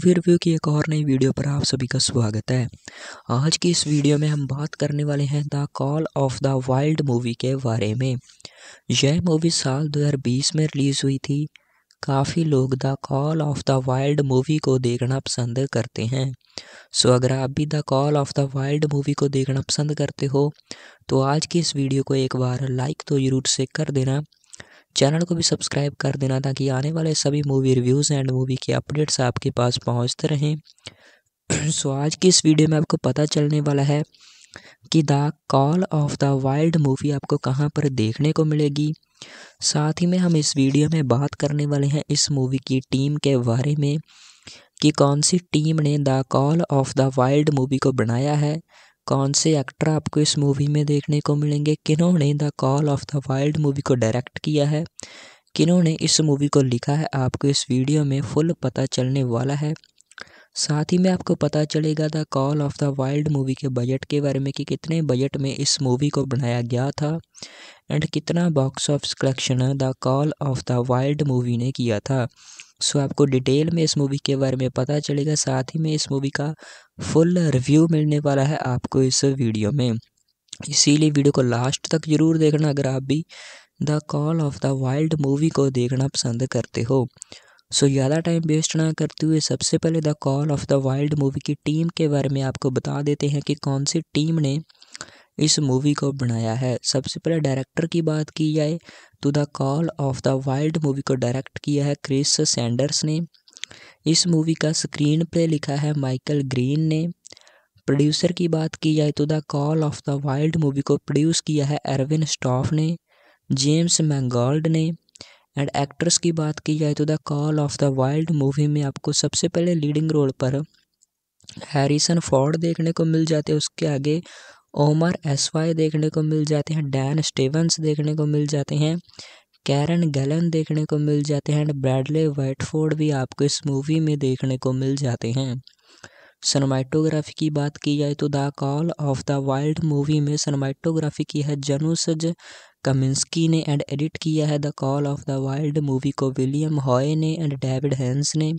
movie review की एक और नई वीडियो पर आप सभी का स्वागत है आज की इस वीडियो में हम बात करने वाले हैं the call of the wild movie के बारे में यह मूवी साल 2020 में रिलीज़ हुई थी काफ़ी लोग the call of the wild movie को देखना पसंद करते हैं सो अगर आप भी the call of the wild movie को देखना पसंद करते हो तो आज की इस वीडियो को एक बार लाइक तो ज़रूर से कर देना चैनल को भी सब्सक्राइब कर देना ताकि आने वाले सभी मूवी रिव्यूज़ एंड मूवी के अपडेट्स आपके पास पहुँचते रहें सो आज की इस वीडियो में आपको पता चलने वाला है कि the call of the wild movie आपको कहाँ पर देखने को मिलेगी साथ ही में हम इस वीडियो में बात करने वाले हैं इस मूवी की टीम के बारे में कि कौन सी टीम ने the call of the wild movie को बनाया है कौन से एक्टर आपको इस मूवी में देखने को मिलेंगे किन्होंने the call of the wild movie को डायरेक्ट किया है किन्होंने इस मूवी को लिखा है आपको इस वीडियो में फुल पता चलने वाला है साथ ही में आपको पता चलेगा the call of the wild movie के बजट के बारे में कि कितने बजट में इस मूवी को बनाया गया था एंड कितना box office collection the call of the wild movie ने किया था सो आपको डिटेल में इस मूवी के बारे में पता चलेगा साथ ही में इस मूवी का फुल रिव्यू मिलने वाला है आपको इस वीडियो में इसीलिए वीडियो को लास्ट तक ज़रूर देखना अगर आप भी the call of the wild movie को देखना पसंद करते हो सो so, ज़्यादा टाइम वेस्ट ना करते हुए सबसे पहले the call of the wild movie की टीम के बारे में आपको बता देते हैं कि कौन सी टीम ने इस मूवी को बनाया है सबसे पहले डायरेक्टर की बात की जाए तो the call of the wild movie को डायरेक्ट किया है क्रिस सैंडर्स ने इस मूवी का स्क्रीन प्ले लिखा है माइकल ग्रीन ने प्रोड्यूसर की बात की जाए तो the call of the wild movie को प्रोड्यूस किया है एरविन स्टॉफ ने जेम्स मैंगोल्ड ने एंड एक्ट्रेस की बात की जाए तो the call of the wild movie में आपको सबसे पहले लीडिंग रोल पर हैरिसन फोर्ड देखने को मिल जाते हैं उसके आगे ओमर एसवाई देखने को मिल जाते हैं डैन स्टीवंस देखने को मिल जाते हैं कैरन गलन देखने को मिल जाते हैं एंड ब्रैडले वाइटफोर्ड भी आपको इस मूवी में देखने को मिल जाते हैं सनमाइटोग्राफी की बात की जाए तो the call of the wild movie में सनमाइटोग्राफी की है जनुसज कमिंस्की ने एंड एडिट किया है the call of the wild movie को विलियम हॉय ने एंड डेविड हैंस ने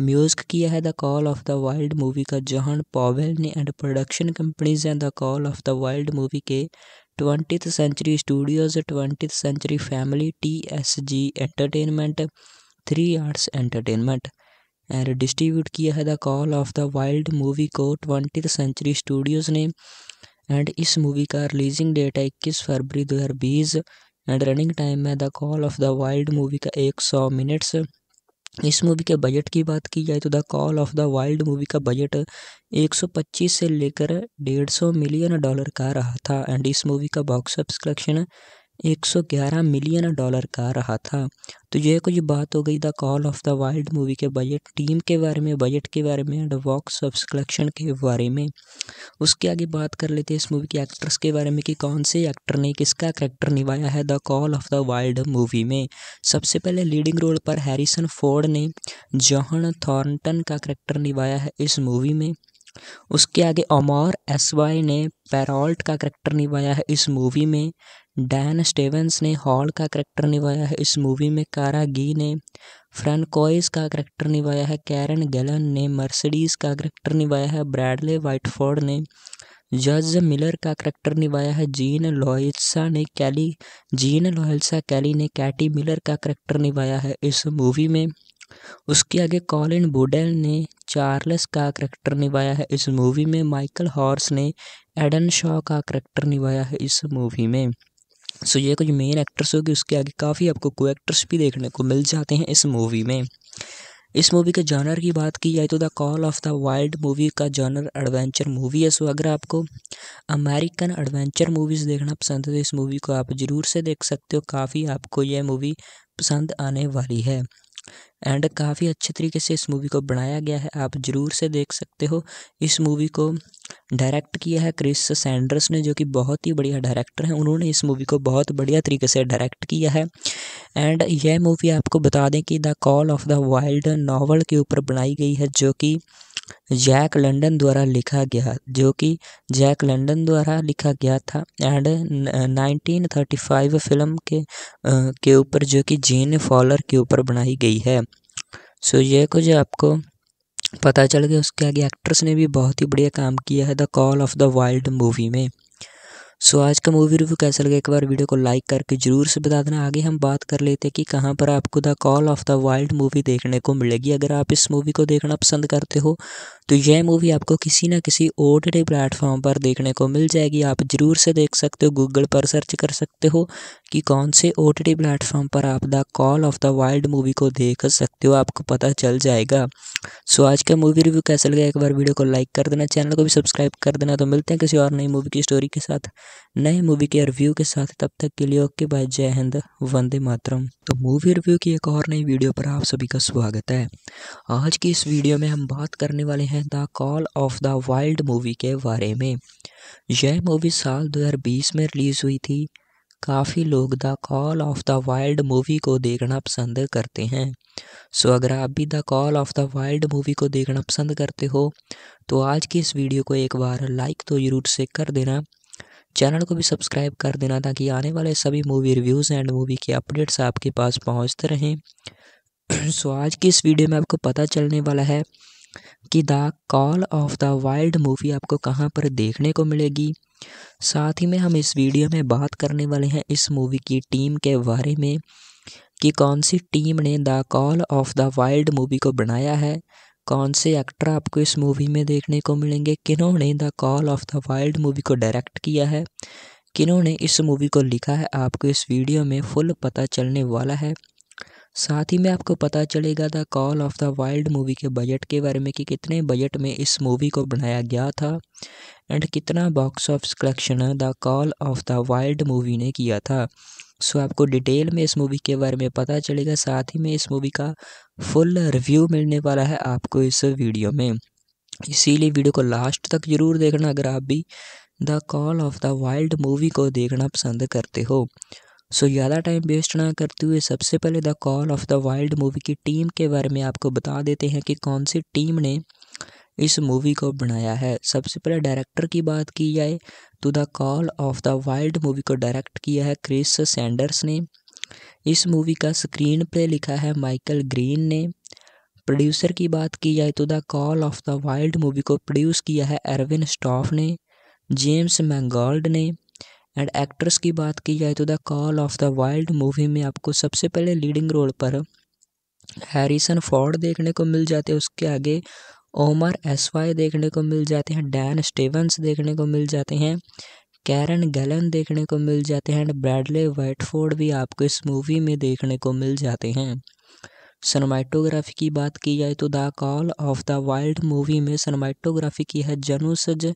म्यूज़िक किया है the call of the wild movie का जॉन पॉवेल ने एंड प्रोडक्शन कंपनीज हैं the call of the wild movie के twenty century Studios ट्वेंटिथ century family T S G entertainment three arts entertainment and distribute किया है the call of the wild movie को ट्वेंटिथ century Studios ने and इस movie का releasing date है इक्कीस फरवरी दो हज़ार बीस एंड रनिंग टाइम है the call of the wild movie का एक सौ मिनट्स इस मूवी के बजट की बात की जाए तो the call of the wild movie का बजट 125 से लेकर 150 मिलियन डॉलर का रहा था एंड इस मूवी का box office collection 111 million dollar का रहा था तो यह कुछ बात हो गई the call of the wild movie के बजट टीम के बारे में बजट के बारे में एंड वॉक्स ऑफ कलेक्शन के बारे में उसके आगे बात कर लेते हैं इस मूवी के एक्ट्रेस के बारे में कि कौन से एक्टर ने किसका करेक्टर निभाया है the call of the wild movie में सबसे पहले लीडिंग रोल पर हैरिसन फोर्ड ने जॉहन थॉर्नटन का करेक्टर निभाया है इस मूवी में उसके आगे एस एसवाई ने पैरोल्ट का करैक्टर निभाया है इस मूवी में डैन स्टेवेंस ने हॉल का करैक्टर निभाया है इस मूवी में कारा गी ने फ्रनकॉइस का करैक्टर निभाया है कैरन गैलन ने मर्सिडीज का करैक्टर निभाया है ब्रैडले वाइटफोर्ड ने जज मिलर का करैक्टर निभाया है जीन लॉयसा ने कैली जीन लॉयसा कैली ने कैटी मिलर का करैक्टर निभाया है इस मूवी में उसके आगे कॉलिन वुडेल ने चार्ल्स का करैक्टर निभाया है इस मूवी में माइकल हॉर्स ने एडन शॉ का करैक्टर निभाया है इस मूवी में सो ये कुछ मेन एक्टर्स होगी उसके आगे काफ़ी आपको को एक्टर्स भी देखने को मिल जाते हैं इस मूवी में इस मूवी के जॉनर की बात की जाए तो the call of the wild movie का जॉनर एडवेंचर मूवी है सो अगर आपको अमेरिकन एडवेंचर मूवीज़ देखना पसंद है तो इस मूवी को आप ज़रूर से देख सकते हो काफ़ी आपको यह मूवी पसंद आने वाली है एंड काफ़ी अच्छे तरीके से इस मूवी को बनाया गया है आप ज़रूर से देख सकते हो इस मूवी को डायरेक्ट किया है क्रिस सैंडर्स ने जो कि बहुत ही बढ़िया डायरेक्टर हैं उन्होंने इस मूवी को बहुत बढ़िया तरीके से डायरेक्ट किया है एंड यह मूवी आपको बता दें कि the call of the wild novel के ऊपर बनाई गई है जो कि जैक लंडन द्वारा लिखा गया जो कि जैक लंडन द्वारा लिखा गया था एंड 1935 फिल्म के के ऊपर जो कि जीन फॉलर के ऊपर बनाई गई है सो so, ये कुछ आपको पता चल गया उसके आगे एक्ट्रेस ने भी बहुत ही बढ़िया काम किया है the call of the wild movie में सो आज का मूवी रिव्यू कैसा लगा एक बार वीडियो को लाइक करके जरूर से बता देना आगे हम बात कर लेते हैं कि कहाँ पर आपको the call of the wild movie देखने को मिलेगी अगर आप इस मूवी को देखना पसंद करते हो तो यह मूवी आपको किसी ना किसी ओ टी प्लेटफॉर्म पर देखने को मिल जाएगी आप ज़रूर से देख सकते हो गूगल पर सर्च कर सकते हो कि कौन से ओ टी प्लेटफॉर्म पर आप the call of the wild movie को देख सकते हो आपको पता चल जाएगा सो आज का मूवी रिव्यू कैसा लगा एक बार वीडियो को लाइक कर देना चैनल को भी सब्सक्राइब कर देना तो मिलते हैं किसी और नई मूवी की स्टोरी के साथ नए मूवी के रिव्यू के साथ तब तक के लिए ओके बाय जय हिंद वंदे मातरम तो मूवी रिव्यू की एक और नई वीडियो पर आप सभी का स्वागत है आज की इस वीडियो में हम बात करने वाले हैं हैं the call of the wild movie के बारे में यह मूवी साल 2020 में रिलीज़ हुई थी काफ़ी लोग the call of the wild movie को देखना पसंद करते हैं सो अगर आप भी the call of the wild movie को देखना पसंद करते हो तो आज की इस वीडियो को एक बार लाइक तो जरूर से कर देना चैनल को भी सब्सक्राइब कर देना ताकि आने वाले सभी मूवी रिव्यूज़ एंड मूवी के अपडेट्स आपके पास पहुंचते रहें सो आज की इस वीडियो में आपको पता चलने वाला है कि the call of the wild movie आपको कहाँ पर देखने को मिलेगी साथ ही में हम इस वीडियो में बात करने वाले हैं इस मूवी की टीम के बारे में कि कौन सी टीम ने the call of the wild movie को बनाया है कौन से एक्टर आपको इस मूवी में देखने को मिलेंगे किन्होंने the call of the wild movie को डायरेक्ट किया है किन्होंने इस मूवी को लिखा है आपको इस वीडियो में फुल पता चलने वाला है साथ ही में आपको पता चलेगा the call of the wild movie के बजट के बारे में कि कितने बजट में इस मूवी को बनाया गया था एंड कितना box office collection the call of the wild movie ने किया था सो so, आपको डिटेल में इस मूवी के बारे में पता चलेगा साथ ही में इस मूवी का फुल रिव्यू मिलने वाला है आपको इस वीडियो में इसीलिए वीडियो को लास्ट तक ज़रूर देखना अगर आप भी the call of the wild movie को देखना पसंद करते हो सो so, ज़्यादा टाइम वेस्ट ना करते हुए सबसे पहले the call of the wild movie की टीम के बारे में आपको बता देते हैं कि कौन सी टीम ने इस मूवी को बनाया है सबसे पहले डायरेक्टर की बात की जाए तो the call of the wild movie को डायरेक्ट किया है क्रिस सैंडर्स ने इस मूवी का स्क्रीन प्ले लिखा है माइकल ग्रीन ने प्रोड्यूसर की बात की जाए तो the call of the wild movie को प्रोड्यूस किया है एरविन स्टॉफ ने जेम्स मैंगोल्ड ने एंड एक्ट्रेस की बात की जाए तो the call of the wild movie में आपको सबसे पहले लीडिंग रोल पर हैरिसन फोर्ड देखने को मिल जाते हैं उसके आगे ओमर एसवाई देखने को मिल जाते हैं डैन स्टीवंस देखने को मिल जाते हैं कैरन गैलन देखने को मिल जाते हैं एंड ब्रैडले वाइटफोर्ड भी आपको इस मूवी में देखने को मिल जाते हैं सनमाइटोग्राफी की बात की जाए तो the call of the wild movie में सनमाइटोग्राफी की है जनुसज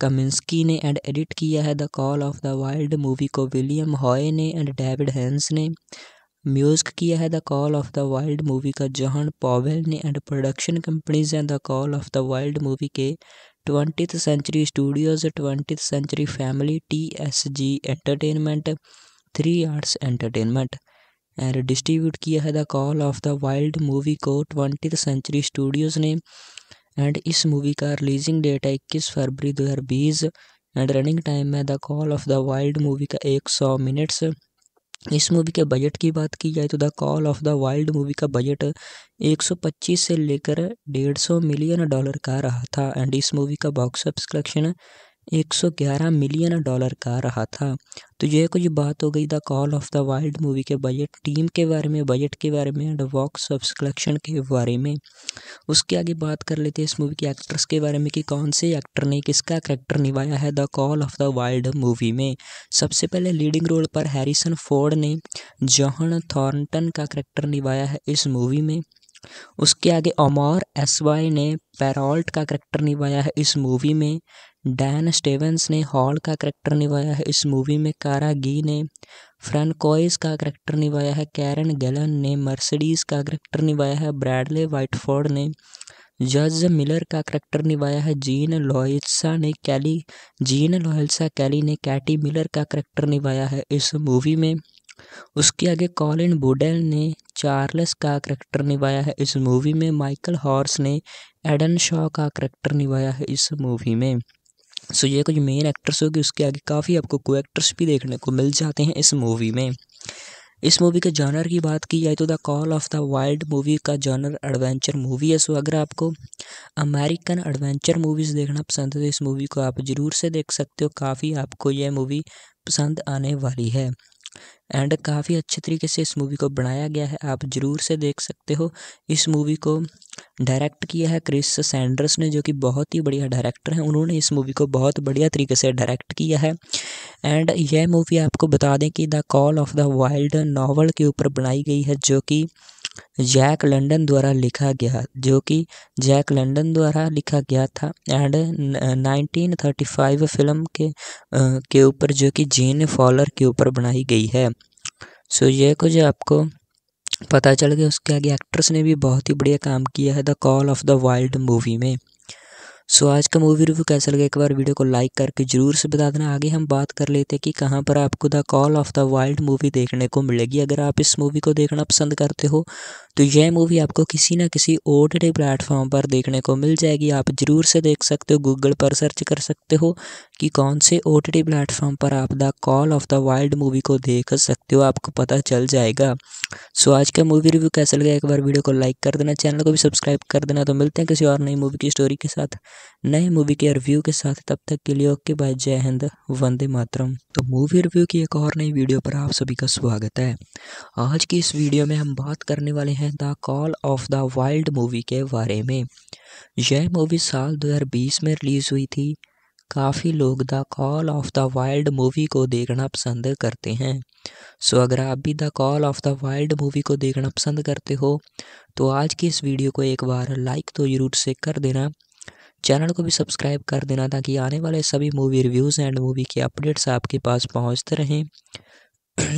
कमिंसकी ने एंड एडिट किया है the call of the wild movie को विलियम हॉय ने एंड डेविड हैंस ने म्यूजिक किया है the call of the wild movie का जॉहन पॉवेल ने एंड प्रोडक्शन कंपनीज हैं the call of the wild movie के ट्वेंटिथ century Studios twenty century family T S G entertainment three arts entertainment and distribute किया है the call of the wild movie को twenty century Studios ने and इस movie का releasing date है इक्कीस फरवरी 2020 एंड रनिंग टाइम है the call of the wild movie का एक सौ मिनट्स इस मूवी के बजट की बात की जाए तो the call of the wild movie का बजट 125 से लेकर 150 मिलियन डॉलर का रहा था एंड इस मूवी का box office collection 111 million dollar का रहा था तो यह कुछ बात हो गई the call of the wild movie के बजट टीम के बारे में बजट के बारे में एंड वॉक्स ऑफ कलेक्शन के बारे में उसके आगे बात कर लेते हैं इस मूवी के एक्ट्रेस के बारे में कि कौन से एक्टर ने किसका करेक्टर निभाया है the call of the wild movie में सबसे पहले लीडिंग रोल पर हैरिसन फोर्ड ने जॉहन थॉर्नटन का करेक्टर निभाया है इस मूवी में उसके आगे एस एसवाई ने पैरॉल्ट का करैक्टर निभाया है इस मूवी में डैन स्टेवंस ने हॉल का करैक्टर निभाया है इस मूवी में कारा गी ने फ्रेंकोइस का करैक्टर निभाया है कैरन गैलन ने मर्सिडीज का करैक्टर निभाया है ब्रैडले वाइटफोर्ड ने जज मिलर का करैक्टर निभाया है जीन लॉयसा ने कैली जीन लॉयसा कैली ने कैटी मिलर का करैक्टर निभाया है इस मूवी में उसके आगे कॉलिन वुडेल ने चार्ल्स का करैक्टर निभाया है इस मूवी में माइकल हॉर्स ने एडन शॉ का करैक्टर निभाया है इस मूवी में सो ये कुछ मेन एक्टर्स होगी उसके आगे काफ़ी आपको को एक्टर्स भी देखने को मिल जाते हैं इस मूवी में इस मूवी के जानर की बात की जाए तो the call of the wild movie का जानर एडवेंचर मूवी है सो अगर आपको अमेरिकन एडवेंचर मूवीज़ देखना पसंद है तो इस मूवी को आप ज़रूर से देख सकते हो काफ़ी आपको यह मूवी पसंद आने वाली है एंड काफ़ी अच्छे तरीके से इस मूवी को बनाया गया है आप ज़रूर से देख सकते हो इस मूवी को डायरेक्ट किया है क्रिस सैंडर्स ने जो कि बहुत ही बढ़िया डायरेक्टर हैं उन्होंने इस मूवी को बहुत बढ़िया तरीके से डायरेक्ट किया है एंड यह मूवी आपको बता दें कि the call of the wild novel के ऊपर बनाई गई है जो कि जैक लंडन द्वारा लिखा गया जो कि जैक लंडन द्वारा लिखा गया था एंड 1935 फिल्म के के ऊपर जो कि जीन फॉलर के ऊपर बनाई गई है सो ये कुछ आपको पता चल गया उसके आगे एक्ट्रेस ने भी बहुत ही बढ़िया काम किया है the call of the wild movie में सो आज का मूवी रिव्यू कैसा लगा एक बार वीडियो को लाइक करके जरूर से बता देना आगे हम बात कर लेते हैं कि कहाँ पर आपको the call of the wild movie देखने को मिलेगी अगर आप इस मूवी को देखना पसंद करते हो तो यह मूवी आपको किसी ना किसी ओ टी प्लेटफॉर्म पर देखने को मिल जाएगी आप जरूर से देख सकते हो गूगल पर सर्च कर सकते हो कि कौन से ओ टी प्लेटफॉर्म पर आप the call of the wild movie को देख सकते हो आपको पता चल जाएगा सो आज का मूवी रिव्यू कैसा लगा एक बार वीडियो को लाइक कर देना चैनल को भी सब्सक्राइब कर देना तो मिलते हैं किसी और नई मूवी की स्टोरी के साथ नए मूवी के रिव्यू के साथ तब तक के लिए ओके बाय जय हिंद वंदे मातरम तो मूवी रिव्यू की एक और नई वीडियो पर आप सभी का स्वागत है आज की इस वीडियो में हम बात करने वाले हैं the call of the wild movie के बारे में यह मूवी साल 2020 में रिलीज़ हुई थी काफ़ी लोग the call of the wild movie को देखना पसंद करते हैं सो अगर आप भी the call of the wild movie को देखना पसंद करते हो तो आज की इस वीडियो को एक बार लाइक तो ज़रूर से कर देना चैनल को भी सब्सक्राइब कर देना ताकि आने वाले सभी मूवी रिव्यूज़ एंड मूवी के अपडेट्स आपके पास पहुंचते रहें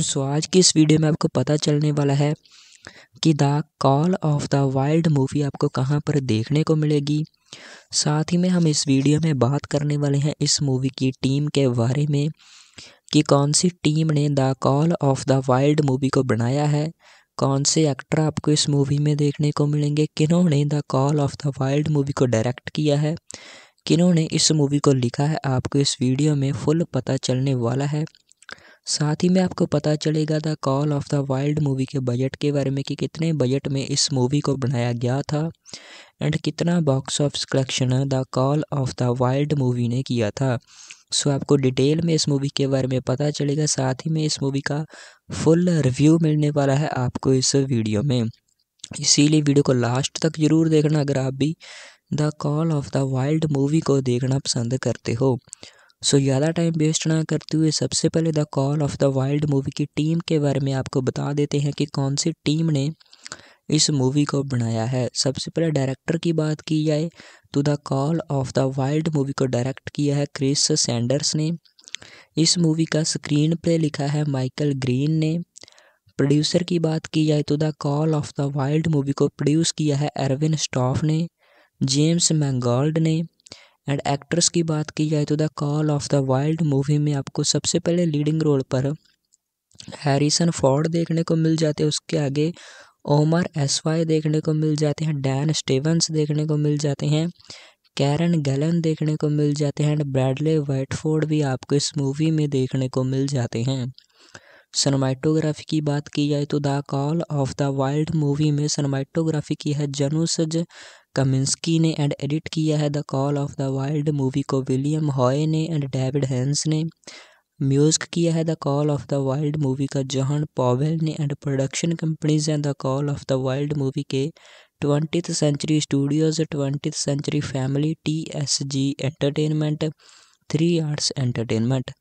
सो आज की इस वीडियो में आपको पता चलने वाला है कि the call of the wild movie आपको कहाँ पर देखने को मिलेगी साथ ही में हम इस वीडियो में बात करने वाले हैं इस मूवी की टीम के बारे में कि कौन सी टीम ने the call of the wild movie को बनाया है कौन से एक्टर आपको इस मूवी में देखने को मिलेंगे किन्होंने the call of the wild movie को डायरेक्ट किया है किन्होंने इस मूवी को लिखा है आपको इस वीडियो में फुल पता चलने वाला है साथ ही में आपको पता चलेगा the call of the wild movie के बजट के बारे में कि कितने बजट में इस मूवी को बनाया गया था एंड कितना box office collection the call of the wild movie ने किया था सो आपको डिटेल में इस मूवी के बारे में पता चलेगा साथ ही में इस मूवी का फुल रिव्यू मिलने वाला है आपको इस वीडियो में इसीलिए वीडियो को लास्ट तक ज़रूर देखना अगर आप भी the call of the wild movie को देखना पसंद करते हो सो so, ज़्यादा टाइम वेस्ट ना करते हुए सबसे पहले the call of the wild movie की टीम के बारे में आपको बता देते हैं कि कौन सी टीम ने इस मूवी को बनाया है सबसे पहले डायरेक्टर की बात की जाए तो the call of the wild movie को डायरेक्ट किया है क्रिस सैंडर्स ने इस मूवी का स्क्रीन प्ले लिखा है माइकल ग्रीन ने प्रोड्यूसर की बात की जाए तो the call of the wild movie को प्रोड्यूस किया है एरविन स्टॉफ ने जेम्स मैंगोल्ड ने एंड एक्ट्रेस की बात की जाए तो the call of the wild movie में आपको सबसे पहले लीडिंग रोल पर हैरिसन फोर्ड देखने को मिल जाते हैं उसके आगे ओमर एसवाई देखने को मिल जाते हैं डैन स्टीवंस देखने को मिल जाते हैं कैरन गैलन देखने को मिल जाते हैं एंड ब्रैडले वाइटफोर्ड भी आपको इस मूवी में देखने को मिल जाते हैं सनमाइटोग्राफी की बात की जाए तो the call of the wild movie में सनमाइटोग्राफी की है जनुसज कमिंस्की ने एंड एडिट किया है the call of the wild movie को विलियम हॉय ने एंड डेविड हैंस ने म्यूज़िक किया है the call of the wild movie का जॉन पॉवेल ने एंड प्रोडक्शन कंपनीज हैं the call of the wild movie के twenty century Studios twenty century family T S G entertainment three arts entertainment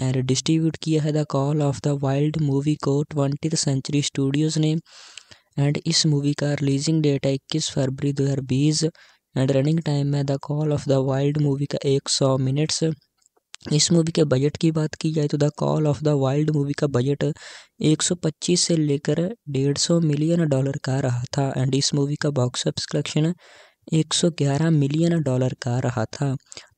and distribute किया है the call of the wild movie को ट्वेंटिथ century Studios ने and इस movie का releasing date है इक्कीस फरवरी दो हज़ार बीस एंड रनिंग टाइम है the call of the wild movie का एक सौ मिनट्स इस मूवी के बजट की बात की जाए तो the call of the wild movie का बजट 125 से लेकर 150 मिलियन डॉलर का रहा था एंड इस मूवी का box office collection 111 million dollar का रहा था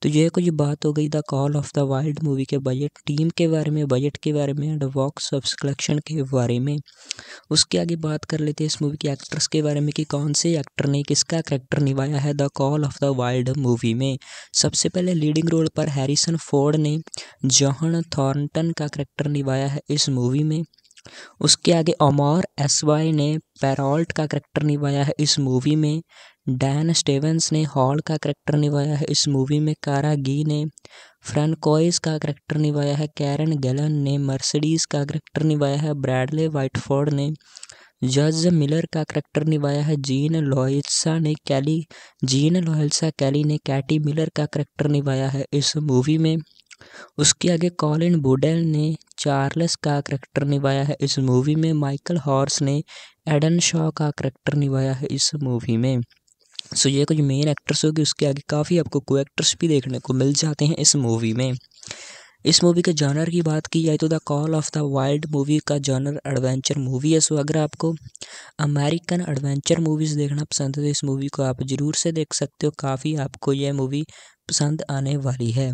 तो यह कुछ बात हो गई the call of the wild movie के बजट टीम के बारे में बजट के बारे में एंड वॉक्स ऑफ कलेक्शन के बारे में उसके आगे बात कर लेते हैं इस मूवी के एक्ट्रेस के बारे में कि कौन से एक्टर ने किसका कैरेक्टर निभाया है the call of the wild movie में सबसे पहले लीडिंग रोल पर हैरिसन फोर्ड ने जॉहन थॉर्नटन का करेक्टर निभाया है इस मूवी में उसके आगे ओमर एस वाई ने पैरॉल्ट का करेक्टर निभाया है इस मूवी में डैन स्टेवेंस ने हॉल का करैक्टर निभाया है इस मूवी में कारा गी ने फ्रेंकोइस का करैक्टर निभाया है कैरन गैलन ने मर्सिडीज का करैक्टर निभाया है ब्रैडले वाइटफोर्ड ने जज मिलर का करैक्टर निभाया है जीन लॉयसा ने कैली जीन लोहिल्सा कैली ने कैटी मिलर का करैक्टर निभाया है इस मूवी में उसके आगे कॉलिन बुडेल ने चार्ल्स का करैक्टर निभाया है इस मूवी में माइकल हॉर्स ने एडन शॉ का करैक्टर निभाया है इस मूवी में सो ये कुछ मेन एक्टर्स गए उसके आगे काफ़ी आपको को एक्टर्स भी देखने को मिल जाते हैं इस मूवी में इस मूवी के जानर की बात की जाए तो the call of the wild movie का जानर एडवेंचर मूवी है सो अगर आपको अमेरिकन एडवेंचर मूवीज़ देखना पसंद है तो इस मूवी को आप ज़रूर से देख सकते हो काफ़ी आपको यह मूवी पसंद आने वाली है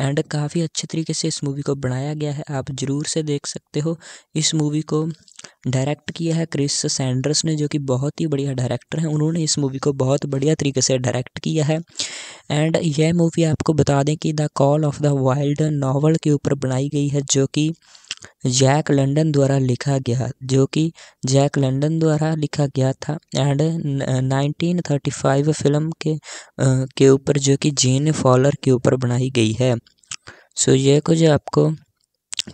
एंड काफ़ी अच्छे तरीके से इस मूवी को बनाया गया है आप ज़रूर से देख सकते हो इस मूवी को डायरेक्ट किया है क्रिस सैंडर्स ने जो कि बहुत ही बढ़िया डायरेक्टर हैं उन्होंने इस मूवी को बहुत बढ़िया तरीके से डायरेक्ट किया है एंड यह मूवी आपको बता दें कि the call of the wild novel के ऊपर बनाई गई है जो कि जैक लंडन द्वारा लिखा गया जो कि जैक लंडन द्वारा लिखा गया था एंड 1935 फिल्म के के ऊपर जो कि जीन फॉलर के ऊपर बनाई गई है सो so, ये कुछ आपको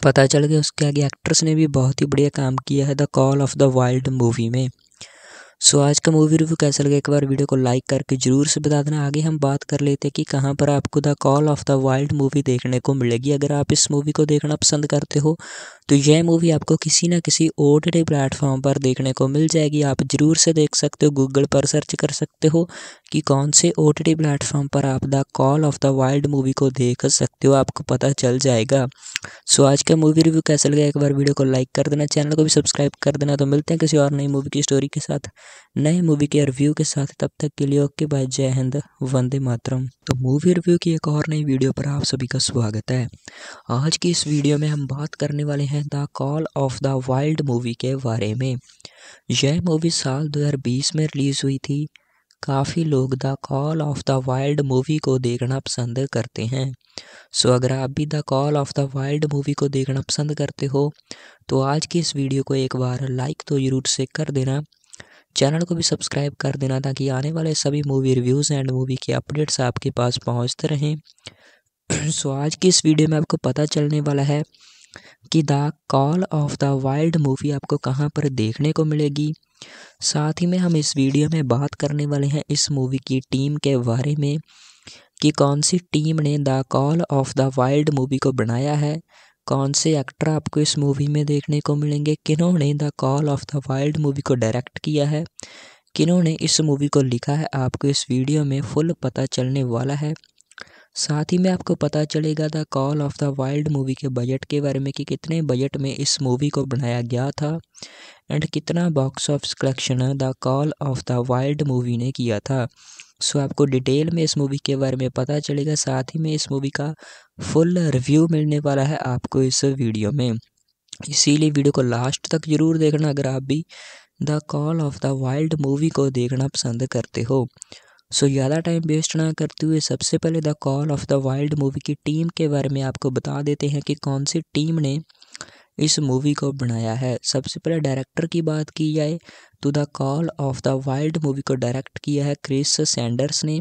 पता चल गया उसके आगे एक्ट्रेस ने भी बहुत ही बढ़िया काम किया है the call of the wild movie में सो आज का मूवी रिव्यू कैसा लगा एक बार वीडियो को लाइक करके जरूर से बता देना आगे हम बात कर लेते हैं कि कहाँ पर आपको the call of the wild movie देखने को मिलेगी अगर आप इस मूवी को देखना पसंद करते हो तो यह मूवी आपको किसी ना किसी ओ प्लेटफॉर्म पर देखने को मिल जाएगी आप ज़रूर से देख सकते हो गूगल पर सर्च कर सकते हो कि कौन से ओ टी प्लेटफॉर्म पर आप the call of the wild movie को देख सकते हो आपको पता चल जाएगा सो आज का मूवी रिव्यू कैसा लगा एक बार वीडियो को लाइक कर देना चैनल को भी सब्सक्राइब कर देना तो मिलते हैं किसी और नई मूवी की स्टोरी के साथ नए मूवी के रिव्यू के साथ तब तक के लिए ओके बाय जय हिंद वंदे मातरम तो मूवी रिव्यू की एक और नई वीडियो पर आप सभी का स्वागत है आज की इस वीडियो में हम बात करने वाले हैं है the call of the wild movie के बारे में यह मूवी साल 2020 में रिलीज़ हुई थी काफ़ी लोग the call of the wild movie को देखना पसंद करते हैं सो अगर आप भी the call of the wild movie को देखना पसंद करते हो तो आज की इस वीडियो को एक बार लाइक तो जरूर से कर देना चैनल को भी सब्सक्राइब कर देना ताकि आने वाले सभी मूवी रिव्यूज़ एंड मूवी के अपडेट्स आपके पास पहुंचते रहें सो आज की इस वीडियो में आपको पता चलने वाला है कि the call of the wild movie आपको कहाँ पर देखने को मिलेगी साथ ही में हम इस वीडियो में बात करने वाले हैं इस मूवी की टीम के बारे में कि कौन सी टीम ने the call of the wild movie को बनाया है कौन से एक्टर आपको इस मूवी में देखने को मिलेंगे किन्होंने the call of the wild movie को डायरेक्ट किया है किन्होंने इस मूवी को लिखा है आपको इस वीडियो में फुल पता चलने वाला है साथ ही में आपको पता चलेगा the call of the wild movie के बजट के बारे में कि कितने बजट में इस मूवी को बनाया गया था एंड कितना box office collection the call of the wild movie ने किया था सो आपको डिटेल में इस मूवी के बारे में पता चलेगा साथ ही में इस मूवी का फुल रिव्यू मिलने वाला है आपको इस वीडियो में इसीलिए वीडियो को लास्ट तक ज़रूर देखना अगर आप भी the call of the wild movie को देखना पसंद करते हो सो ज़्यादा टाइम वेस्ट ना करते हुए सबसे पहले the call of the wild movie की टीम के बारे में आपको बता देते हैं कि कौन सी टीम ने इस मूवी को बनाया है सबसे पहले डायरेक्टर की बात की जाए तो the call of the wild movie को डायरेक्ट किया है क्रिस सैंडर्स ने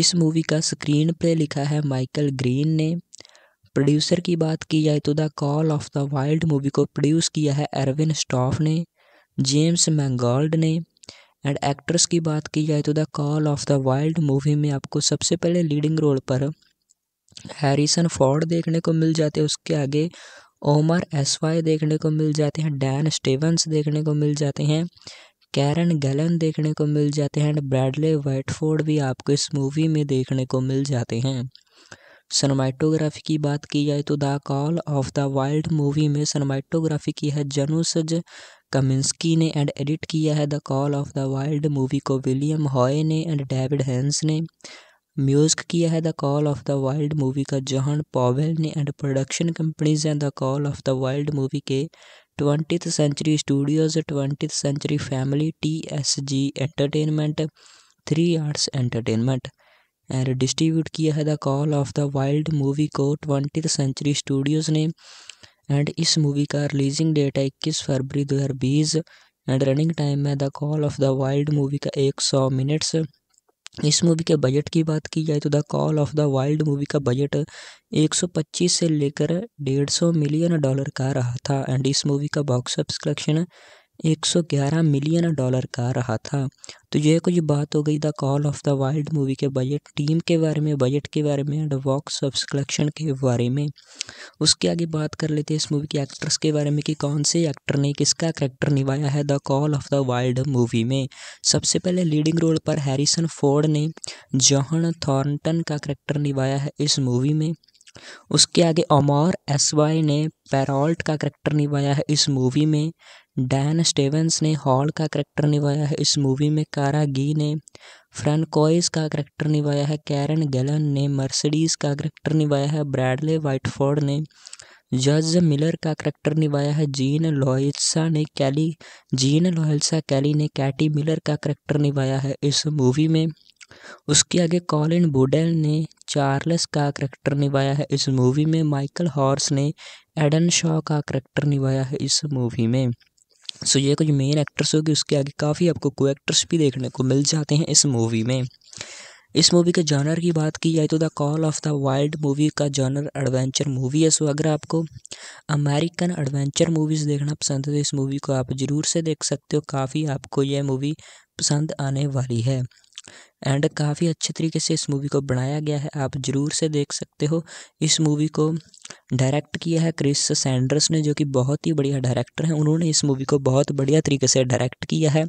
इस मूवी का स्क्रीन प्ले लिखा है माइकल ग्रीन ने प्रोड्यूसर की बात की जाए तो the call of the wild movie को प्रोड्यूस किया है एरविन स्टॉफ ने जेम्स मैंगोल्ड ने एंड एक्ट्रेस की बात की जाए तो the call of the wild movie में आपको सबसे पहले लीडिंग रोल पर हैरिसन फॉर्ड देखने को मिल जाते हैं उसके आगे ओमर एसवाई देखने को मिल जाते हैं डैन स्टीवंस देखने को मिल जाते हैं कैरन गैलन देखने को मिल जाते हैं एंड ब्रैडले वाइटफोर्ड भी आपको इस मूवी में देखने को मिल जाते हैं सनमाइटोग्राफी की बात की जाए तो the call of the wild movie में सनमाइटोग्राफी की है जनुसज कमिंस्की ने एंड एडिट किया है the call of the wild movie को विलियम हॉय ने एंड डेविड हैंस ने म्यूज़िक किया है the call of the wild movie का जॉन पॉवेल ने एंड प्रोडक्शन कंपनीज हैं the call of the wild movie के ट्वेंटिथ century Studios ट्वेंटिथ century family T S G entertainment three arts entertainment and distribute किया है the call of the wild movie को ट्वेंटिथ century Studios ने and इस movie का releasing date है इक्कीस फरवरी दो हज़ार बीस एंड रनिंग टाइम है the call of the wild movie का एक सौ मिनट्स इस मूवी के बजट की बात की जाए तो the call of the wild movie का बजट 125 से लेकर 150 मिलियन डॉलर का रहा था एंड इस मूवी का box office collection 111 million dollar का रहा था तो यह कुछ बात हो गई the call of the wild movie के बजट टीम के बारे में बजट के बारे में एंड वॉक्स ऑफ कलेक्शन के बारे में उसके आगे बात कर लेते हैं इस मूवी के एक्ट्रेस के बारे में कि कौन से एक्टर ने किसका करेक्टर निभाया है the call of the wild movie में सबसे पहले लीडिंग रोल पर हैरिसन फोर्ड ने जॉहन थॉर्नटन का करेक्टर निभाया है इस मूवी में उसके आगे ओमर एस वाई ने पैरॉल्ट का करेक्टर निभाया है इस मूवी में डैन स्टेवेंस ने हॉल का करैक्टर निभाया है इस मूवी में कारा गी ने फ्रेंकोइस का करैक्टर निभाया है कैरन गैलन ने मर्सिडीज का करैक्टर निभाया है ब्रैडले वाइटफोर्ड ने जज मिलर का करैक्टर निभाया है जीन लोहिल्सा ने कैली जीन लोहिल्सा कैली ने कैटी मिलर का करैक्टर निभाया है इस मूवी में उसके आगे कॉलिन बुडेल ने चार्ल्स का करैक्टर निभाया है इस मूवी में माइकल हॉर्स ने एडन शॉ का करैक्टर निभाया है इस मूवी में सो ये जो मेन एक्ट्रेस होगी उसके आगे काफ़ी आपको को एक्टर्स भी देखने को मिल जाते हैं इस मूवी में इस मूवी के जानर की बात की जाए तो the call of the wild movie का जानर एडवेंचर मूवी है सो अगर आपको अमेरिकन एडवेंचर मूवीज़ देखना पसंद है तो इस मूवी को आप ज़रूर से देख सकते हो काफ़ी आपको यह मूवी पसंद आने वाली है एंड काफ़ी अच्छे तरीके से इस मूवी को बनाया गया है आप ज़रूर से देख सकते हो इस मूवी को डायरेक्ट किया है क्रिस सैंडर्स ने जो कि बहुत ही बढ़िया डायरेक्टर हैं उन्होंने इस मूवी को बहुत बढ़िया तरीके से डायरेक्ट किया है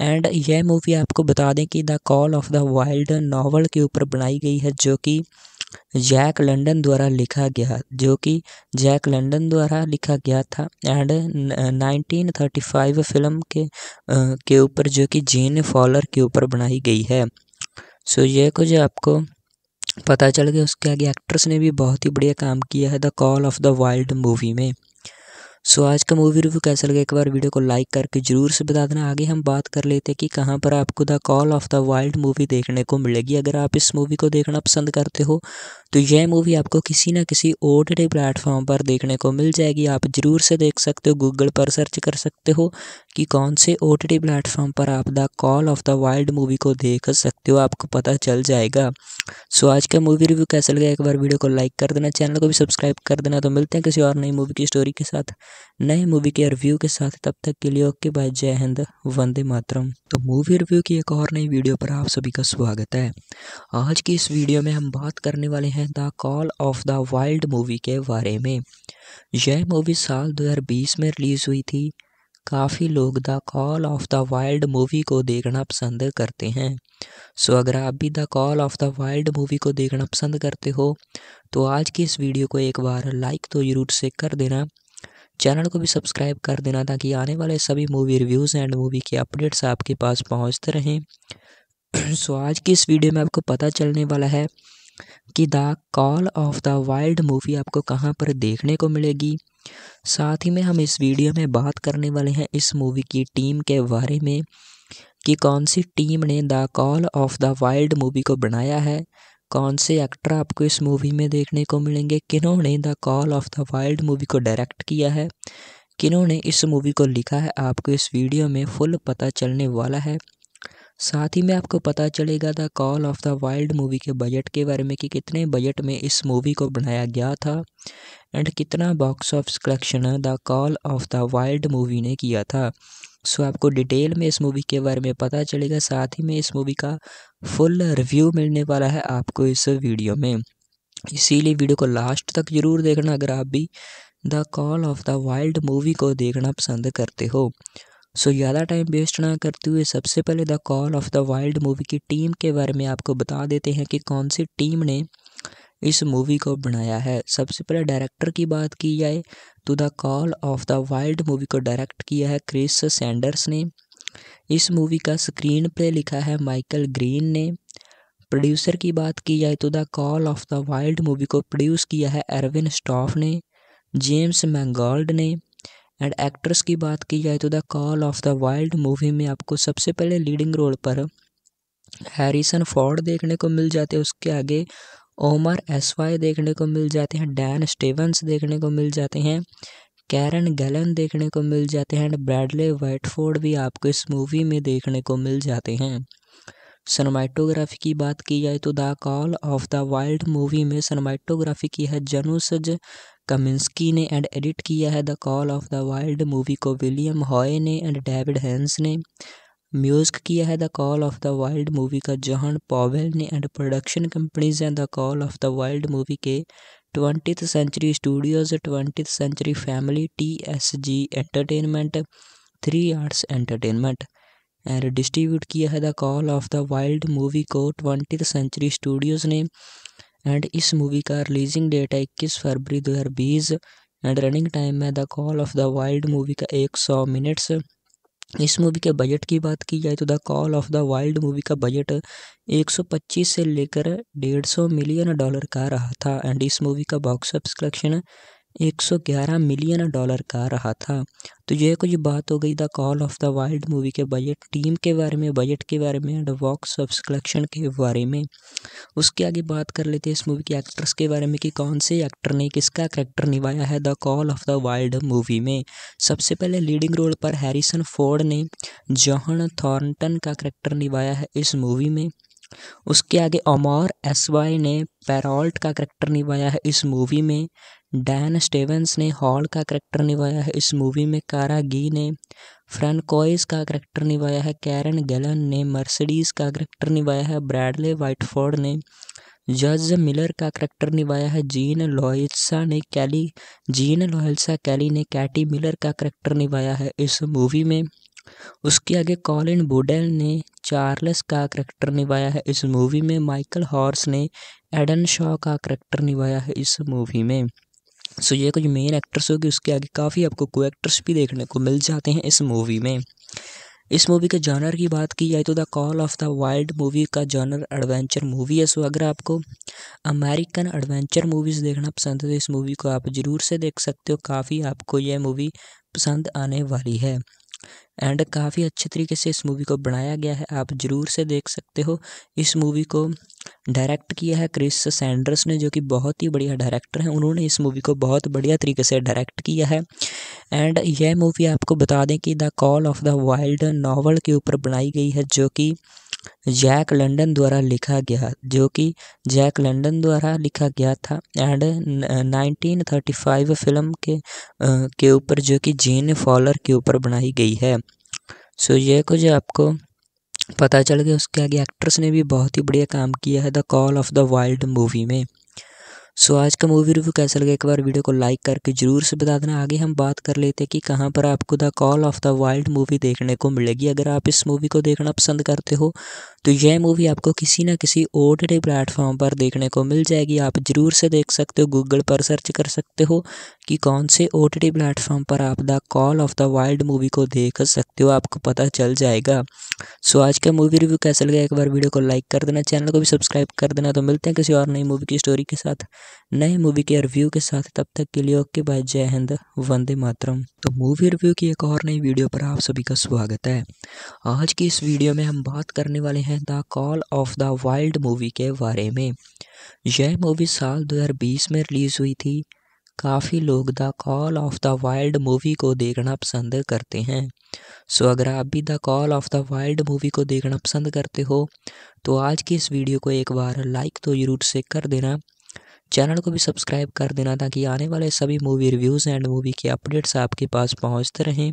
एंड यह मूवी आपको बता दें कि the call of the wild novel के ऊपर बनाई गई है जो कि जैक लंडन द्वारा लिखा गया जो कि जैक लंडन द्वारा लिखा गया था एंड 1935 फिल्म के आ, के ऊपर जो कि जेन फॉलर के ऊपर बनाई गई है सो so, ये कुछ आपको पता चल गया उसके आगे एक्ट्रेस ने भी बहुत ही बढ़िया काम किया है the call of the wild movie में सो आज का मूवी रिव्यू कैसा लगा एक बार वीडियो को लाइक करके जरूर से बता देना आगे हम बात कर लेते हैं कि कहाँ पर आपको the call of the wild movie देखने को मिलेगी अगर आप इस मूवी को देखना पसंद करते हो तो यह मूवी आपको किसी ना किसी ओ टी प्लेटफॉर्म पर देखने को मिल जाएगी आप ज़रूर से देख सकते हो गूगल पर सर्च कर सकते हो कि कौन से ओ टी प्लेटफॉर्म पर आप the call of the wild movie को देख सकते हो आपको पता चल जाएगा सो आज का मूवी रिव्यू कैसा लगा एक बार वीडियो को लाइक कर देना चैनल को भी सब्सक्राइब कर देना तो मिलते हैं किसी और नई मूवी की स्टोरी के साथ नए मूवी के रिव्यू के साथ तब तक के लिए ओके बाय जय हिंद वंदे मातरम तो मूवी रिव्यू की एक और नई वीडियो पर आप सभी का स्वागत है आज की इस वीडियो में हम बात करने वाले हैं the call of the wild movie के बारे में यह मूवी साल 2020 में रिलीज़ हुई थी काफ़ी लोग the call of the wild movie को देखना पसंद करते हैं सो so, अगर आप भी the call of the wild movie को देखना पसंद करते हो तो आज की इस वीडियो को एक बार लाइक तो जरूर से कर देना चैनल को भी सब्सक्राइब कर देना ताकि आने वाले सभी मूवी रिव्यूज़ एंड मूवी के अपडेट्स आपके पास पहुंचते रहें सो so, आज की इस वीडियो में आपको पता चलने वाला है कि the call of the wild movie आपको कहाँ पर देखने को मिलेगी साथ ही में हम इस वीडियो में बात करने वाले हैं इस मूवी की टीम के बारे में कि कौन सी टीम ने the call of the wild movie को बनाया है कौन से एक्टर आपको इस मूवी में देखने को मिलेंगे किन्होंने the call of the wild movie को डायरेक्ट किया है किन्होंने इस मूवी को लिखा है आपको इस वीडियो में फुल पता चलने वाला है साथ ही में आपको पता चलेगा the call of the wild movie के बजट के बारे में कि कितने बजट में इस मूवी को बनाया गया था एंड कितना box office collection the call of the wild movie ने किया था सो आपको डिटेल में इस मूवी के बारे में पता चलेगा साथ ही में इस मूवी का फुल रिव्यू मिलने वाला है आपको इस वीडियो में इसीलिए वीडियो को लास्ट तक ज़रूर देखना अगर आप भी the call of the wild movie को देखना पसंद करते हो सो ज़्यादा टाइम वेस्ट ना करते हुए सबसे पहले the call of the wild movie की टीम के बारे में आपको बता देते हैं कि कौन सी टीम ने इस मूवी को बनाया है सबसे पहले डायरेक्टर की बात की जाए तो the call of the wild movie को डायरेक्ट किया है क्रिस सैंडर्स ने इस मूवी का स्क्रीन प्ले लिखा है माइकल ग्रीन ने प्रोड्यूसर की बात की जाए तो the call of the wild movie को प्रोड्यूस किया है एरविन स्टॉफ ने जेम्स मैंगोल्ड ने एंड एक्ट्रेस की बात की जाए तो the call of the wild movie में आपको सबसे पहले लीडिंग रोल पर हैरिसन फॉर्ड देखने को मिल जाते हैं उसके आगे ओमर वाई देखने को मिल जाते हैं डैन स्टीवंस देखने को मिल जाते हैं कैरन गैलन देखने को मिल जाते हैं एंड ब्रैडले वाइटफोर्ड भी आपको इस मूवी में देखने को मिल जाते हैं सनमाइटोग्राफी की बात की जाए तो the call of the wild movie में सनमाइटोग्राफी की है जनुसज कमिंस्की ने एंड एडिट किया है the call of the wild movie को विलियम हॉय ने एंड डेविड हैंस ने म्यूजिक किया है the call of the wild movie का जॉन पॉवेल ने एंड प्रोडक्शन कंपनीज हैं the call of the wild movie के twenty century studios twenty century family T S G entertainment three arts entertainment and distribute किया है the call of the wild movie को twenty century Studios ने and इस movie का releasing date है इक्कीस फरवरी दो हज़ार बीस एंड रनिंग टाइम है the call of the wild movie का एक सौ मिनट्स इस मूवी के बजट की बात की जाए तो the call of the wild movie का बजट 125 से लेकर 150 मिलियन डॉलर का रहा था एंड इस मूवी का box office collection 111 million dollar का रहा था तो यह कुछ बात हो गई the call of the wild movie के बजट टीम के बारे में बजट के बारे में एंड वॉक्स ऑफ कलेक्शन के बारे में उसके आगे बात कर लेते हैं इस मूवी के एक्ट्रेस के बारे में कि कौन से एक्टर ने किसका करेक्टर निभाया है the call of the wild movie में सबसे पहले लीडिंग रोल पर हैरिसन फोर्ड ने जॉहन थॉर्नटन का करेक्टर निभाया है इस मूवी में उसके आगे एस वाई ने पैरोल्ट का करैक्टर निभाया है इस मूवी में डैन स्टेवेंस ने हॉल का करैक्टर निभाया है इस मूवी में कारा गी ने फ्रेंकोइस का करैक्टर निभाया है कैरन गैलन ने मर्सिडीज का करैक्टर निभाया है ब्रैडले वाइटफोर्ड ने जज मिलर का करैक्टर निभाया है जीन लॉयसा ने कैली जीन लोहिल्सा कैली ने कैटी मिलर का करैक्टर निभाया है इस मूवी में उसके आगे कॉलिन वुडेल ने चार्ल्स का करैक्टर निभाया है इस मूवी में माइकल हॉर्स ने एडन शॉ का करैक्टर निभाया है इस मूवी में सो ये कुछ मेन एक्टर्स होगी उसके आगे काफ़ी आपको को एक्टर्स भी देखने को मिल जाते हैं इस मूवी में इस मूवी के जॉनर की बात की जाए तो the call of the wild movie का जॉनर एडवेंचर मूवी है सो अगर आपको अमेरिकन एडवेंचर मूवीज़ देखना पसंद है तो इस मूवी को आप ज़रूर से देख सकते हो काफ़ी आपको यह मूवी पसंद आने वाली है एंड काफ़ी अच्छे तरीके से इस मूवी को बनाया गया है आप ज़रूर से देख सकते हो इस मूवी को डायरेक्ट किया है क्रिस सैंडर्स ने जो कि बहुत ही बढ़िया डायरेक्टर हैं उन्होंने इस मूवी को बहुत बढ़िया तरीके से डायरेक्ट किया है एंड यह मूवी आपको बता दें कि the call of the wild novel के ऊपर बनाई गई है जो कि जैक लंडन द्वारा लिखा गया जो कि जैक लंडन द्वारा लिखा गया था and nineteen thirty five film के के ऊपर जो कि जेन फॉलर के ऊपर बनाई गई है सो so, ये कुछ आपको पता चल गया उसके आगे एक्ट्रेस ने भी बहुत ही बढ़िया काम किया है the call of the wild movie में सो आज का मूवी रिव्यू कैसा लगा एक बार वीडियो को लाइक करके जरूर से बता देना आगे हम बात कर लेते हैं कि कहाँ पर आपको the call of the wild movie देखने को मिलेगी अगर आप इस मूवी को देखना पसंद करते हो तो यह मूवी आपको किसी ना किसी ओ प्लेटफॉर्म पर देखने को मिल जाएगी आप ज़रूर से देख सकते हो गूगल पर सर्च कर सकते हो कि कौन से ओ प्लेटफॉर्म पर आप the call of the wild movie को देख सकते हो आपको पता चल जाएगा सो आज का मूवी रिव्यू कैसा लगा एक बार वीडियो को लाइक कर देना चैनल को भी सब्सक्राइब कर देना तो मिलते हैं किसी और नई मूवी की स्टोरी के साथ नए मूवी के रिव्यू के साथ तब तक के लिए ओके बाय जय हिंद वंदे मातरम तो मूवी रिव्यू की एक और नई वीडियो पर आप सभी का स्वागत है आज की इस वीडियो में हम बात करने वाले हैं the call of the wild movie के बारे में यह मूवी साल 2020 में रिलीज़ हुई थी काफ़ी लोग the call of the wild movie को देखना पसंद करते हैं सो so, अगर आप भी the call of the wild movie को देखना पसंद करते हो तो आज की इस वीडियो को एक बार लाइक तो ज़रूर से कर देना चैनल को भी सब्सक्राइब कर देना ताकि आने वाले सभी मूवी रिव्यूज़ एंड मूवी के अपडेट्स आपके पास पहुँचते रहें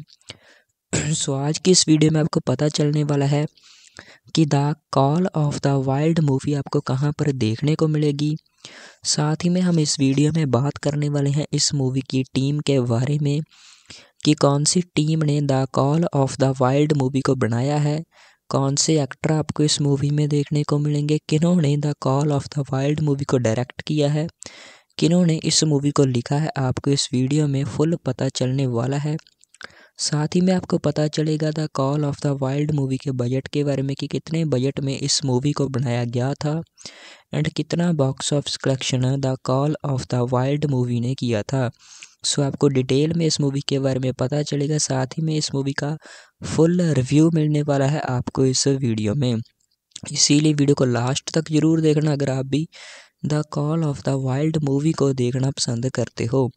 सो आज की इस वीडियो में आपको पता चलने वाला है कि the call of the wild movie आपको कहाँ पर देखने को मिलेगी साथ ही में हम इस वीडियो में बात करने वाले हैं इस मूवी की टीम के बारे में कि कौन सी टीम ने the call of the wild movie को बनाया है कौन से एक्टर आपको इस मूवी में देखने को मिलेंगे किन्होंने the call of the wild movie को डायरेक्ट किया है किन्होंने इस मूवी को लिखा है आपको इस वीडियो में फुल पता चलने वाला है साथ ही में आपको पता चलेगा the call of the wild movie के बजट के बारे में कि कितने बजट में इस मूवी को बनाया गया था एंड कितना box office collection the call of the wild movie ने किया था सो आपको डिटेल में इस मूवी के बारे में पता चलेगा साथ ही में इस मूवी का फुल रिव्यू मिलने वाला है आपको इस वीडियो में इसीलिए वीडियो को लास्ट तक ज़रूर देखना अगर आप भी the call of the wild movie को देखना पसंद करते हो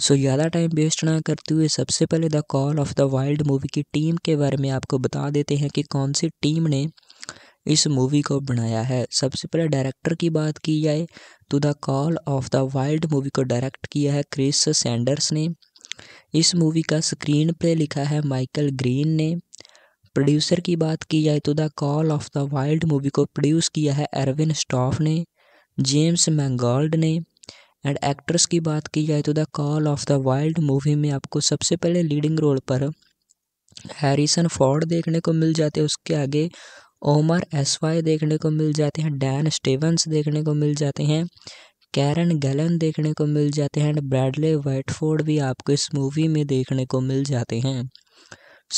सो so, ज़्यादा टाइम वेस्ट ना करते हुए सबसे पहले the call of the wild movie की टीम के बारे में आपको बता देते हैं कि कौन सी टीम ने इस मूवी को बनाया है सबसे पहले डायरेक्टर की बात की जाए तो the call of the wild movie को डायरेक्ट किया है क्रिस सैंडर्स ने इस मूवी का स्क्रीन प्ले लिखा है माइकल ग्रीन ने प्रोड्यूसर की बात की जाए तो the call of the wild movie को प्रोड्यूस किया है एरविन स्टॉफ ने जेम्स मैंगोल्ड ने एंड एक्ट्रेस की बात की जाए तो the call of the wild movie में आपको सबसे पहले लीडिंग रोल पर हैरिसन फोर्ड देखने को मिल जाते हैं उसके आगे ओमर एसवाई देखने को मिल जाते हैं डैन स्टीवंस देखने को मिल जाते हैं कैरन गलन देखने को मिल जाते हैं एंड ब्रैडले वाइटफोर्ड भी आपको इस मूवी में देखने को मिल जाते हैं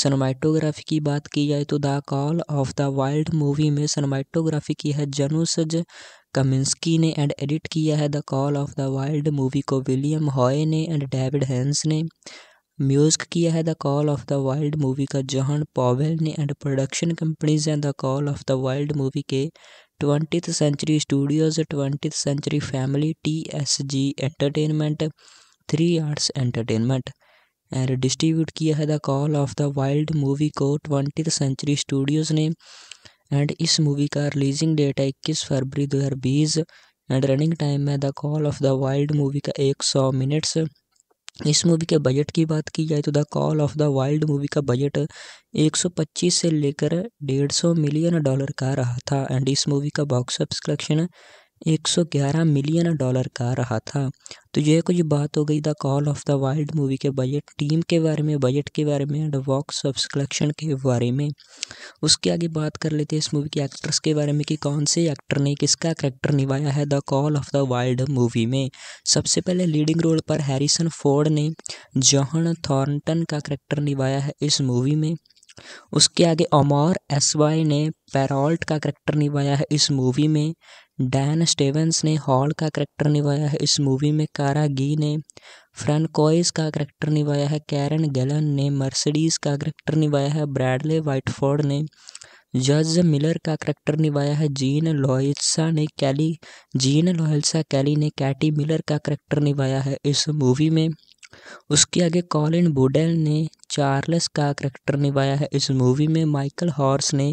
सनमाइटोग्राफी की बात की जाए तो the call of the wild movie में सनमाइटोग्राफी की है जनुसज कमिंस्की ने एंड एडिट किया है the call of the wild movie को विलियम हॉय ने एंड डेविड हैंस ने म्यूज़िक किया है the call of the wild movie का जॉन पॉवेल ने एंड प्रोडक्शन कंपनीज हैं the call of the wild movie के ट्वेंटिथ century Studios ट्वेंटिथ century family T S G entertainment three arts entertainment and distribute किया है the call of the wild movie को twenty century Studios ने and इस movie का releasing date है इक्कीस फरवरी दो हज़ार बीस एंड रनिंग टाइम है the call of the wild movie का एक सौ मिनट्स इस मूवी के बजट की बात की जाए तो the call of the wild movie का बजट 125 से लेकर 150 मिलियन डॉलर का रहा था एंड इस मूवी का box office collection 111 million dollar का रहा था तो यह कुछ बात हो गई the call of the wild movie के बजट टीम के बारे में बजट के बारे में एंड वॉक्स ऑफ कलेक्शन के बारे में उसके आगे बात कर लेते हैं इस मूवी के एक्टर्स के बारे में कि कौन से एक्टर ने किसका करेक्टर निभाया है the call of the wild movie में सबसे पहले लीडिंग रोल पर हैरिसन फोर्ड ने जॉहन थॉर्नटन का करेक्टर निभाया है इस मूवी में उसके आगे एस एसवाई ने पैरॉल्ट का करैक्टर निभाया है इस मूवी में डैन स्टेवेंस ने हॉल का करैक्टर निभाया है इस मूवी में कारा गी ने फ्रनकॉइस का करैक्टर निभाया है कैरन गैलन ने मर्सिडीज का करैक्टर निभाया है ब्रैडले वाइटफोर्ड ने जज मिलर का करैक्टर निभाया है जीन लॉयसा ने कैली जीन लॉयसा कैली ने कैटी मिलर का करैक्टर निभाया है इस मूवी में उसके आगे कॉलिन बुडेल ने चार्ल्स का करैक्टर निभाया है इस मूवी में माइकल हॉर्स ने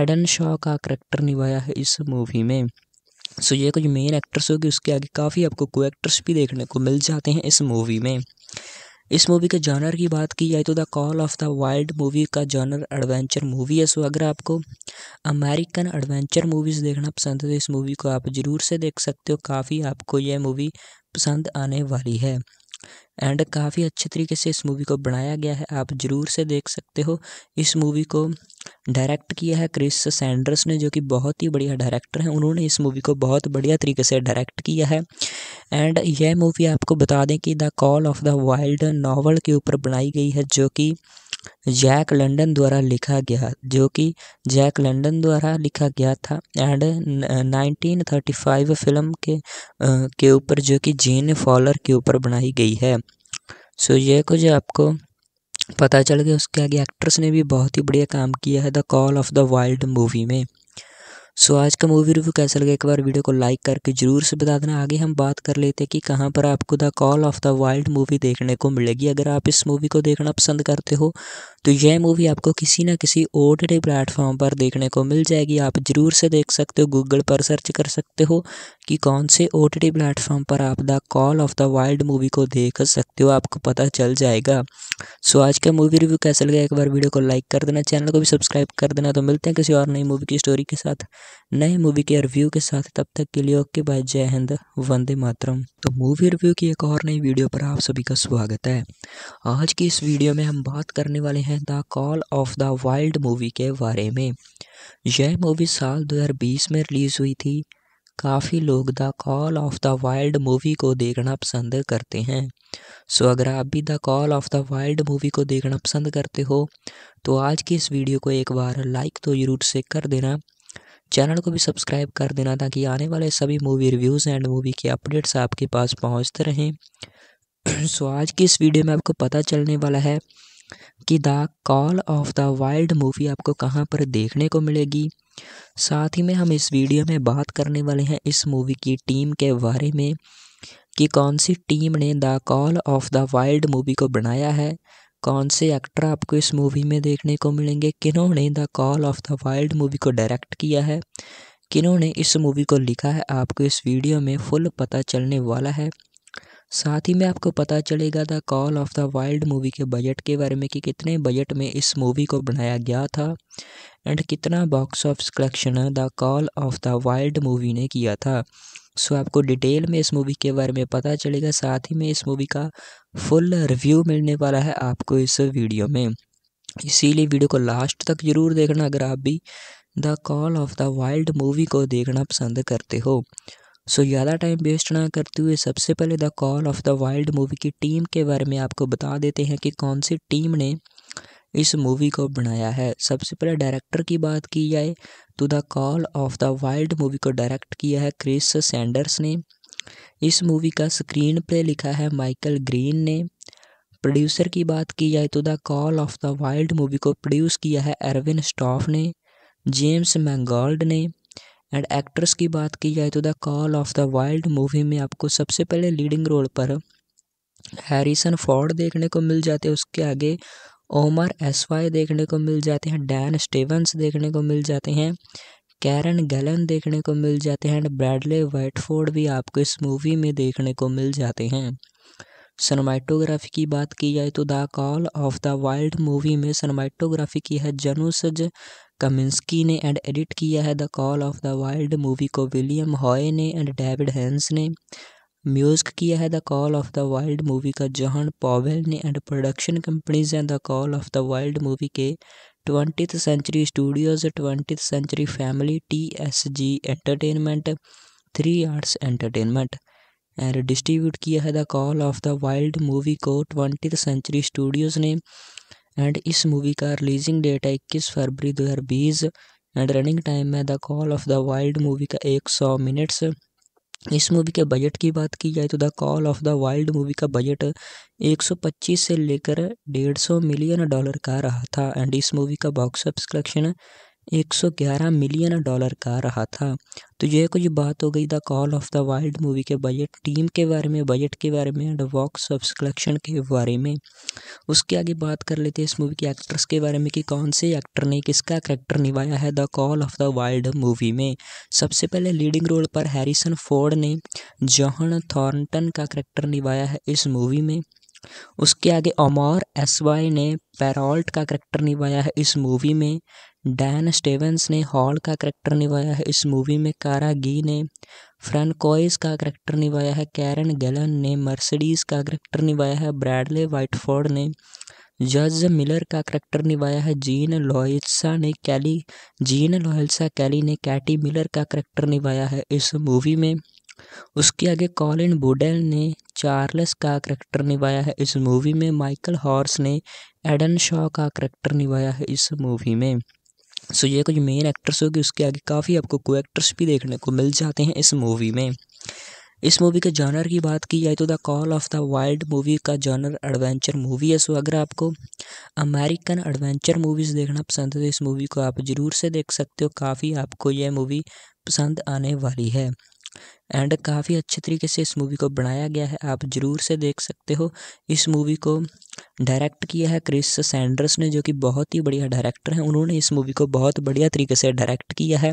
एडन शॉ का करैक्टर निभाया है इस मूवी में सो ये कुछ मेन एक्टर्स होगी उसके आगे काफ़ी आपको को एक्टर्स भी देखने को मिल जाते हैं इस मूवी में इस मूवी के जॉनर की बात की जाए तो the call of the wild movie का जॉनर एडवेंचर मूवी है सो अगर आपको अमेरिकन एडवेंचर मूवीज़ देखना पसंद है तो इस मूवी को आप ज़रूर से देख सकते हो काफ़ी आपको यह मूवी पसंद आने वाली है एंड काफ़ी अच्छे तरीके से इस मूवी को बनाया गया है आप ज़रूर से देख सकते हो इस मूवी को डायरेक्ट किया है क्रिस सैंडर्स ने जो कि बहुत ही बढ़िया डायरेक्टर हैं उन्होंने इस मूवी को बहुत बढ़िया तरीके से डायरेक्ट किया है एंड यह मूवी आपको बता दें कि the call of the wild novel के ऊपर बनाई गई है जो कि जैक लंडन द्वारा लिखा गया जो कि जैक लंडन द्वारा लिखा गया था एंड 1935 फिल्म के के ऊपर जो कि जीन फॉलर के ऊपर बनाई गई है सो so, ये कुछ आपको पता चल गया उसके आगे एक्ट्रेस ने भी बहुत ही बढ़िया काम किया है the call of the wild movie में सो आज का मूवी रिव्यू कैसा लगा एक बार वीडियो को लाइक करके जरूर से बता देना आगे हम बात कर लेते हैं कि कहाँ पर आपको the call of the wild movie देखने को मिलेगी अगर आप इस मूवी को देखना पसंद करते हो तो यह मूवी आपको किसी ना किसी ओ टी प्लेटफॉर्म पर देखने को मिल जाएगी आप जरूर से देख सकते हो गूगल पर सर्च कर सकते हो कि कौन से ओ टी प्लेटफॉर्म पर आप the call of the wild movie को देख सकते हो आपको पता चल जाएगा सो आज का मूवी रिव्यू कैसा लगा एक बार वीडियो को लाइक कर देना चैनल को भी सब्सक्राइब कर देना तो मिलते हैं किसी और नई मूवी की स्टोरी के साथ नए मूवी के रिव्यू के साथ तब तक के लिए ओके बाय जय हिंद वंदे मातरम तो मूवी रिव्यू की एक और नई वीडियो पर आप सभी का स्वागत है आज की इस वीडियो में हम बात करने वाले हैं the call of the wild movie के बारे में यह मूवी साल 2020 में रिलीज़ हुई थी काफ़ी लोग the call of the wild movie को देखना पसंद करते हैं सो अगर आप भी the call of the wild movie को देखना पसंद करते हो तो आज की इस वीडियो को एक बार लाइक तो ज़रूर से कर देना चैनल को भी सब्सक्राइब कर देना ताकि आने वाले सभी मूवी रिव्यूज़ एंड मूवी के अपडेट्स आपके पास पहुंचते रहें सो आज की इस वीडियो में आपको पता चलने वाला है कि the call of the wild movie आपको कहाँ पर देखने को मिलेगी साथ ही में हम इस वीडियो में बात करने वाले हैं इस मूवी की टीम के बारे में कि कौन सी टीम ने the call of the wild movie को बनाया है कौन से एक्टर आपको इस मूवी में देखने को मिलेंगे किन्होंने the call of the wild movie को डायरेक्ट किया है किन्होंने इस मूवी को लिखा है आपको इस वीडियो में फुल पता चलने वाला है साथ ही में आपको पता चलेगा the call of the wild movie के बजट के बारे में कि कितने बजट में इस मूवी को बनाया गया था एंड कितना box office collection the call of the wild movie ने किया था सो आपको डिटेल में इस मूवी के बारे में पता चलेगा साथ ही में इस मूवी का फुल रिव्यू मिलने वाला है आपको इस वीडियो में इसीलिए वीडियो को लास्ट तक ज़रूर देखना अगर आप भी the call of the wild movie को देखना पसंद करते हो सो so, ज़्यादा टाइम वेस्ट ना करते हुए सबसे पहले the call of the wild movie की टीम के बारे में आपको बता देते हैं कि कौन सी टीम ने इस मूवी को बनाया है सबसे पहले डायरेक्टर की बात की जाए तो the call of the wild movie को डायरेक्ट किया है क्रिस सैंडर्स ने इस मूवी का स्क्रीन प्ले लिखा है माइकल ग्रीन ने प्रोड्यूसर की बात की जाए तो the call of the wild movie को प्रोड्यूस किया है एरविन स्टॉफ ने जेम्स मैंगोल्ड ने एंड एक्ट्रेस की बात की जाए तो the call of the wild movie में आपको सबसे पहले लीडिंग रोल पर हैरिसन फोर्ड देखने को मिल जाते हैं उसके आगे ओमर एसवाई देखने को मिल जाते हैं डैन स्टीवंस देखने को मिल जाते हैं कैरन गैलन देखने को मिल जाते हैं एंड ब्रैडले वाइटफोर्ड भी आपको इस मूवी में देखने को मिल जाते हैं सनमाइटोग्राफी की बात की जाए तो the call of the wild movie में सनमाइटोग्राफी की है जनुसज कमिंस्की ने एंड एडिट किया है the call of the wild movie को विलियम हॉय ने एंड डेविड हैंस ने म्यूज़िक किया है the call of the wild movie का जॉन पॉवेल ने एंड प्रोडक्शन कंपनीज हैं the call of the wild movie के ट्वेंटिथ century studios ट्वेंटिथ century family T S G entertainment three arts entertainment and distribute किया है the call of the wild movie को twenty century Studios ने and इस movie का releasing date है इक्कीस फरवरी दो हज़ार बीस एंड रनिंग टाइम है the call of the wild movie का एक सौ मिनट्स इस मूवी के बजट की बात की जाए तो the call of the wild movie का बजट 125 से लेकर 150 मिलियन डॉलर का रहा था एंड इस मूवी का box office collection 111 million dollar का रहा था तो यह कुछ बात हो गई the call of the wild movie के बजट टीम के बारे में बजट के बारे में एंड वॉक्स ऑफ कलेक्शन के बारे में उसके आगे बात कर लेते हैं इस मूवी के एक्ट्रेस के बारे में कि कौन से एक्टर ने किसका करेक्टर निभाया है the call of the wild movie में सबसे पहले लीडिंग रोल पर हैरिसन फोर्ड ने जॉहन थॉर्नटन का करेक्टर निभाया है इस मूवी में उसके आगे ओमर एस वाई ने पैरॉल्ट का करेक्टर निभाया है इस मूवी में डैन स्टेवंस ने हॉल का करैक्टर निभाया है इस मूवी में कारा गी ने फ्रेंकोइस का करैक्टर निभाया है कैरन गैलन ने मर्सिडीज का करैक्टर निभाया है ब्रैडले वाइटफोर्ड ने जज मिलर का करैक्टर निभाया है जीन लॉयसा ने कैली जीन लॉयसा कैली ने कैटी मिलर का करैक्टर निभाया है इस मूवी में उसके आगे कॉलिन बुडेल ने चार्ल्स का करैक्टर निभाया है इस मूवी में माइकल हॉर्स ने एडन शॉ का करैक्टर निभाया है इस मूवी में सो ये कुछ मेन एक्टर्स होगी उसके आगे काफ़ी आपको को एक्टर्स भी देखने को मिल जाते हैं इस मूवी में इस मूवी के जानर की बात की जाए तो the call of the wild movie का जानर एडवेंचर मूवी है सो अगर आपको अमेरिकन एडवेंचर मूवीज़ देखना पसंद है तो इस मूवी को आप ज़रूर से देख सकते हो काफ़ी आपको यह मूवी पसंद आने वाली है एंड काफ़ी अच्छे तरीके से इस मूवी को बनाया गया है आप ज़रूर से देख सकते हो इस मूवी को डायरेक्ट किया है क्रिस सैंडर्स ने जो कि बहुत ही बढ़िया डायरेक्टर हैं उन्होंने इस मूवी को बहुत बढ़िया तरीके से डायरेक्ट किया है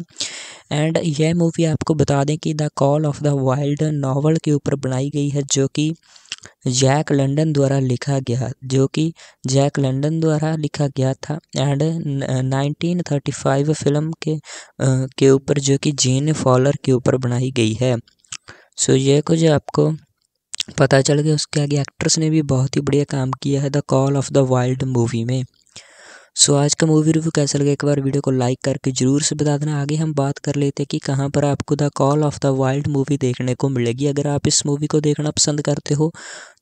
एंड यह मूवी आपको बता दें कि the call of the wild novel के ऊपर बनाई गई है जो कि जैक लंडन द्वारा लिखा गया जो कि जैक लंडन द्वारा लिखा गया था एंड 1935 फिल्म के के ऊपर जो कि जीन फॉलर के ऊपर बनाई गई है सो so, ये कुछ आपको पता चल गया उसके आगे एक्ट्रेस ने भी बहुत ही बढ़िया काम किया है the call of the wild movie में सो आज का मूवी रिव्यू कैसा लगा एक बार वीडियो को लाइक करके जरूर से बता देना आगे हम बात कर लेते हैं कि कहाँ पर आपको the call of the wild movie देखने को मिलेगी अगर आप इस मूवी को देखना पसंद करते हो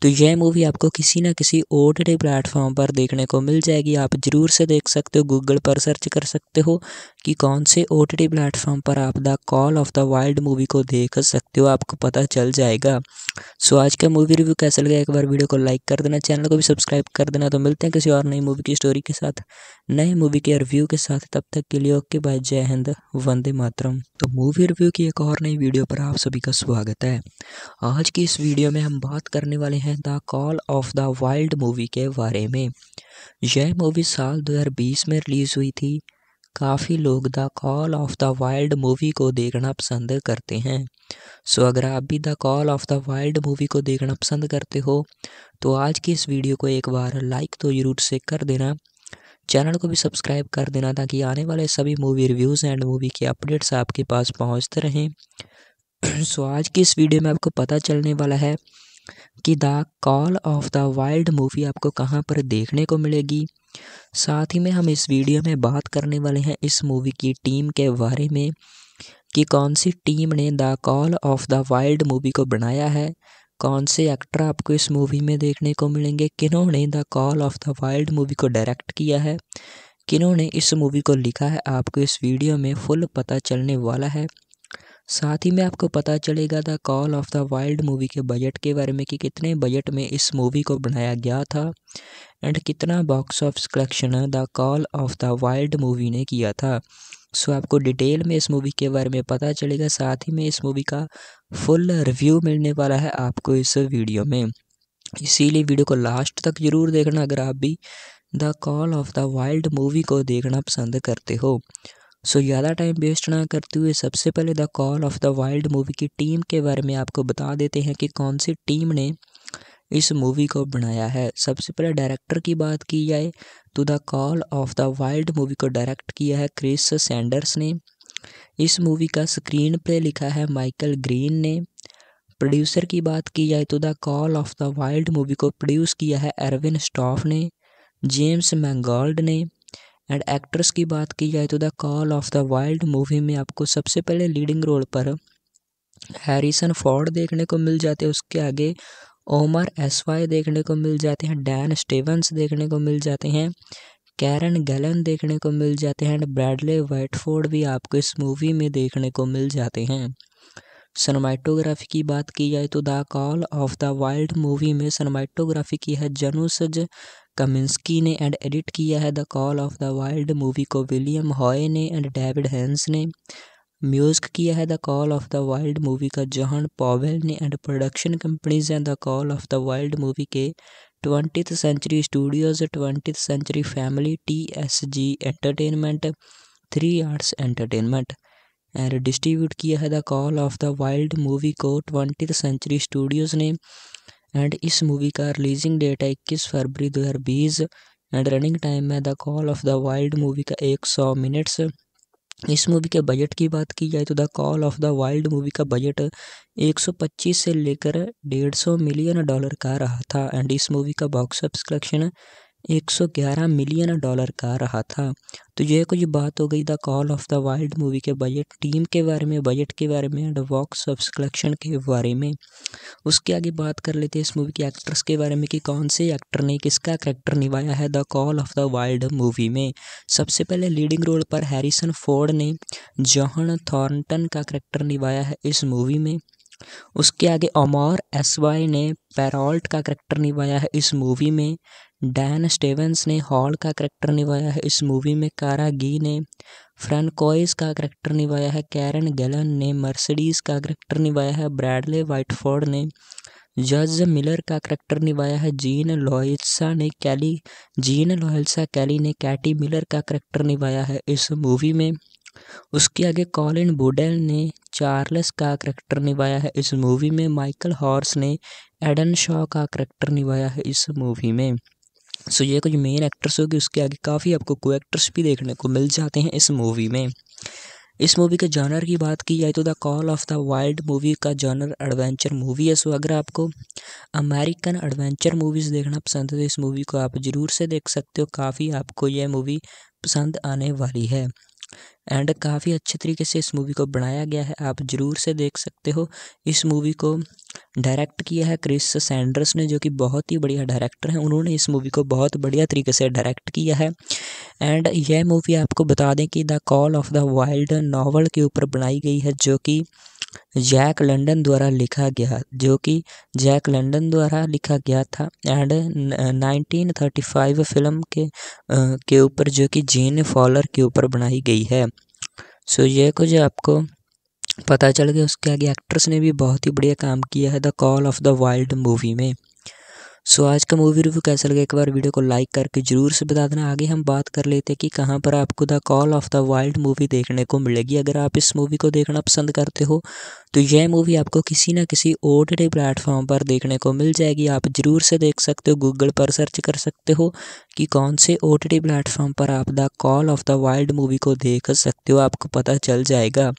तो यह मूवी आपको किसी ना किसी ओ टी प्लेटफॉर्म पर देखने को मिल जाएगी आप ज़रूर से देख सकते हो गूगल पर सर्च कर सकते हो कि कौन से ओ टी प्लेटफॉर्म पर आप the call of the wild movie को देख सकते हो आपको पता चल जाएगा सो आज का मूवी रिव्यू कैसा लगा एक बार वीडियो को लाइक कर देना चैनल को भी सब्सक्राइब कर देना तो मिलते हैं किसी और नई मूवी की स्टोरी के साथ नए मूवी के रिव्यू के साथ तब तक के लिए ओके बाय जय हिंद वंदे मातरम तो मूवी रिव्यू की एक और नई वीडियो पर आप सभी का स्वागत है आज की इस वीडियो में हम बात करने वाले हैं हैं the call of the wild movie के बारे में यह मूवी साल 2020 में रिलीज़ हुई थी काफ़ी लोग the call of the wild movie को देखना पसंद करते हैं सो अगर आप भी the call of the wild movie को देखना पसंद करते हो तो आज की इस वीडियो को एक बार लाइक तो जरूर से कर देना चैनल को भी सब्सक्राइब कर देना ताकि आने वाले सभी मूवी रिव्यूज़ एंड मूवी के अपडेट्स आपके पास पहुंचते रहें सो आज की इस वीडियो में आपको पता चलने वाला है कि the call of the wild movie आपको कहाँ पर देखने को मिलेगी साथ ही में हम इस वीडियो में बात करने वाले हैं इस मूवी की टीम के बारे में कि कौन सी टीम ने the call of the wild movie को बनाया है कौन से एक्टर आपको इस मूवी में देखने को मिलेंगे किन्होंने the call of the wild movie को डायरेक्ट किया है किन्होंने इस मूवी को लिखा है आपको इस वीडियो में फुल पता चलने वाला है साथ ही में आपको पता चलेगा the call of the wild movie के बजट के बारे में कि कितने बजट में इस मूवी को बनाया गया था एंड कितना box office collection the call of the wild movie ने किया था सो so, आपको डिटेल में इस मूवी के बारे में पता चलेगा साथ ही में इस मूवी का फुल रिव्यू मिलने वाला है आपको इस वीडियो में इसीलिए वीडियो को लास्ट तक ज़रूर देखना अगर आप भी the call of the wild movie को देखना पसंद करते हो सो ज़्यादा टाइम वेस्ट ना करते हुए सबसे पहले the call of the wild movie की टीम के बारे में आपको बता देते हैं कि कौन सी टीम ने इस मूवी को बनाया है सबसे पहले डायरेक्टर की बात की जाए तो the call of the wild movie को डायरेक्ट किया है क्रिस सैंडर्स ने इस मूवी का स्क्रीन प्ले लिखा है माइकल ग्रीन ने प्रोड्यूसर की बात की जाए तो the call of the wild movie को प्रोड्यूस किया है एरविन स्टॉफ ने जेम्स मैंगोल्ड ने एंड एक्ट्रेस की बात की जाए तो the call of the wild movie में आपको सबसे पहले लीडिंग रोल पर हैरिसन फॉर्ड देखने को मिल जाते हैं उसके आगे ओमर एसवाई देखने को मिल जाते हैं डैन स्टीवंस देखने को मिल जाते हैं कैरन गैलन देखने को मिल जाते हैं एंड ब्रैडले वाइटफोर्ड भी आपको इस मूवी में देखने को मिल जाते हैं सनमाइटोग्राफी की बात की जाए तो the call of the wild movie में सनमाइटोग्राफी की है जनुसज कमिंस्की ने एंड एडिट किया है the call of the wild movie को विलियम हॉय ने एंड डेविड हैंस ने म्यूज़िक किया है the call of the wild movie का जॉहन पॉवेल ने एंड प्रोडक्शन कंपनीज हैं the call of the wild movie के twenty century Studios twenty century family T S G entertainment three arts entertainment and distribute किया है the call of the wild movie को twenty century Studios ने and इस movie का releasing date है इक्कीस फरवरी दो एंड रनिंग टाइम है the call of the wild movie का एक सौ मिनट्स इस मूवी के बजट की बात की जाए तो the call of the wild movie का बजट 125 से लेकर 150 मिलियन डॉलर का रहा था एंड इस मूवी का box office collection 111 million dollar का रहा था तो यह कुछ बात हो गई the call of the wild movie के बजट टीम के बारे में बजट के बारे में एंड वॉक्स ऑफ कलेक्शन के बारे में उसके आगे बात कर लेते हैं इस मूवी के एक्ट्रेस के बारे में कि कौन से एक्टर ने किसका कैरेक्टर निभाया है the call of the wild movie में सबसे पहले लीडिंग रोल पर हैरिसन फोर्ड ने जॉहन थॉर्नटन का करेक्टर निभाया है इस मूवी में उसके आगे अमौर एस वाई ने पैरॉल्ट का करेक्टर निभाया है इस मूवी में डैन स्टेवेंस ने हॉल का करैक्टर निभाया है इस मूवी में कारा गी ने फ्रेंकोइस का करैक्टर निभाया है कैरन गैलन ने मर्सिडीज का करैक्टर निभाया है ब्रैडले वाइटफोर्ड ने जज मिलर का करैक्टर निभाया है जीन लॉयसा ने कैली जीन लॉयसा कैली ने कैटी मिलर का करैक्टर निभाया है इस मूवी में उसके आगे कॉलिन बुडेल ने चार्ल्स का करैक्टर निभाया है इस मूवी में माइकल हॉर्स ने एडन शॉ का करैक्टर निभाया है इस मूवी में सो ये कुछ मेन एक्टर्स होगी उसके आगे काफ़ी आपको को एक्टर्स भी देखने को मिल जाते हैं इस मूवी में इस मूवी के जानर की बात की जाए तो the call of the wild movie का जानर एडवेंचर मूवी है सो अगर आपको अमेरिकन एडवेंचर मूवीज़ देखना पसंद है तो इस मूवी को आप ज़रूर से देख सकते हो काफ़ी आपको यह मूवी पसंद आने वाली है एंड काफ़ी अच्छे तरीके से इस मूवी को बनाया गया है आप ज़रूर से देख सकते हो इस मूवी को डायरेक्ट किया है क्रिस सैंडर्स ने जो कि बहुत ही बढ़िया डायरेक्टर हैं उन्होंने इस मूवी को बहुत बढ़िया तरीके से डायरेक्ट किया है एंड यह मूवी आपको बता दें कि the call of the wild novel के ऊपर बनाई गई है जो कि जैक लंडन द्वारा लिखा गया जो कि जैक लंडन द्वारा लिखा गया था एंड 1935 फिल्म के के ऊपर जो कि जीन फॉलर के ऊपर बनाई गई है सो so, ये कुछ आपको पता चल गया उसके आगे एक्ट्रेस ने भी बहुत ही बढ़िया काम किया है the call of the wild movie में सो आज का मूवी रिव्यू कैसा लगा एक बार वीडियो को लाइक करके जरूर से बता देना आगे हम बात कर लेते हैं कि कहाँ पर आपको the call of the wild movie देखने को मिलेगी अगर आप इस मूवी को देखना पसंद करते हो तो यह मूवी आपको किसी ना किसी ओ प्लेटफॉर्म पर देखने को मिल जाएगी आप ज़रूर से देख सकते हो गूगल पर सर्च कर सकते हो कि कौन से ओ टी प्लेटफॉर्म पर आप the call of the wild movie को देख सकते हो आपको पता चल जाएगा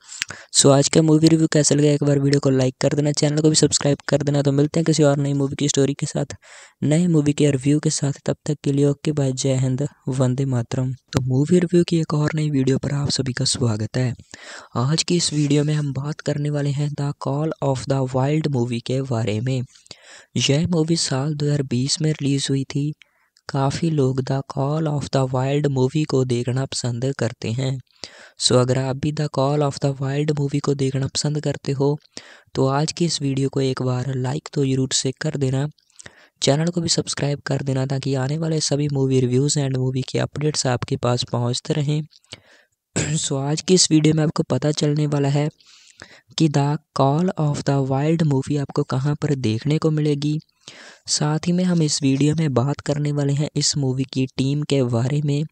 सो आज का मूवी रिव्यू कैसा लगा एक बार वीडियो को लाइक कर देना चैनल को भी सब्सक्राइब कर देना तो मिलते हैं किसी और नई मूवी की स्टोरी के साथ नए मूवी के रिव्यू के साथ तब तक के लिए ओके बाय जय हिंद वंदे मातरम तो मूवी रिव्यू की एक और नई वीडियो पर आप सभी का स्वागत है आज की इस वीडियो में हम बात करने वाले हैं है the call of the wild movie के बारे में यह मूवी साल 2020 में रिलीज़ हुई थी काफ़ी लोग the call of the wild movie को देखना पसंद करते हैं सो अगर आप भी the call of the wild movie को देखना पसंद करते हो तो आज की इस वीडियो को एक बार लाइक तो जरूर से कर देना चैनल को भी सब्सक्राइब कर देना ताकि आने वाले सभी मूवी रिव्यूज़ एंड मूवी के अपडेट्स आपके पास पहुंचते रहें सो आज की इस वीडियो में आपको पता चलने वाला है कि the call of the wild movie आपको कहाँ पर देखने को मिलेगी साथ ही में हम इस वीडियो में बात करने वाले हैं इस मूवी की टीम के बारे में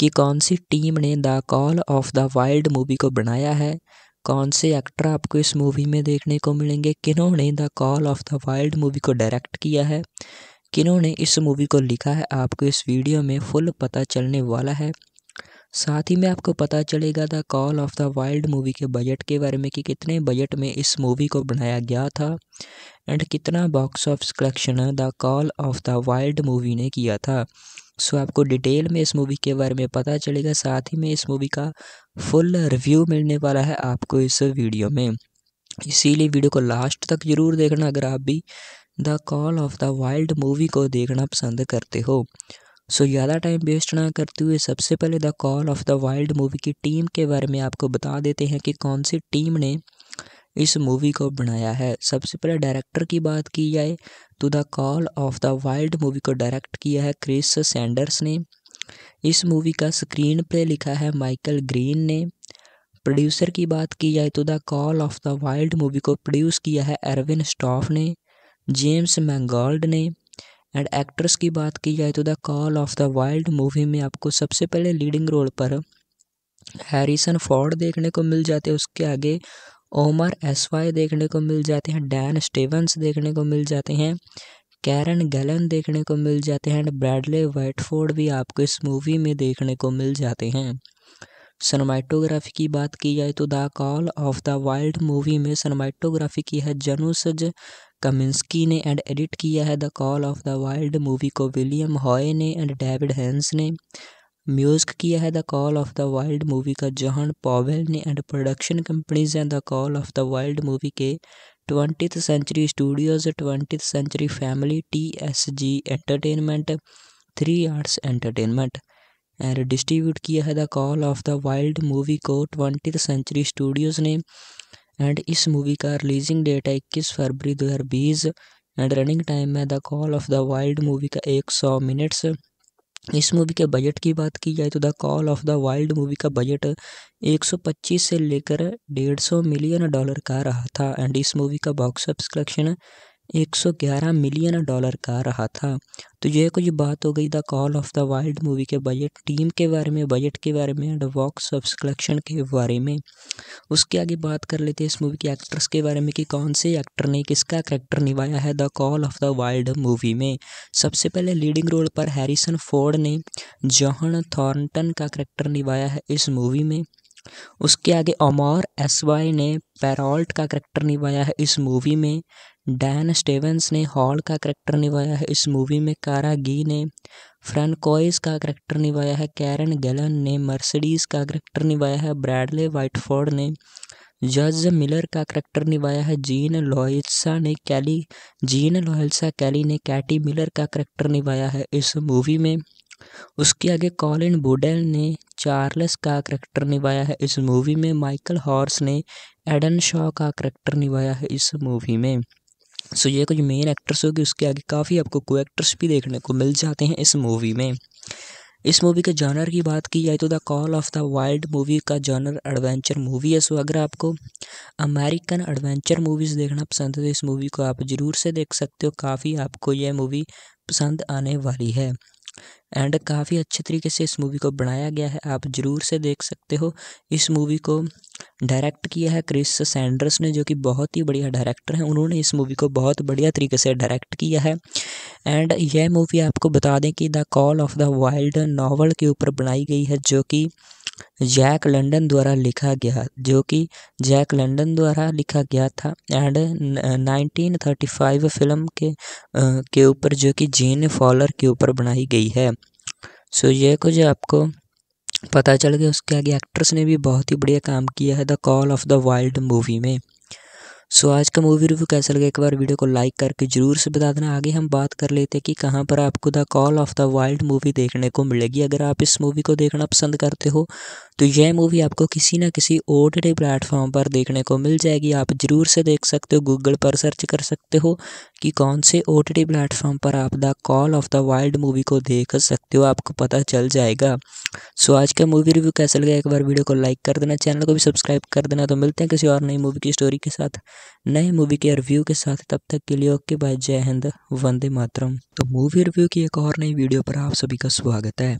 कि कौन सी टीम ने the call of the wild movie को बनाया है कौन से एक्टर आपको इस मूवी में देखने को मिलेंगे किन्होंने the call of the wild movie को डायरेक्ट किया है किन्होंने इस मूवी को लिखा है आपको इस वीडियो में फुल पता चलने वाला है साथ ही में आपको पता चलेगा the call of the wild movie के बजट के बारे में कि कितने बजट में इस मूवी को बनाया गया था एंड कितना box office collection the call of the wild movie ने किया था सो आपको डिटेल में इस मूवी के बारे में पता चलेगा साथ ही में इस मूवी का फुल रिव्यू मिलने वाला है आपको इस वीडियो में इसीलिए वीडियो को लास्ट तक ज़रूर देखना अगर आप भी the call of the wild movie को देखना पसंद करते हो सो ज़्यादा टाइम वेस्ट ना करते हुए सबसे पहले the call of the wild movie की टीम के बारे में आपको बता देते हैं कि कौन सी टीम ने इस मूवी को बनाया है सबसे पहले डायरेक्टर की बात की जाए तो the call of the wild movie को डायरेक्ट किया है क्रिस सैंडर्स ने इस मूवी का स्क्रीन प्ले लिखा है माइकल ग्रीन ने प्रोड्यूसर की बात की जाए तो the call of the wild movie को प्रोड्यूस किया है एरविन स्टॉफ ने जेम्स मैंगोल्ड ने एंड एक्ट्रेस की बात की जाए तो the call of the wild movie में आपको सबसे पहले लीडिंग रोल पर हैरिसन फॉर्ड देखने को मिल जाते हैं उसके आगे ओमर वाई देखने को मिल जाते हैं डैन स्टीवंस देखने को मिल जाते हैं कैरन गैलन देखने को मिल जाते हैं एंड ब्रैडले वाइटफोर्ड भी आपको इस मूवी में देखने को मिल जाते हैं सनमाइटोग्राफी की बात की जाए तो the call of the wild movie में सनमाइटोग्राफी की है जनुसज कमिंस्की ने एंड एडिट किया है the call of the wild movie को विलियम हॉय ने एंड डेविड हैंस ने म्यूजिक किया है the call of the wild movie का जॉन पॉवेल ने एंड प्रोडक्शन कंपनीज हैं the call of the wild movie के twenty century studios twenty century family T S G entertainment three arts entertainment and distribute किया है the call of the wild movie को twenty century Studios ने and इस movie का releasing date है इक्कीस फरवरी दो हज़ार बीस एंड रनिंग टाइम है the call of the wild movie का एक सौ मिनट्स इस मूवी के बजट की बात की जाए तो the call of the wild movie का बजट 125 से लेकर 150 मिलियन डॉलर का रहा था एंड इस मूवी का box office collection 111 million dollar का रहा था तो यह कुछ बात हो गई the call of the wild movie के बजट टीम के बारे में बजट के बारे में एंड वॉक्स ऑफ कलेक्शन के बारे में उसके आगे बात कर लेते हैं इस मूवी के एक्ट्रेस के बारे में कि कौन से एक्टर ने किसका करेक्टर निभाया है the call of the wild movie में सबसे पहले लीडिंग रोल पर हैरिसन फोर्ड ने जॉहन थॉर्नटन का करेक्टर निभाया है इस मूवी में उसके आगे एस वाई ने पैरॉल्ट का करैक्टर निभाया है इस मूवी में डैन स्टेवंस ने हॉल का करैक्टर निभाया है इस मूवी में कारा गी ने फ्रेंकोइस का करैक्टर निभाया है कैरन गैलन ने मर्सिडीज का करैक्टर निभाया है ब्रैडले वाइटफोर्ड ने जज मिलर का करैक्टर निभाया है जीन लोहिल्सा ने कैली जीन लोहिल्सा कैली ने कैटी मिलर का करैक्टर निभाया है इस मूवी में उसके आगे कॉलिन वुडेल ने चार्ल्स का करैक्टर निभाया है इस मूवी में माइकल हॉर्स ने एडन शॉ का करैक्टर निभाया है इस मूवी में सो ये कुछ मेन एक्टर्स होगी उसके आगे काफ़ी आपको को एक्टर्स भी देखने को मिल जाते हैं इस मूवी में इस मूवी के जॉनर की बात की जाए तो the call of the wild movie का जॉनर एडवेंचर मूवी है सो अगर आपको अमेरिकन एडवेंचर मूवीज़ देखना पसंद है तो इस मूवी को आप ज़रूर से देख सकते हो काफ़ी आपको यह मूवी पसंद आने वाली है एंड काफ़ी अच्छे तरीके से इस मूवी को बनाया गया है आप ज़रूर से देख सकते हो इस मूवी को डायरेक्ट किया है क्रिस सैंडर्स ने जो कि बहुत ही बढ़िया डायरेक्टर हैं उन्होंने इस मूवी को बहुत बढ़िया तरीके से डायरेक्ट किया है एंड यह मूवी आपको बता दें कि the call of the wild novel के ऊपर बनाई गई है जो कि जैक लंडन द्वारा लिखा गया जो कि जैक लंडन द्वारा लिखा गया था एंड 1935 फिल्म के आ, के ऊपर जो कि जेन फॉलर के ऊपर बनाई गई है सो ये कुछ आपको पता चल गया उसके आगे एक्ट्रेस ने भी बहुत ही बढ़िया काम किया है the call of the wild movie में सो आज का मूवी रिव्यू कैसा लगा एक बार वीडियो को लाइक करके जरूर से बता देना आगे हम बात कर लेते हैं कि कहाँ पर आपको the call of the wild movie देखने को मिलेगी अगर आप इस मूवी को देखना पसंद करते हो तो यह मूवी आपको किसी ना किसी ओ टी प्लेटफॉर्म पर देखने को मिल जाएगी आप ज़रूर से देख सकते हो गूगल पर सर्च कर सकते हो कि कौन से ओ टी प्लेटफॉर्म पर आप the call of the wild movie को देख सकते हो आपको पता चल जाएगा सो आज का मूवी रिव्यू कैसा लगा एक बार वीडियो को लाइक कर देना चैनल को भी सब्सक्राइब कर देना तो मिलते हैं किसी और नई मूवी की स्टोरी के साथ नए मूवी के रिव्यू के साथ तब तक के लिए ओके बाय जय हिंद वंदे मातरम तो मूवी रिव्यू की एक और नई वीडियो पर आप सभी का स्वागत है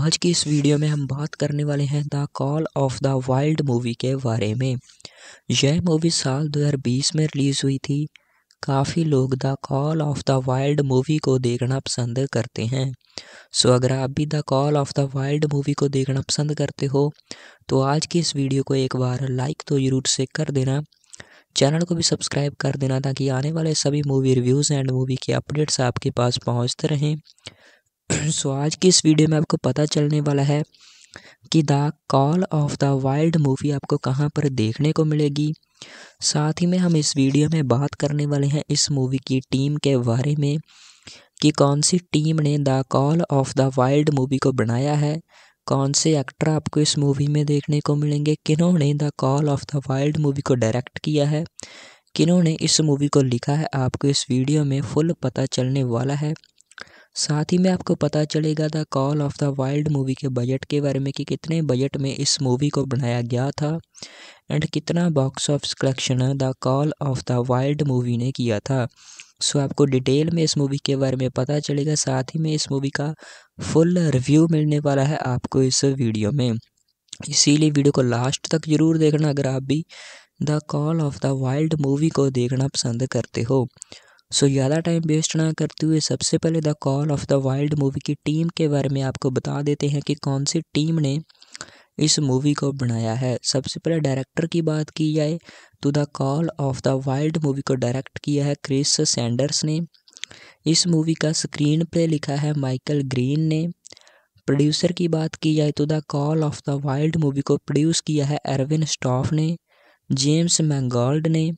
आज की इस वीडियो में हम बात करने वाले हैं हैं the call of the wild movie के बारे में यह मूवी साल 2020 में रिलीज़ हुई थी काफ़ी लोग the call of the wild movie को देखना पसंद करते हैं सो अगर आप भी the call of the wild movie को देखना पसंद करते हो तो आज की इस वीडियो को एक बार लाइक तो जरूर से कर देना चैनल को भी सब्सक्राइब कर देना ताकि आने वाले सभी मूवी रिव्यूज़ एंड मूवी के अपडेट्स आपके पास पहुंचते रहें सो आज की इस वीडियो में आपको पता चलने वाला है कि the call of the wild movie आपको कहाँ पर देखने को मिलेगी साथ ही में हम इस वीडियो में बात करने वाले हैं इस मूवी की टीम के बारे में कि कौन सी टीम ने the call of the wild movie को बनाया है कौन से एक्टर आपको इस मूवी में देखने को मिलेंगे किन्होंने the call of the wild movie को डायरेक्ट किया है किन्होंने इस मूवी को लिखा है आपको इस वीडियो में फुल पता चलने वाला है साथ ही में आपको पता चलेगा the call of the wild movie के बजट के बारे में कि कितने बजट में इस मूवी को बनाया गया था एंड कितना box office collection the call of the wild movie ने किया था सो आपको डिटेल में इस मूवी के बारे में पता चलेगा साथ ही में इस मूवी का फुल रिव्यू मिलने वाला है आपको इस वीडियो में इसीलिए वीडियो को लास्ट तक ज़रूर देखना अगर आप भी the call of the wild movie को देखना पसंद करते हो सो ज़्यादा टाइम वेस्ट ना करते हुए सबसे पहले the call of the wild movie की टीम के बारे में आपको बता देते हैं कि कौन सी टीम ने इस मूवी को बनाया है सबसे पहले डायरेक्टर की बात की जाए तो the call of the wild movie को डायरेक्ट किया है क्रिस सैंडर्स ने इस मूवी का स्क्रीन प्ले लिखा है माइकल ग्रीन ने प्रोड्यूसर की बात की जाए तो the call of the wild movie को प्रोड्यूस किया है एरविन स्टॉफ ने जेम्स मैंगोल्ड ने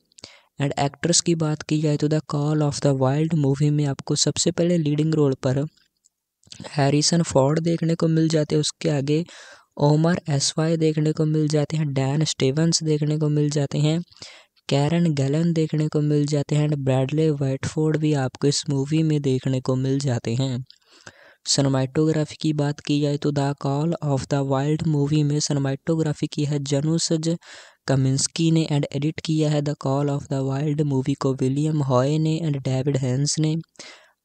एंड एक्ट्रेस की बात की जाए तो the call of the wild movie में आपको सबसे पहले लीडिंग रोल पर हैरिसन फॉर्ड देखने को मिल जाते हैं उसके आगे ओमर वाई देखने को मिल जाते हैं डैन स्टीवंस देखने को मिल जाते हैं कैरन गैलन देखने को मिल जाते हैं एंड ब्रैडले वाइटफोर्ड भी आपको इस मूवी में देखने को मिल जाते हैं सनमाइटोग्राफी की बात की जाए तो the call of the wild movie में सनमाइटोग्राफी की है जनुसज कमिंस्की ने एंड एडिट किया है the call of the wild movie को विलियम हॉय ने एंड डेविड हैंस ने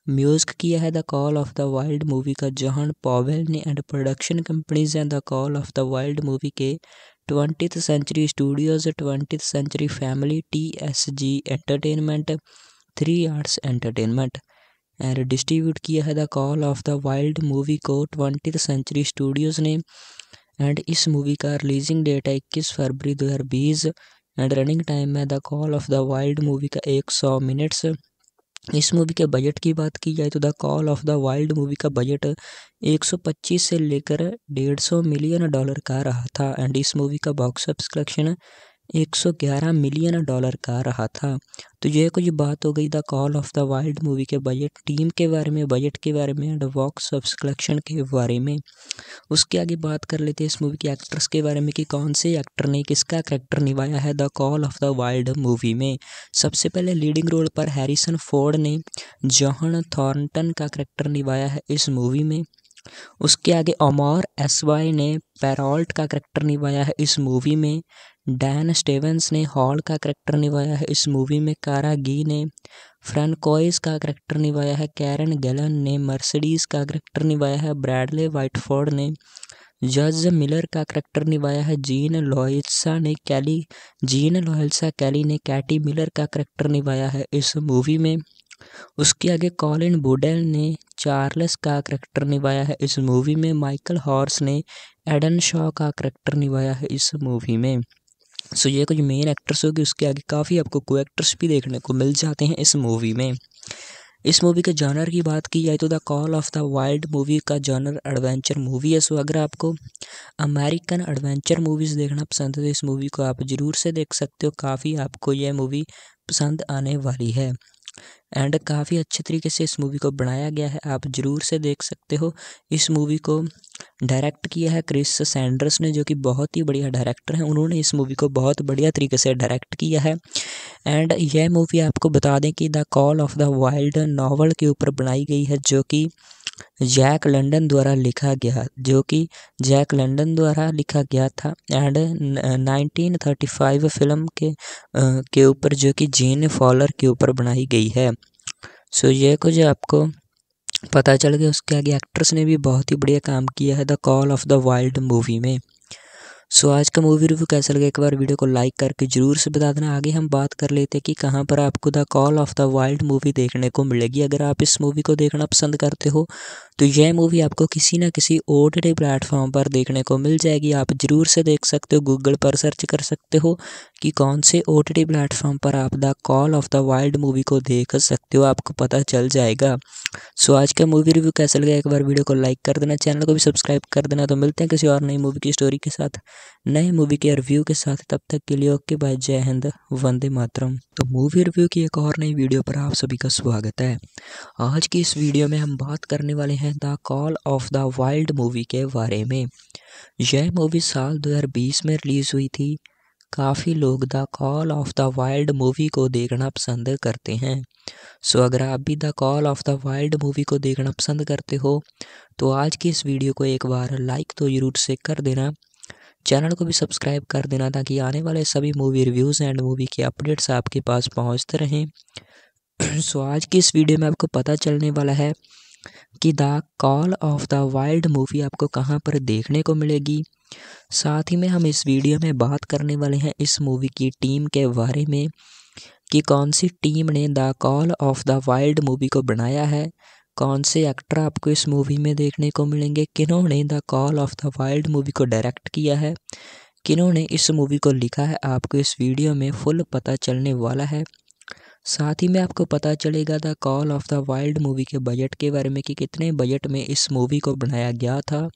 म्यूजिक किया है the call of the wild movie का जॉन पॉवेल ने एंड प्रोडक्शन कंपनीज हैं the call of the wild movie के ट्वेंटिथ century studios ट्वेंटिथ century family T S G entertainment three arts entertainment and distribute किया है the call of the wild movie को ट्वेंटिथ century Studios ने and इस movie का releasing date है इक्कीस फरवरी दो हजार बीस एंड रनिंग टाइम है the call of the wild movie का एक सौ मिनट्स इस मूवी के बजट की बात की जाए तो the call of the wild movie का बजट 125 से लेकर 150 मिलियन डॉलर का रहा था एंड इस मूवी का box office collection 111 million dollar का रहा था तो यह कुछ बात हो गई the call of the wild movie के बजट टीम के बारे में बजट के बारे में एंड वॉक्स ऑफ कलेक्शन के बारे में उसके आगे बात कर लेते हैं इस मूवी के एक्ट्रेस के बारे में कि कौन से एक्टर ने किसका करेक्टर निभाया है the call of the wild movie में सबसे पहले लीडिंग रोल पर हैरिसन फोर्ड ने जॉहन थॉर्नटन का करेक्टर निभाया है इस मूवी में उसके आगे एस वाई ने पैरोल्ट का करैक्टर निभाया है इस मूवी में डैन स्टेवेंस ने हॉल का करैक्टर निभाया है इस मूवी में कारा गी ने फ्रेंकोइस का करैक्टर निभाया है कैरन गैलन ने मर्सिडीज का करैक्टर निभाया है ब्रैडले वाइटफोर्ड ने जज मिलर का करैक्टर निभाया है जीन लॉयसा ने कैली जीन लोहिल्सा कैली ने कैटी मिलर का करैक्टर निभाया है इस मूवी में उसके आगे कॉलिन वुडेल ने चार्ल्स का करैक्टर निभाया है इस मूवी में माइकल हॉर्स ने एडन शॉ का करैक्टर निभाया है इस मूवी में सो ये कुछ मेन एक्टर्स होगी उसके आगे काफ़ी आपको को एक्टर्स भी देखने को मिल जाते हैं इस मूवी में इस मूवी के जॉनर की बात की जाए तो the call of the wild movie का जॉनर एडवेंचर मूवी है सो अगर आपको अमेरिकन एडवेंचर मूवीज़ देखना पसंद है तो इस मूवी को आप ज़रूर से देख सकते हो काफ़ी आपको यह मूवी पसंद आने वाली है एंड काफ़ी अच्छे तरीके से इस मूवी को बनाया गया है आप ज़रूर से देख सकते हो इस मूवी को डायरेक्ट किया है क्रिस सैंडर्स ने जो कि बहुत ही बढ़िया डायरेक्टर हैं उन्होंने इस मूवी को बहुत बढ़िया तरीके से डायरेक्ट किया है एंड यह मूवी आपको बता दें कि the call of the wild novel के ऊपर बनाई गई है जो कि जैक लंडन द्वारा लिखा गया जो कि जैक लंडन द्वारा लिखा गया था एंड 1935 फिल्म के के ऊपर जो कि जीन फॉलर के ऊपर बनाई गई है सो so, ये कुछ आपको पता चल गया उसके आगे एक्ट्रेस ने भी बहुत ही बढ़िया काम किया है the call of the wild movie में सो आज का मूवी रिव्यू कैसा लगा एक बार वीडियो को लाइक करके जरूर से बता देना आगे हम बात कर लेते हैं कि कहाँ पर आपको the call of the wild movie देखने को मिलेगी अगर आप इस मूवी को देखना पसंद करते हो तो यह मूवी आपको किसी ना किसी ओ टी प्लेटफॉर्म पर देखने को मिल जाएगी आप जरूर से देख सकते हो गूगल पर सर्च कर सकते हो कि कौन से ओ टी प्लेटफॉर्म पर आप the call of the wild movie को देख सकते हो आपको पता चल जाएगा सो आज का मूवी रिव्यू कैसा लगा एक बार वीडियो को लाइक कर देना चैनल को भी सब्सक्राइब कर देना तो मिलते हैं किसी और नई मूवी की स्टोरी के साथ नए मूवी के रिव्यू के साथ तब तक के लिए ओके बाय जय हिंद वंदे मातरम तो मूवी रिव्यू की एक और नई वीडियो पर आप सभी का स्वागत है आज की इस वीडियो में हम बात करने वाले हैं the call of the wild movie के बारे में यह मूवी साल 2020 में रिलीज़ हुई थी काफ़ी लोग the call of the wild movie को देखना पसंद करते हैं सो so, अगर आप भी the call of the wild movie को देखना पसंद करते हो तो आज की इस वीडियो को एक बार लाइक तो ज़रूर से कर देना चैनल को भी सब्सक्राइब कर देना ताकि आने वाले सभी मूवी रिव्यूज़ एंड मूवी के अपडेट्स आपके पास पहुँचते रहें सो आज की इस वीडियो में आपको पता चलने वाला है कि the call of the wild movie आपको कहाँ पर देखने को मिलेगी साथ ही में हम इस वीडियो में बात करने वाले हैं इस मूवी की टीम के बारे में कि कौन सी टीम ने the call of the wild movie को बनाया है कौन से एक्टर आपको इस मूवी में देखने को मिलेंगे किन्होंने the call of the wild movie को डायरेक्ट किया है किन्होंने इस मूवी को लिखा है आपको इस वीडियो में फुल पता चलने वाला है साथ ही में आपको पता चलेगा the call of the wild movie के बजट के बारे में कि कितने बजट में इस मूवी को बनाया गया था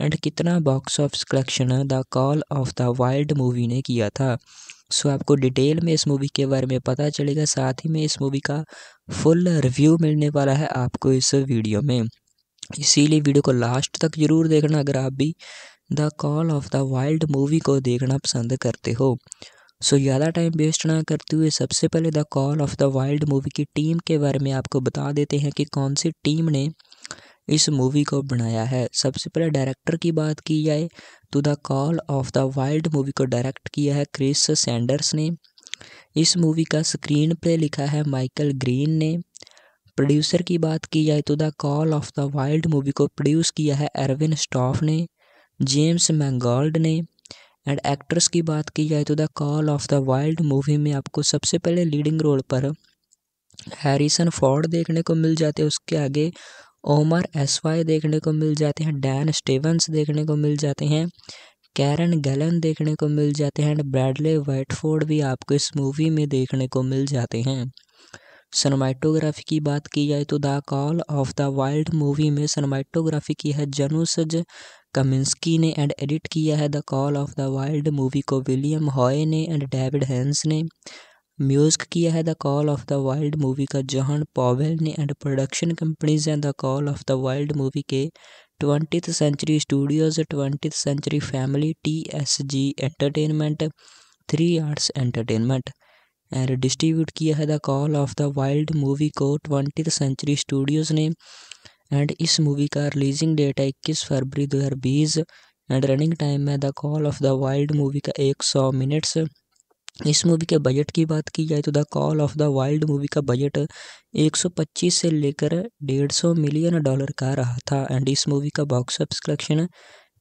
एंड कितना box office collection the call of the wild movie ने किया था सो आपको डिटेल में इस मूवी के बारे में पता चलेगा साथ ही में इस मूवी का फुल रिव्यू मिलने वाला है आपको इस वीडियो में इसीलिए वीडियो को लास्ट तक ज़रूर देखना अगर आप भी the call of the wild movie को देखना पसंद करते हो सो so, ज़्यादा टाइम वेस्ट ना करते हुए सबसे पहले the call of the wild movie की टीम के बारे में आपको बता देते हैं कि कौन सी टीम ने इस मूवी को बनाया है सबसे पहले डायरेक्टर की बात की जाए तो the call of the wild movie को डायरेक्ट किया है क्रिस सैंडर्स ने इस मूवी का स्क्रीन प्ले लिखा है माइकल ग्रीन ने प्रोड्यूसर की बात की जाए तो the call of the wild movie को प्रोड्यूस किया है एरविन स्टॉफ ने जेम्स मैंगोल्ड ने एंड एक्ट्रेस की बात की जाए तो the call of the wild movie में आपको सबसे पहले लीडिंग रोल पर हैरिसन फोर्ड देखने को मिल जाते हैं उसके आगे ओमर एसवाई देखने को मिल जाते हैं डैन स्टीवंस देखने को मिल जाते हैं कैरन गलन देखने को मिल जाते हैं एंड ब्रैडले वाइटफोर्ड भी आपको इस मूवी में देखने को मिल जाते हैं सनमाइटोग्राफी की बात की जाए तो the call of the wild movie में सनमाइटोग्राफी की है जनुसज कमिंस्की ने एंड एडिट किया है the call of the wild movie को विलियम हॉय ने एंड डेविड हैंस ने म्यूज़िक किया है the call of the wild movie का जॉन पॉवेल ने एंड प्रोडक्शन कंपनीज हैं the call of the wild movie के ट्वेंटिथ century Studios ट्वेंटिथ century family T S G entertainment three arts entertainment and distribute किया है the call of the wild movie को ट्वेंटिथ century Studios ने and इस movie का releasing date है इक्कीस फरवरी दो हज़ार बीस एंड रनिंग टाइम है the call of the wild movie का एक सौ मिनट्स इस मूवी के बजट की बात की जाए तो the call of the wild movie का बजट 125 से लेकर 150 मिलियन डॉलर का रहा था एंड इस मूवी का box office collection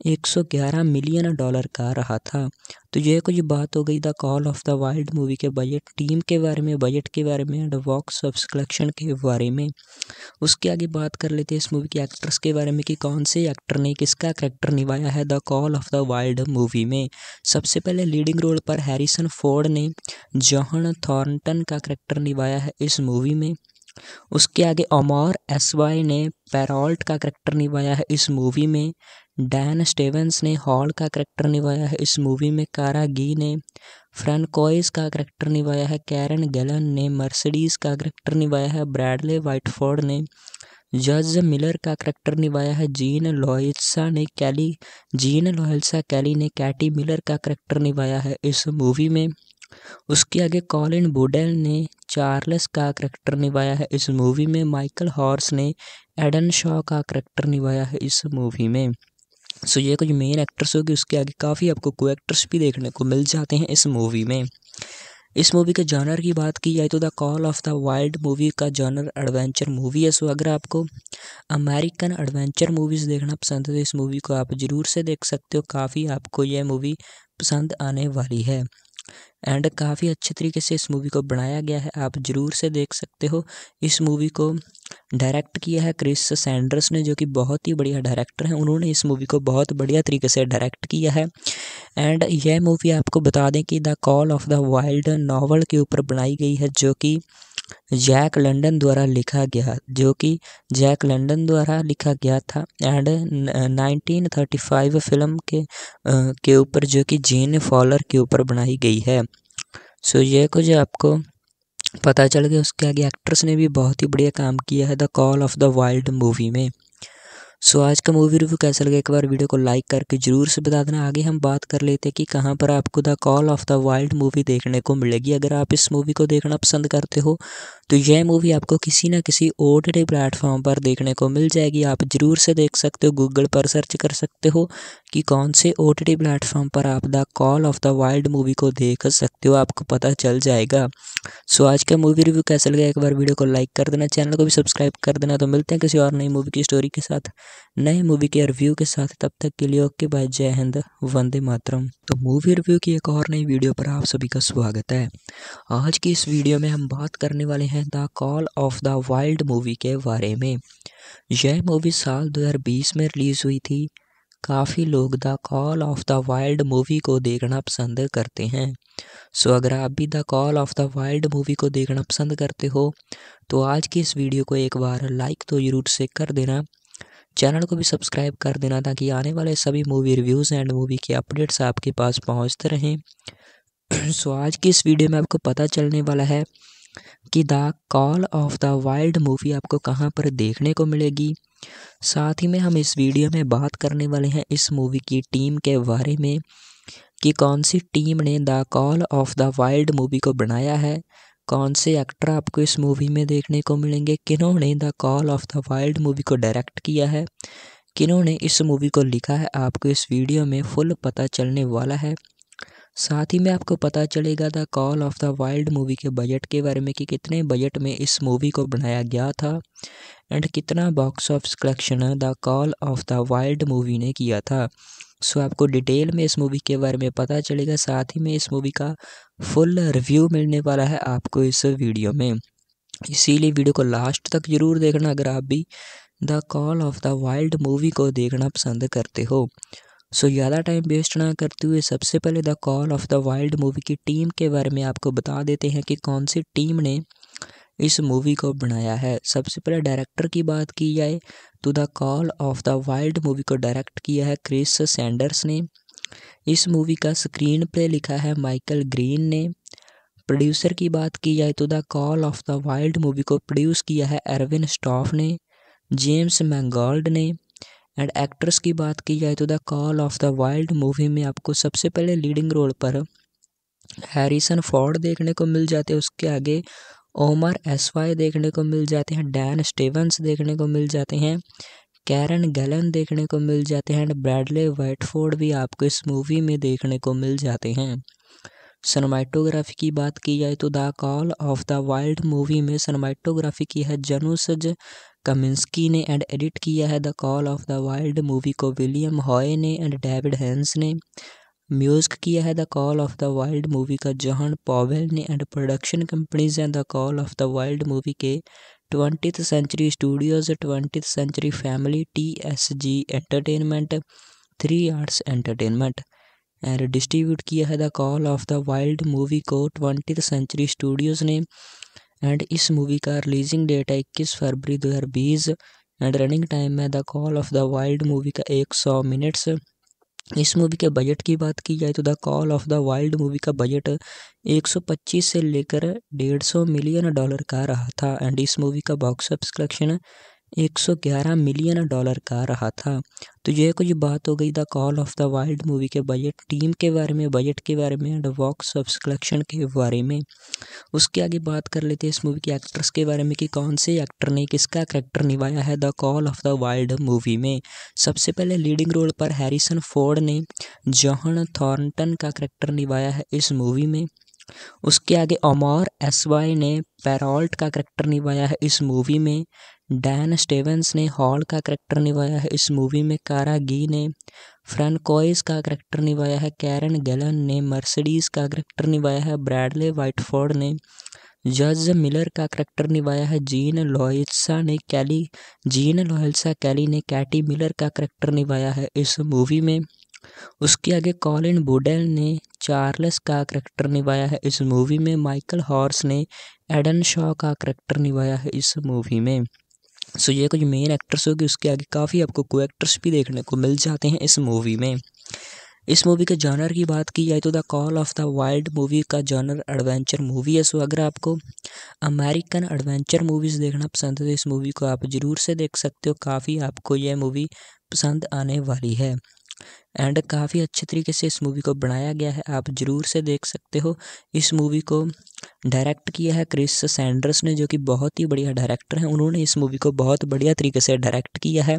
111 million dollar का रहा था तो यह कुछ बात हो गई the call of the wild movie के बजट टीम के बारे में बजट के बारे में एंड वॉक्स ऑफ कलेक्शन के बारे में उसके आगे बात कर लेते हैं इस मूवी के एक्ट्रेस के बारे में कि कौन से एक्टर ने किसका करेक्टर निभाया है the call of the wild movie में सबसे पहले लीडिंग रोल पर हैरिसन फोर्ड ने जॉहन थॉर्नटन का करेक्टर निभाया है इस मूवी में उसके आगे ओमर एस वाई ने पैरॉल्ट का करेक्टर निभाया है इस मूवी में डैन स्टेवेंस ने हॉल का करैक्टर निभाया है इस मूवी में कारा गी ने फ्रेंकोइस का करैक्टर निभाया है कैरन गैलन ने मर्सिडीज का करैक्टर निभाया है ब्रैडले वाइटफोर्ड ने जज मिलर का करैक्टर निभाया है जीन लॉयसा ने कैली जीन लॉयसा कैली ने कैटी मिलर का करैक्टर निभाया है इस मूवी में उसके आगे कॉलिन बुडेल ने चार्ल्स का करैक्टर निभाया है इस मूवी में माइकल हॉर्स ने एडन शॉ का करैक्टर निभाया है इस मूवी में सो ये कुछ मेन एक्टर्स होगी उसके आगे काफ़ी आपको को एक्टर्स भी देखने को मिल जाते हैं इस मूवी में इस मूवी के जॉनर की बात की जाए तो the call of the wild movie का जॉनर एडवेंचर मूवी है सो अगर आपको अमेरिकन एडवेंचर मूवीज़ देखना पसंद है तो इस मूवी को आप ज़रूर से देख सकते हो काफ़ी आपको यह मूवी पसंद आने वाली है एंड काफ़ी अच्छे तरीके से इस मूवी को बनाया गया है आप ज़रूर से देख सकते हो इस मूवी को डायरेक्ट किया है क्रिस सैंडर्स ने जो कि बहुत ही बढ़िया डायरेक्टर हैं उन्होंने इस मूवी को बहुत बढ़िया तरीके से डायरेक्ट किया है एंड यह मूवी आपको बता दें कि the call of the wild novel के ऊपर बनाई गई है जो कि जैक लंडन द्वारा लिखा गया जो कि जैक लंडन द्वारा लिखा गया था एंड 1935 फिल्म के के ऊपर जो कि जीन फॉलर के ऊपर बनाई गई है सो so, यह कुछ आपको पता चल गया उसके आगे एक्ट्रेस ने भी बहुत ही बढ़िया काम किया है the call of the wild movie में सो so, आज का मूवी रिव्यू कैसा लगा एक बार वीडियो को लाइक करके ज़रूर से बता देना आगे हम बात कर लेते हैं कि कहाँ पर आपको the call of the wild movie देखने को मिलेगी अगर आप इस मूवी को देखना पसंद करते हो तो यह मूवी आपको किसी ना किसी ओ टी प्लेटफॉर्म पर देखने को मिल जाएगी आप ज़रूर से देख सकते हो गूगल पर सर्च कर सकते हो कि कौन से ओ टी प्लेटफॉर्म पर आप the call of the wild movie को देख सकते हो आपको पता चल जाएगा सो आज का मूवी रिव्यू कैसा लगा एक बार वीडियो को लाइक कर देना चैनल को भी सब्सक्राइब कर देना तो मिलते हैं किसी और नई मूवी की स्टोरी के साथ नए मूवी के रिव्यू के साथ तब तक के लिए ओके बाय जय हिंद वंदे मातरम तो मूवी रिव्यू की एक और नई वीडियो पर आप सभी का स्वागत है आज की इस वीडियो में हम बात करने वाले हैं है the call of the wild movie के बारे में यह मूवी साल 2020 में रिलीज़ हुई थी काफ़ी लोग the call of the wild movie को देखना पसंद करते हैं सो अगर आप भी the call of the wild movie को देखना पसंद करते हो तो आज की इस वीडियो को एक बार लाइक तो ज़रूर से कर देना चैनल को भी सब्सक्राइब कर देना ताकि आने वाले सभी मूवी रिव्यूज़ एंड मूवी के अपडेट्स आपके पास पहुंचते रहें सो आज की इस वीडियो में आपको पता चलने वाला है कि the call of the wild movie आपको कहाँ पर देखने को मिलेगी साथ ही में हम इस वीडियो में बात करने वाले हैं इस मूवी की टीम के बारे में कि कौन सी टीम ने the call of the wild movie को बनाया है कौन से एक्टर आपको इस मूवी में देखने को मिलेंगे किन्होंने the call of the wild movie को डायरेक्ट किया है किन्होंने इस मूवी को लिखा है आपको इस वीडियो में फुल पता चलने वाला है साथ ही में आपको पता चलेगा the call of the wild movie के बजट के बारे में कि कितने बजट में इस मूवी को बनाया गया था एंड कितना box office collection the call of the wild movie ने किया था सो so, आपको डिटेल में इस मूवी के बारे में पता चलेगा साथ ही में इस मूवी का फुल रिव्यू मिलने वाला है आपको इस वीडियो में इसीलिए वीडियो को लास्ट तक ज़रूर देखना अगर आप भी the call of the wild movie को देखना पसंद करते हो सो so, ज़्यादा टाइम वेस्ट ना करते हुए सबसे पहले the call of the wild movie की टीम के बारे में आपको बता देते हैं कि कौन सी टीम ने इस मूवी को बनाया है सबसे पहले डायरेक्टर की बात की जाए तो the call of the wild movie को डायरेक्ट किया है क्रिस सैंडर्स ने इस मूवी का स्क्रीन प्ले लिखा है माइकल ग्रीन ने प्रोड्यूसर की बात की जाए तो the call of the wild movie को प्रोड्यूस किया है एरविन स्टॉफ ने जेम्स मैंगोल्ड ने एंड एक्ट्रेस की बात की जाए तो the call of the wild movie में आपको सबसे पहले लीडिंग रोल पर हैरिसन फोर्ड देखने को मिल जाते हैं उसके आगे ओमर एसवाई देखने को मिल जाते हैं डैन स्टीवंस देखने को मिल जाते हैं कैरन गैलन देखने को मिल जाते हैं एंड ब्रैडले वाइटफोर्ड भी आपको इस मूवी में देखने को मिल जाते हैं सनमाइटोग्राफी की बात की जाए तो the call of the wild movie में सनमाइटोग्राफी की है जनुसज कमिंसकी ने एंड एडिट किया है the call of the wild movie को विलियम हॉय ने एंड डेविड हैंस ने म्यूजिक किया है the call of the wild movie का जॉहन पॉवेल ने एंड प्रोडक्शन कंपनीज हैं the call of the wild movie के ट्वेंटिथ century studios twenty century family T S G entertainment three arts entertainment and distribute किया है the call of the wild movie को twenty century Studios ने and इस movie का releasing date है इक्कीस फरवरी 2020 एंड रनिंग टाइम है the call of the wild movie का एक सौ मिनट्स इस मूवी के बजट की बात की जाए तो the call of the wild movie का बजट 125 से लेकर 150 मिलियन डॉलर का रहा था एंड इस मूवी का box office collection 111 million dollar का रहा था तो यह कुछ बात हो गई the call of the wild movie के बजट टीम के बारे में बजट के बारे में एंड वॉक्स ऑफ कलेक्शन के बारे में उसके आगे बात कर लेते हैं इस मूवी के एक्ट्रेस के बारे में कि कौन से एक्टर ने किसका करेक्टर निभाया है the call of the wild movie में सबसे पहले लीडिंग रोल पर हैरिसन फोर्ड ने जॉहन थॉर्नटन का करेक्टर निभाया है इस मूवी में उसके आगे ओमर एस वाई ने पैरॉल्ट का करेक्टर निभाया है इस मूवी में डैन स्टेवंस ने हॉल का करैक्टर निभाया है इस मूवी में कारा गी ने फ्रेंकोइस का करैक्टर निभाया है कैरन गैलन ने मर्सिडीज का करैक्टर निभाया है ब्रैडले वाइटफोर्ड ने जज मिलर का करैक्टर निभाया है जीन लॉयसा ने कैली जीन लॉयसा कैली ने कैटी मिलर का करैक्टर निभाया है इस मूवी में उसके आगे कॉलिन बुडेल ने चार्ल्स का करैक्टर निभाया है इस मूवी में माइकल हॉर्स ने एडन शॉ का करैक्टर निभाया है इस मूवी में सो ये कुछ मेन एक्टर्स होगी उसके आगे काफ़ी आपको को एक्टर्स भी देखने को मिल जाते हैं इस मूवी में इस मूवी के जानर की बात की जाए तो the call of the wild movie का जानर एडवेंचर मूवी है सो अगर आपको अमेरिकन एडवेंचर मूवीज़ देखना पसंद है तो इस मूवी को आप ज़रूर से देख सकते हो काफ़ी आपको यह मूवी पसंद आने वाली है एंड काफ़ी अच्छे तरीके से इस मूवी को बनाया गया है आप ज़रूर से देख सकते हो इस मूवी को डायरेक्ट किया है क्रिस सैंडर्स ने जो कि बहुत ही बढ़िया डायरेक्टर हैं उन्होंने इस मूवी को बहुत बढ़िया तरीके से डायरेक्ट किया है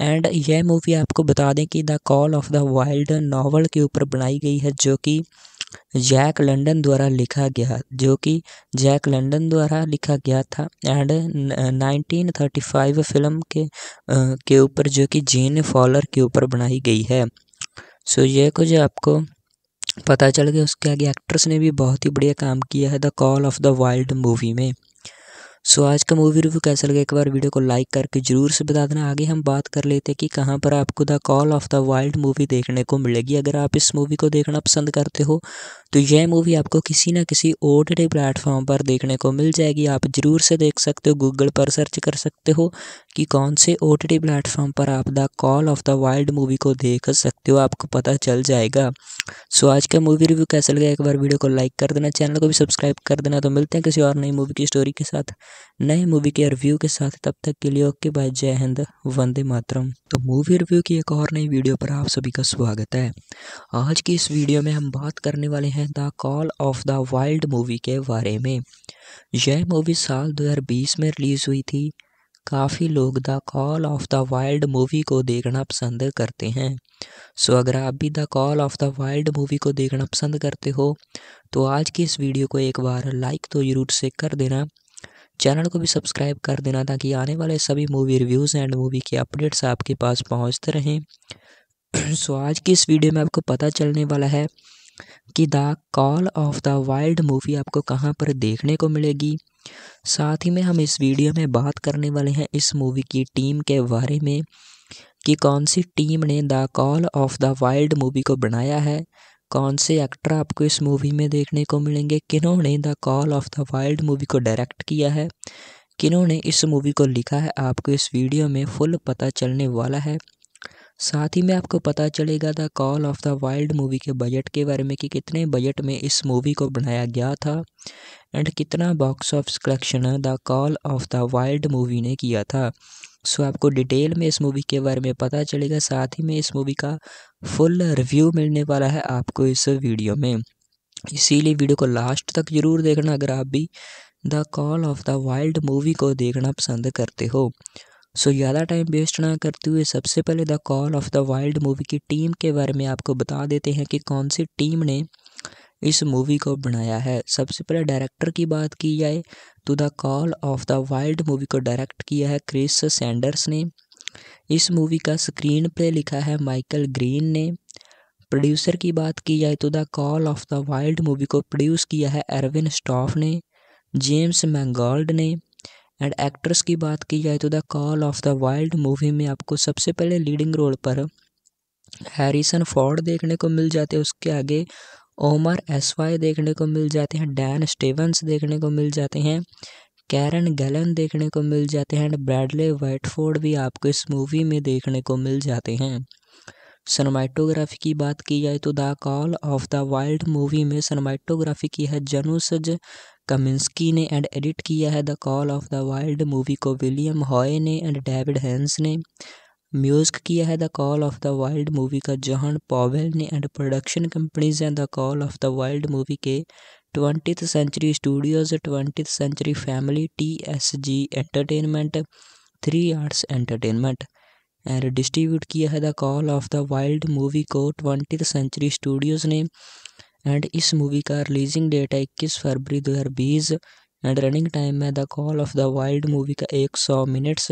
एंड यह मूवी आपको बता दें कि the call of the wild novel के ऊपर बनाई गई है जो कि जैक लंडन द्वारा लिखा गया जो कि जैक लंडन द्वारा लिखा गया था एंड 1935 फिल्म के के ऊपर जो कि जीन फॉलर के ऊपर बनाई गई है सो so, ये कुछ आपको पता चल गया उसके आगे एक्ट्रेस ने भी बहुत ही बढ़िया काम किया है the call of the wild movie में सो आज का मूवी रिव्यू कैसा लगा एक बार वीडियो को लाइक करके जरूर से बता देना आगे हम बात कर लेते हैं कि कहाँ पर आपको the call of the wild movie देखने को मिलेगी अगर आप इस मूवी को देखना पसंद करते हो तो यह मूवी आपको किसी ना किसी ओ टी प्लेटफॉर्म पर देखने को मिल जाएगी आप ज़रूर से देख सकते हो गूगल पर सर्च कर सकते हो कि कौन से ओ टी प्लेटफॉर्म पर आप the call of the wild movie को देख सकते हो आपको पता चल जाएगा सो आज का मूवी रिव्यू कैसा लगा एक बार वीडियो को लाइक कर देना चैनल को भी सब्सक्राइब कर देना तो मिलते हैं किसी और नई मूवी की स्टोरी के साथ नए मूवी के रिव्यू के साथ तब तक के लिए ओके बाय जय हिंद वंदे मातरम तो मूवी रिव्यू की एक और नई वीडियो पर आप सभी का स्वागत है आज की इस वीडियो में हम बात करने वाले हैं है the call of the wild movie के बारे में यह मूवी साल 2020 में रिलीज़ हुई थी काफ़ी लोग the call of the wild movie को देखना पसंद करते हैं सो अगर आप भी the call of the wild movie को देखना पसंद करते हो तो आज की इस वीडियो को एक बार लाइक तो जरूर से कर देना चैनल को भी सब्सक्राइब कर देना ताकि आने वाले सभी मूवी रिव्यूज़ एंड मूवी के अपडेट्स आपके पास पहुंचते रहें सो आज की इस वीडियो में आपको पता चलने वाला है कि the call of the wild movie आपको कहाँ पर देखने को मिलेगी साथ ही में हम इस वीडियो में बात करने वाले हैं इस मूवी की टीम के बारे में कि कौन सी टीम ने the call of the wild movie को बनाया है कौन से एक्टर आपको इस मूवी में देखने को मिलेंगे किन्होंने the call of the wild movie को डायरेक्ट किया है किन्होंने इस मूवी को लिखा है आपको इस वीडियो में फुल पता चलने वाला है साथ ही में आपको पता चलेगा the call of the wild movie के बजट के बारे में कि कितने बजट में इस मूवी को बनाया गया था एंड कितना box office collection the call of the wild movie ने किया था सो so, आपको डिटेल में इस मूवी के बारे में पता चलेगा साथ ही में इस मूवी का फुल रिव्यू मिलने वाला है आपको इस वीडियो में इसीलिए वीडियो को लास्ट तक ज़रूर देखना अगर आप भी the call of the wild movie को देखना पसंद करते हो सो ज़्यादा टाइम वेस्ट ना करते हुए सबसे पहले the call of the wild movie की टीम के बारे में आपको बता देते हैं कि कौन सी टीम ने इस मूवी को बनाया है सबसे पहले डायरेक्टर की बात की जाए तो the call of the wild movie को डायरेक्ट किया है क्रिस सैंडर्स ने इस मूवी का स्क्रीन प्ले लिखा है माइकल ग्रीन ने प्रोड्यूसर की बात की जाए तो the call of the wild movie को प्रोड्यूस किया है एरविन स्टॉफ ने जेम्स मैंगोल्ड ने एंड एक्ट्रेस की बात की जाए तो the call of the wild movie में आपको सबसे पहले लीडिंग रोल पर हैरिसन फॉर्ड देखने को मिल जाते हैं उसके आगे ओमर एसवाई देखने को मिल जाते हैं डैन स्टीवंस देखने को मिल जाते हैं कैरन गैलन देखने को मिल जाते हैं एंड ब्रैडले वाइटफोर्ड भी आपको इस मूवी में देखने को मिल जाते हैं सनमाइटोग्राफी की बात की जाए तो the call of the wild movie में सनमाइटोग्राफी की है जनुसज कमिंस्की ने एंड एडिट किया है the call of the wild movie को विलियम हॉय ने एंड डेविड हैंस ने म्यूजिक किया है the call of the wild movie का जॉहन पॉवेल ने एंड प्रोडक्शन कंपनीज हैं the call of the wild movie के twenty century Studios twenty century family T S G entertainment three arts entertainment and distribute किया है the call of the wild movie को twenty century Studios ने and इस movie का releasing date है इक्कीस फरवरी दो हज़ार बीस एंड रनिंग टाइम है the call of the wild movie का एक सौ मिनट्स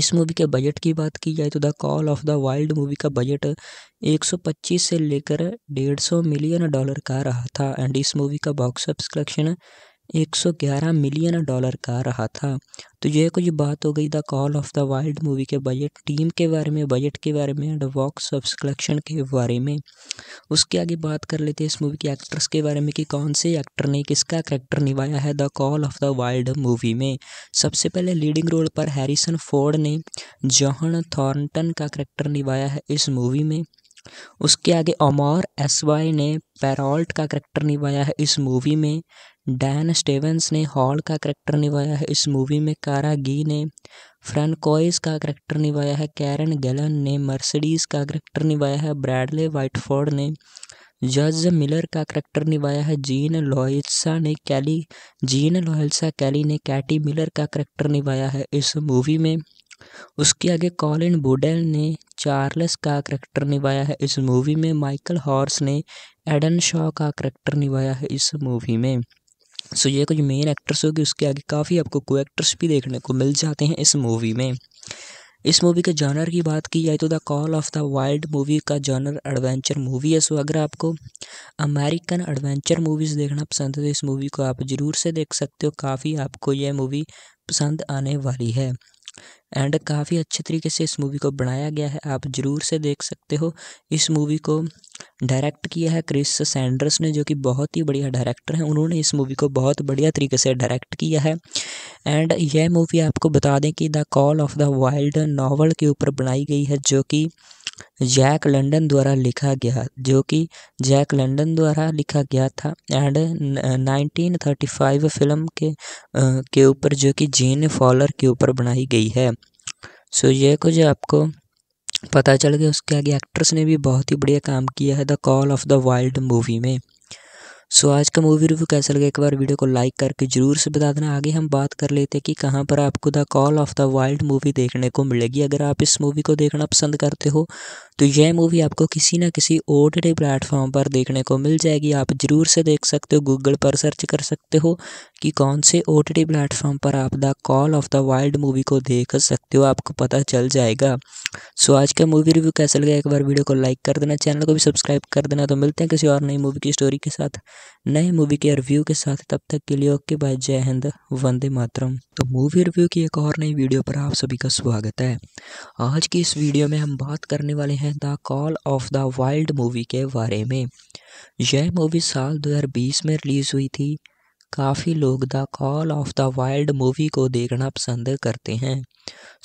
इस मूवी के बजट की बात की जाए तो the call of the wild movie का बजट 125 से लेकर 150 मिलियन डॉलर का रहा था एंड इस मूवी का box office collection 111 million dollar का रहा था तो यह कुछ बात हो गई the call of the wild movie के बजट टीम के बारे में बजट के बारे में एंड वॉक्स ऑफ कलेक्शन के बारे में उसके आगे बात कर लेते हैं इस मूवी के एक्ट्रेस के बारे में कि कौन से एक्टर ने किसका कैरेक्टर निभाया है the call of the wild movie में सबसे पहले लीडिंग रोल पर हैरिसन फोर्ड ने जॉहन थॉर्नटन का करेक्टर निभाया है इस मूवी में उसके आगे अमौर एसवाई ने पैरॉल्ट का करैक्टर निभाया है इस मूवी में डैन स्टेवेंस ने हॉल का करैक्टर निभाया है इस मूवी में कारा गी ने फ्रेंकोइस का करैक्टर निभाया है कैरन गैलन ने मर्सिडीज का करैक्टर निभाया है ब्रैडले वाइटफोर्ड ने जज मिलर का करैक्टर निभाया है जीन लोहिल्सा ने कैली जीन लोहिल्सा कैली ने कैटी मिलर का करैक्टर निभाया है इस मूवी में उसके आगे कॉलिन बुडेल ने चार्ल्स का करैक्टर निभाया है इस मूवी में माइकल हॉर्स ने एडन शॉ का करैक्टर निभाया है इस मूवी में सो ये कुछ मेन एक्टर्स होगी उसके आगे काफ़ी आपको को एक्टर्स भी देखने को मिल जाते हैं इस मूवी में इस मूवी के जॉनर की बात की जाए तो the call of the wild movie का जॉनर एडवेंचर मूवी है सो अगर आपको अमेरिकन एडवेंचर मूवीज़ देखना पसंद है तो इस मूवी को आप ज़रूर से देख सकते हो काफ़ी आपको यह मूवी पसंद आने वाली है एंड काफ़ी अच्छे तरीके से इस मूवी को बनाया गया है आप ज़रूर से देख सकते हो इस मूवी को डायरेक्ट किया है क्रिस सैंडर्स ने जो कि बहुत ही बढ़िया डायरेक्टर हैं उन्होंने इस मूवी को बहुत बढ़िया तरीके से डायरेक्ट किया है एंड यह मूवी आपको बता दें कि the call of the wild novel के ऊपर बनाई गई है जो कि जैक लंडन द्वारा लिखा गया जो कि जैक लंडन द्वारा लिखा गया था एंड 1935 फिल्म के के ऊपर जो कि जीन फॉलर के ऊपर बनाई गई है सो ये कुछ आपको पता चल गया उसके आगे एक्ट्रेस ने भी बहुत ही बढ़िया काम किया है the call of the wild movie में सो आज का मूवी रिव्यू कैसा लगा एक बार वीडियो को लाइक करके जरूर से बता देना आगे हम बात कर लेते हैं कि कहाँ पर आपको the call of the wild movie देखने को मिलेगी अगर आप इस मूवी को देखना पसंद करते हो तो यह मूवी आपको किसी ना किसी ओ प्लेटफॉर्म पर देखने को मिल जाएगी आप ज़रूर से देख सकते हो गूगल पर सर्च कर सकते हो कि कौन से ओ टी प्लेटफॉर्म पर आप the call of the wild movie को देख सकते हो आपको पता चल जाएगा सो आज का मूवी रिव्यू कैसा लगा एक बार वीडियो को लाइक कर देना चैनल को भी सब्सक्राइब कर देना तो मिलते हैं किसी और नई मूवी की स्टोरी के साथ नए मूवी के रिव्यू के साथ तब तक के लिए ओके बाय जय हिंद वंदे मातरम तो मूवी रिव्यू की एक और नई वीडियो पर आप सभी का स्वागत है आज की इस वीडियो में हम बात करने वाले हैं है the call of the wild movie के बारे में यह मूवी साल 2020 में रिलीज़ हुई थी काफ़ी लोग the call of the wild movie को देखना पसंद करते हैं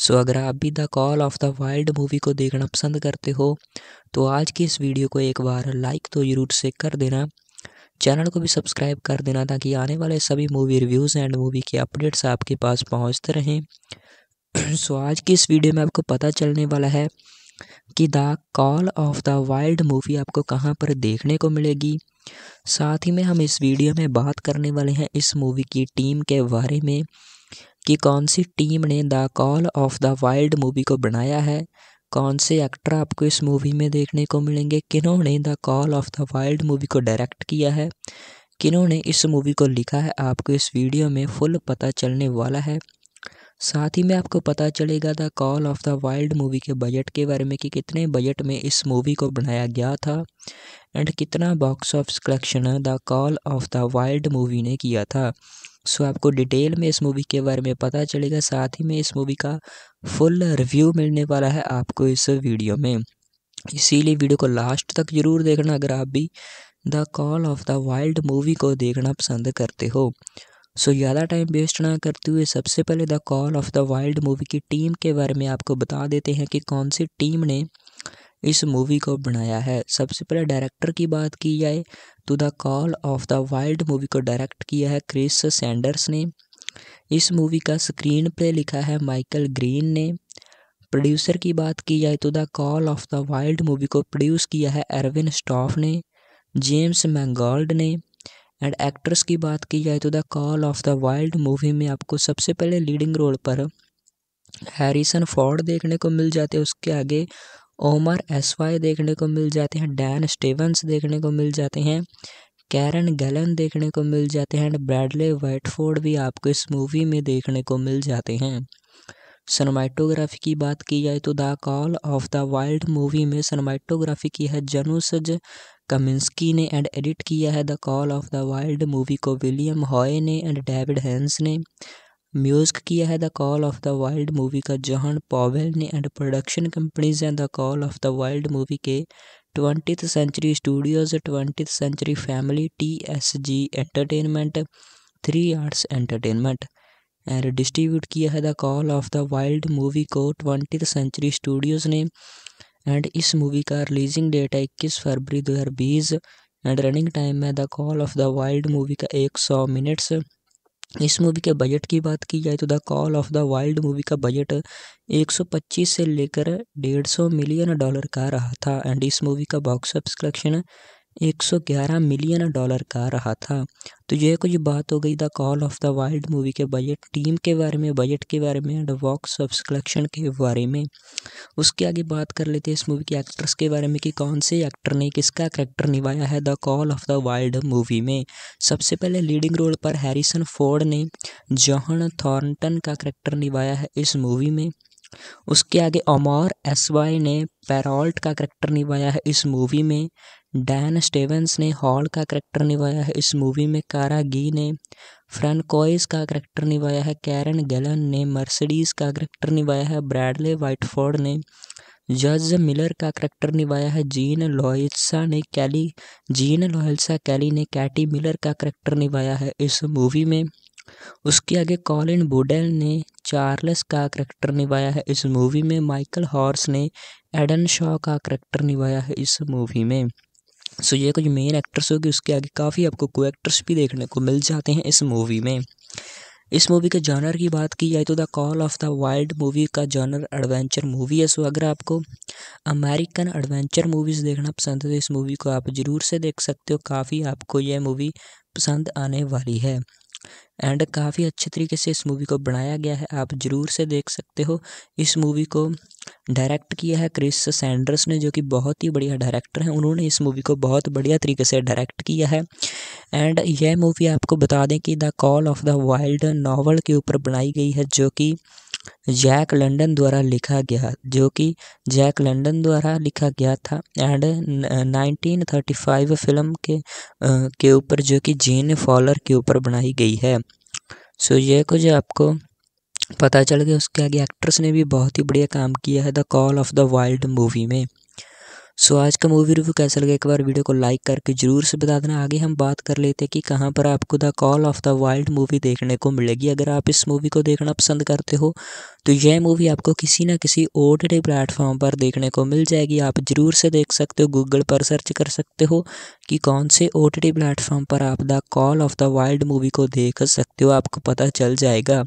सो अगर आप भी the call of the wild movie को देखना पसंद करते हो तो आज की इस वीडियो को एक बार लाइक तो जरूर से कर देना चैनल को भी सब्सक्राइब कर देना ताकि आने वाले सभी मूवी रिव्यूज़ एंड मूवी के अपडेट्स आपके पास पहुंचते रहें सो आज की इस वीडियो में आपको पता चलने वाला है कि the call of the wild movie आपको कहाँ पर देखने को मिलेगी साथ ही में हम इस वीडियो में बात करने वाले हैं इस मूवी की टीम के बारे में कि कौन सी टीम ने the call of the wild movie को बनाया है कौन से एक्टर आपको इस मूवी में देखने को मिलेंगे किन्होंने the call of the wild movie को डायरेक्ट किया है किन्होंने इस मूवी को लिखा है आपको इस वीडियो में फुल पता चलने वाला है साथ ही में आपको पता चलेगा the call of the wild movie के बजट के बारे में कि कितने बजट में इस मूवी को बनाया गया था एंड कितना box office collection the call of the wild movie ने किया था सो so, आपको डिटेल में इस मूवी के बारे में पता चलेगा साथ ही में इस मूवी का फुल रिव्यू मिलने वाला है आपको इस वीडियो में इसीलिए वीडियो को लास्ट तक ज़रूर देखना अगर आप भी the call of the wild movie को देखना पसंद करते हो सो ज़्यादा टाइम वेस्ट ना करते हुए सबसे पहले the call of the wild movie की टीम के बारे में आपको बता देते हैं कि कौन सी टीम ने इस मूवी को बनाया है सबसे पहले डायरेक्टर की बात की जाए तो the call of the wild movie को डायरेक्ट किया है क्रिस सैंडर्स ने इस मूवी का स्क्रीन प्ले लिखा है माइकल ग्रीन ने प्रोड्यूसर की बात की जाए तो the call of the wild movie को प्रोड्यूस किया है एरविन स्टॉफ ने जेम्स मैंगोल्ड ने एंड एक्ट्रेस की बात की जाए तो the call of the wild movie में आपको सबसे पहले लीडिंग रोल पर हैरिसन फॉर्ड देखने को मिल जाते हैं उसके आगे ओमर एसवाई देखने को मिल जाते हैं डैन स्टीवंस देखने को मिल जाते हैं कैरन गैलन देखने को मिल जाते हैं एंड ब्रैडले वाइटफोर्ड भी आपको इस मूवी में देखने को मिल जाते हैं सनमाइटोग्राफी की बात की जाए तो the call of the wild movie में सनमाइटोग्राफी की है जनुसज कमिंस्की ने एंड एडिट किया है the call of the wild movie को विलियम हॉय ने एंड डेविड हैंस ने म्यूज़िक किया है the call of the wild movie का जॉन पॉवेल ने एंड प्रोडक्शन कंपनीज हैं the call of the wild movie के ट्वेंटिथ century Studios ट्वेंटिथ century family T S G entertainment three arts entertainment and distribute किया है the call of the wild movie को ट्वेंटिथ century Studios ने and इस movie का releasing date है इक्कीस फरवरी बीस एंड रनिंग टाइम है the call of the wild movie का एक सौ मिनट्स इस मूवी के बजट की बात की जाए तो the call of the wild movie का बजट 125 से लेकर 150 मिलियन डॉलर का रहा था एंड इस मूवी का box office collection 111 million dollar का रहा था तो यह कुछ बात हो गई the call of the wild movie के बजट टीम के बारे में बजट के बारे में एंड वॉक्स ऑफ कलेक्शन के बारे में उसके आगे बात कर लेते हैं इस मूवी के एक्ट्रेस के बारे में कि कौन से एक्टर ने किसका करेक्टर निभाया है the call of the wild movie में सबसे पहले लीडिंग रोल पर हैरिसन फोर्ड ने जॉहन थॉर्नटन का करेक्टर निभाया है इस मूवी में उसके आगे एस वाई ने पैरॉल्ट का करैक्टर निभाया है इस मूवी में डैन स्टेवेंस ने हॉल का करैक्टर निभाया है इस मूवी में कारा गी ने फ्रेंकोइस का करैक्टर निभाया है कैरन गैलन ने मर्सिडीज का करैक्टर निभाया है ब्रैडले वाइटफोर्ड ने जज मिलर का करैक्टर निभाया है जीन लोहिल्सा ने कैली जीन लोहिल्सा कैली ने कैटी मिलर का करैक्टर निभाया है इस मूवी में उसके आगे कॉलिन वुडेल ने चार्ल्स का करैक्टर निभाया है इस मूवी में माइकल हॉर्स ने एडन शॉ का करैक्टर निभाया है इस मूवी में सो ये कुछ मेन एक्टर्स होगी उसके आगे काफ़ी आपको को एक्टर्स भी देखने को मिल जाते हैं इस मूवी में इस मूवी के जॉनर की बात की जाए तो the call of the wild movie का जॉनर एडवेंचर मूवी है सो अगर आपको अमेरिकन एडवेंचर मूवीज़ देखना पसंद है तो इस मूवी को आप ज़रूर से देख सकते हो काफ़ी आपको यह मूवी पसंद आने वाली है एंड काफ़ी अच्छे तरीके से इस मूवी को बनाया गया है आप ज़रूर से देख सकते हो इस मूवी को डायरेक्ट किया है क्रिस सैंडर्स ने जो कि बहुत ही बढ़िया डायरेक्टर हैं उन्होंने इस मूवी को बहुत बढ़िया तरीके से डायरेक्ट किया है एंड यह मूवी आपको बता दें कि the call of the wild novel के ऊपर बनाई गई है जो कि जैक लंडन द्वारा लिखा गया जो कि जैक लंडन द्वारा लिखा गया था एंड 1935 फिल्म के आ, के ऊपर जो कि जेन फॉलर के ऊपर बनाई गई है सो so, ये कुछ आपको पता चल गया उसके आगे एक्ट्रेस ने भी बहुत ही बढ़िया काम किया है the call of the wild movie में सो आज का मूवी रिव्यू कैसा लगा एक बार वीडियो को लाइक करके जरूर से बता देना आगे हम बात कर लेते हैं कि कहाँ पर आपको the call of the wild movie देखने को मिलेगी अगर आप इस मूवी को देखना पसंद करते हो तो यह मूवी आपको किसी ना किसी ओ टी प्लेटफॉर्म पर देखने को मिल जाएगी आप जरूर से देख सकते हो गूगल पर सर्च कर सकते हो कि कौन से ओ टी प्लेटफॉर्म पर आप the call of the wild movie को देख सकते हो आपको पता चल जाएगा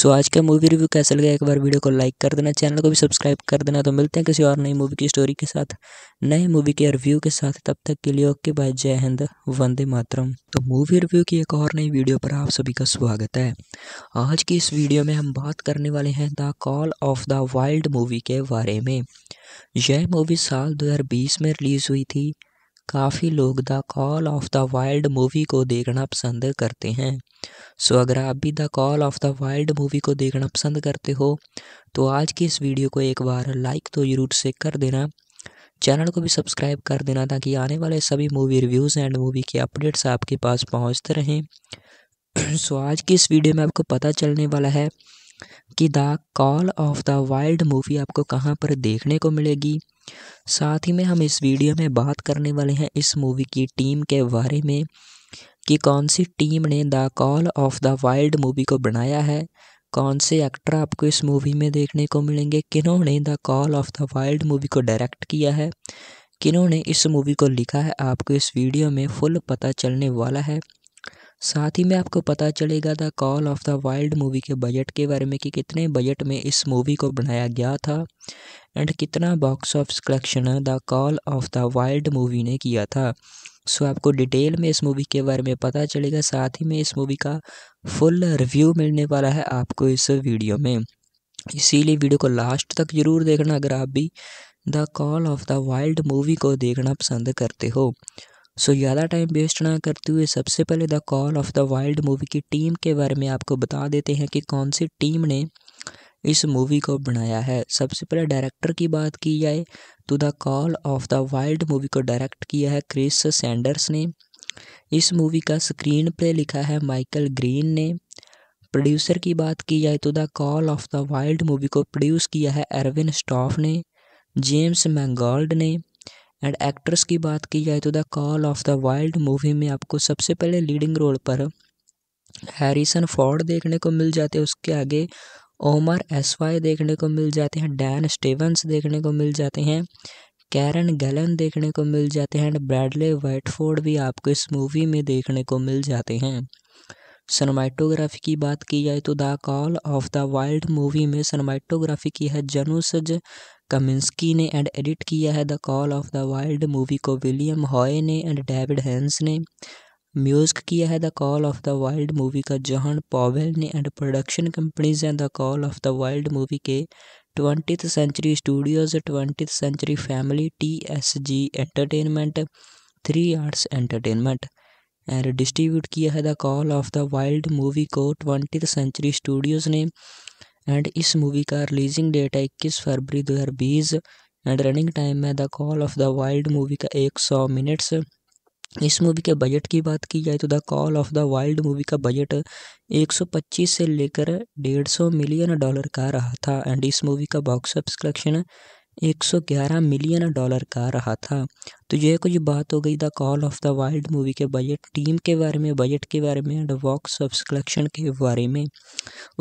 सो आज का मूवी रिव्यू कैसा लगा एक बार वीडियो को लाइक कर देना चैनल को भी सब्सक्राइब कर देना तो मिलते हैं किसी और नई मूवी की स्टोरी के साथ नए मूवी के रिव्यू के साथ तब तक के लिए ओके बाय जय हिंद वंदे मातरम तो मूवी रिव्यू की एक और नई वीडियो पर आप सभी का स्वागत है आज की इस वीडियो में हम बात करने वाले हैं the call of the wild movie के बारे में यह मूवी साल 2020 में रिलीज़ हुई थी काफ़ी लोग the call of the wild movie को देखना पसंद करते हैं सो so, अगर आप भी the call of the wild movie को देखना पसंद करते हो तो आज की इस वीडियो को एक बार लाइक तो ज़रूर से कर देना चैनल को भी सब्सक्राइब कर देना ताकि आने वाले सभी मूवी रिव्यूज़ एंड मूवी के अपडेट्स आपके पास पहुंचते रहें सो आज की इस वीडियो में आपको पता चलने वाला है कि the call of the wild movie आपको कहाँ पर देखने को मिलेगी साथ ही में हम इस वीडियो में बात करने वाले हैं इस मूवी की टीम के बारे में कि कौन सी टीम ने the call of the wild movie को बनाया है कौन से एक्टर आपको इस मूवी में देखने को मिलेंगे किन्होंने the call of the wild movie को डायरेक्ट किया है किन्होंने इस मूवी को लिखा है आपको इस वीडियो में फुल पता चलने वाला है साथ ही में आपको पता चलेगा the call of the wild movie के बजट के बारे में कि कितने बजट में इस मूवी को बनाया गया था एंड कितना box office collection the call of the wild movie ने किया था सो आपको डिटेल में इस मूवी के बारे में पता चलेगा साथ ही में इस मूवी का फुल रिव्यू मिलने वाला है आपको इस वीडियो में इसीलिए वीडियो को लास्ट तक ज़रूर देखना अगर आप भी the call of the wild movie को देखना पसंद करते हो सो ज़्यादा टाइम वेस्ट ना करते हुए सबसे पहले the call of the wild movie की टीम के बारे में आपको बता देते हैं कि कौन सी टीम ने इस मूवी को बनाया है सबसे पहले डायरेक्टर की बात की जाए तो the call of the wild movie को डायरेक्ट किया है क्रिस सैंडर्स ने इस मूवी का स्क्रीन प्ले लिखा है माइकल ग्रीन ने प्रोड्यूसर की बात की जाए तो the call of the wild movie को प्रोड्यूस किया है एरविन स्टॉफ ने जेम्स मैंगोल्ड ने एंड एक्ट्रेस की बात की जाए तो the call of the wild movie में आपको सबसे पहले लीडिंग रोल पर हैरिसन फोर्ड देखने को मिल जाते हैं उसके आगे ओमर वाई देखने को मिल जाते हैं डैन स्टीवंस देखने को मिल जाते हैं कैरन गैलन देखने को मिल जाते हैं एंड ब्रैडले वाइटफोर्ड भी आपको इस मूवी में देखने को मिल जाते हैं सनमाइटोग्राफी की बात की जाए तो the call of the wild movie में सनमाइटोग्राफी की है जनुसज कमिंस्की ने एंड एडिट किया है the call of the wild movie को विलियम हॉय ने एंड डेविड हैंस ने म्यूजिक किया है the call of the wild movie का जॉन पॉवेल ने एंड प्रोडक्शन कंपनीज हैं the call of the wild movie के twenty century studios ट्वेंटिथ century family T S G entertainment three arts entertainment and distribute किया है the call of the wild movie को ट्वेंटिथ century Studios ने and इस movie का releasing date है इक्कीस फरवरी दो हज़ार बीस एंड रनिंग टाइम है the call of the wild movie का एक सौ मिनट्स इस मूवी के बजट की बात की जाए तो the call of the wild movie का बजट 125 से लेकर 150 मिलियन डॉलर का रहा था एंड इस मूवी का box office collection 111 million dollar का रहा था तो यह कुछ बात हो गई the call of the wild movie के बजट टीम के बारे में बजट के बारे में एंड वॉक्स ऑफ कलेक्शन के बारे में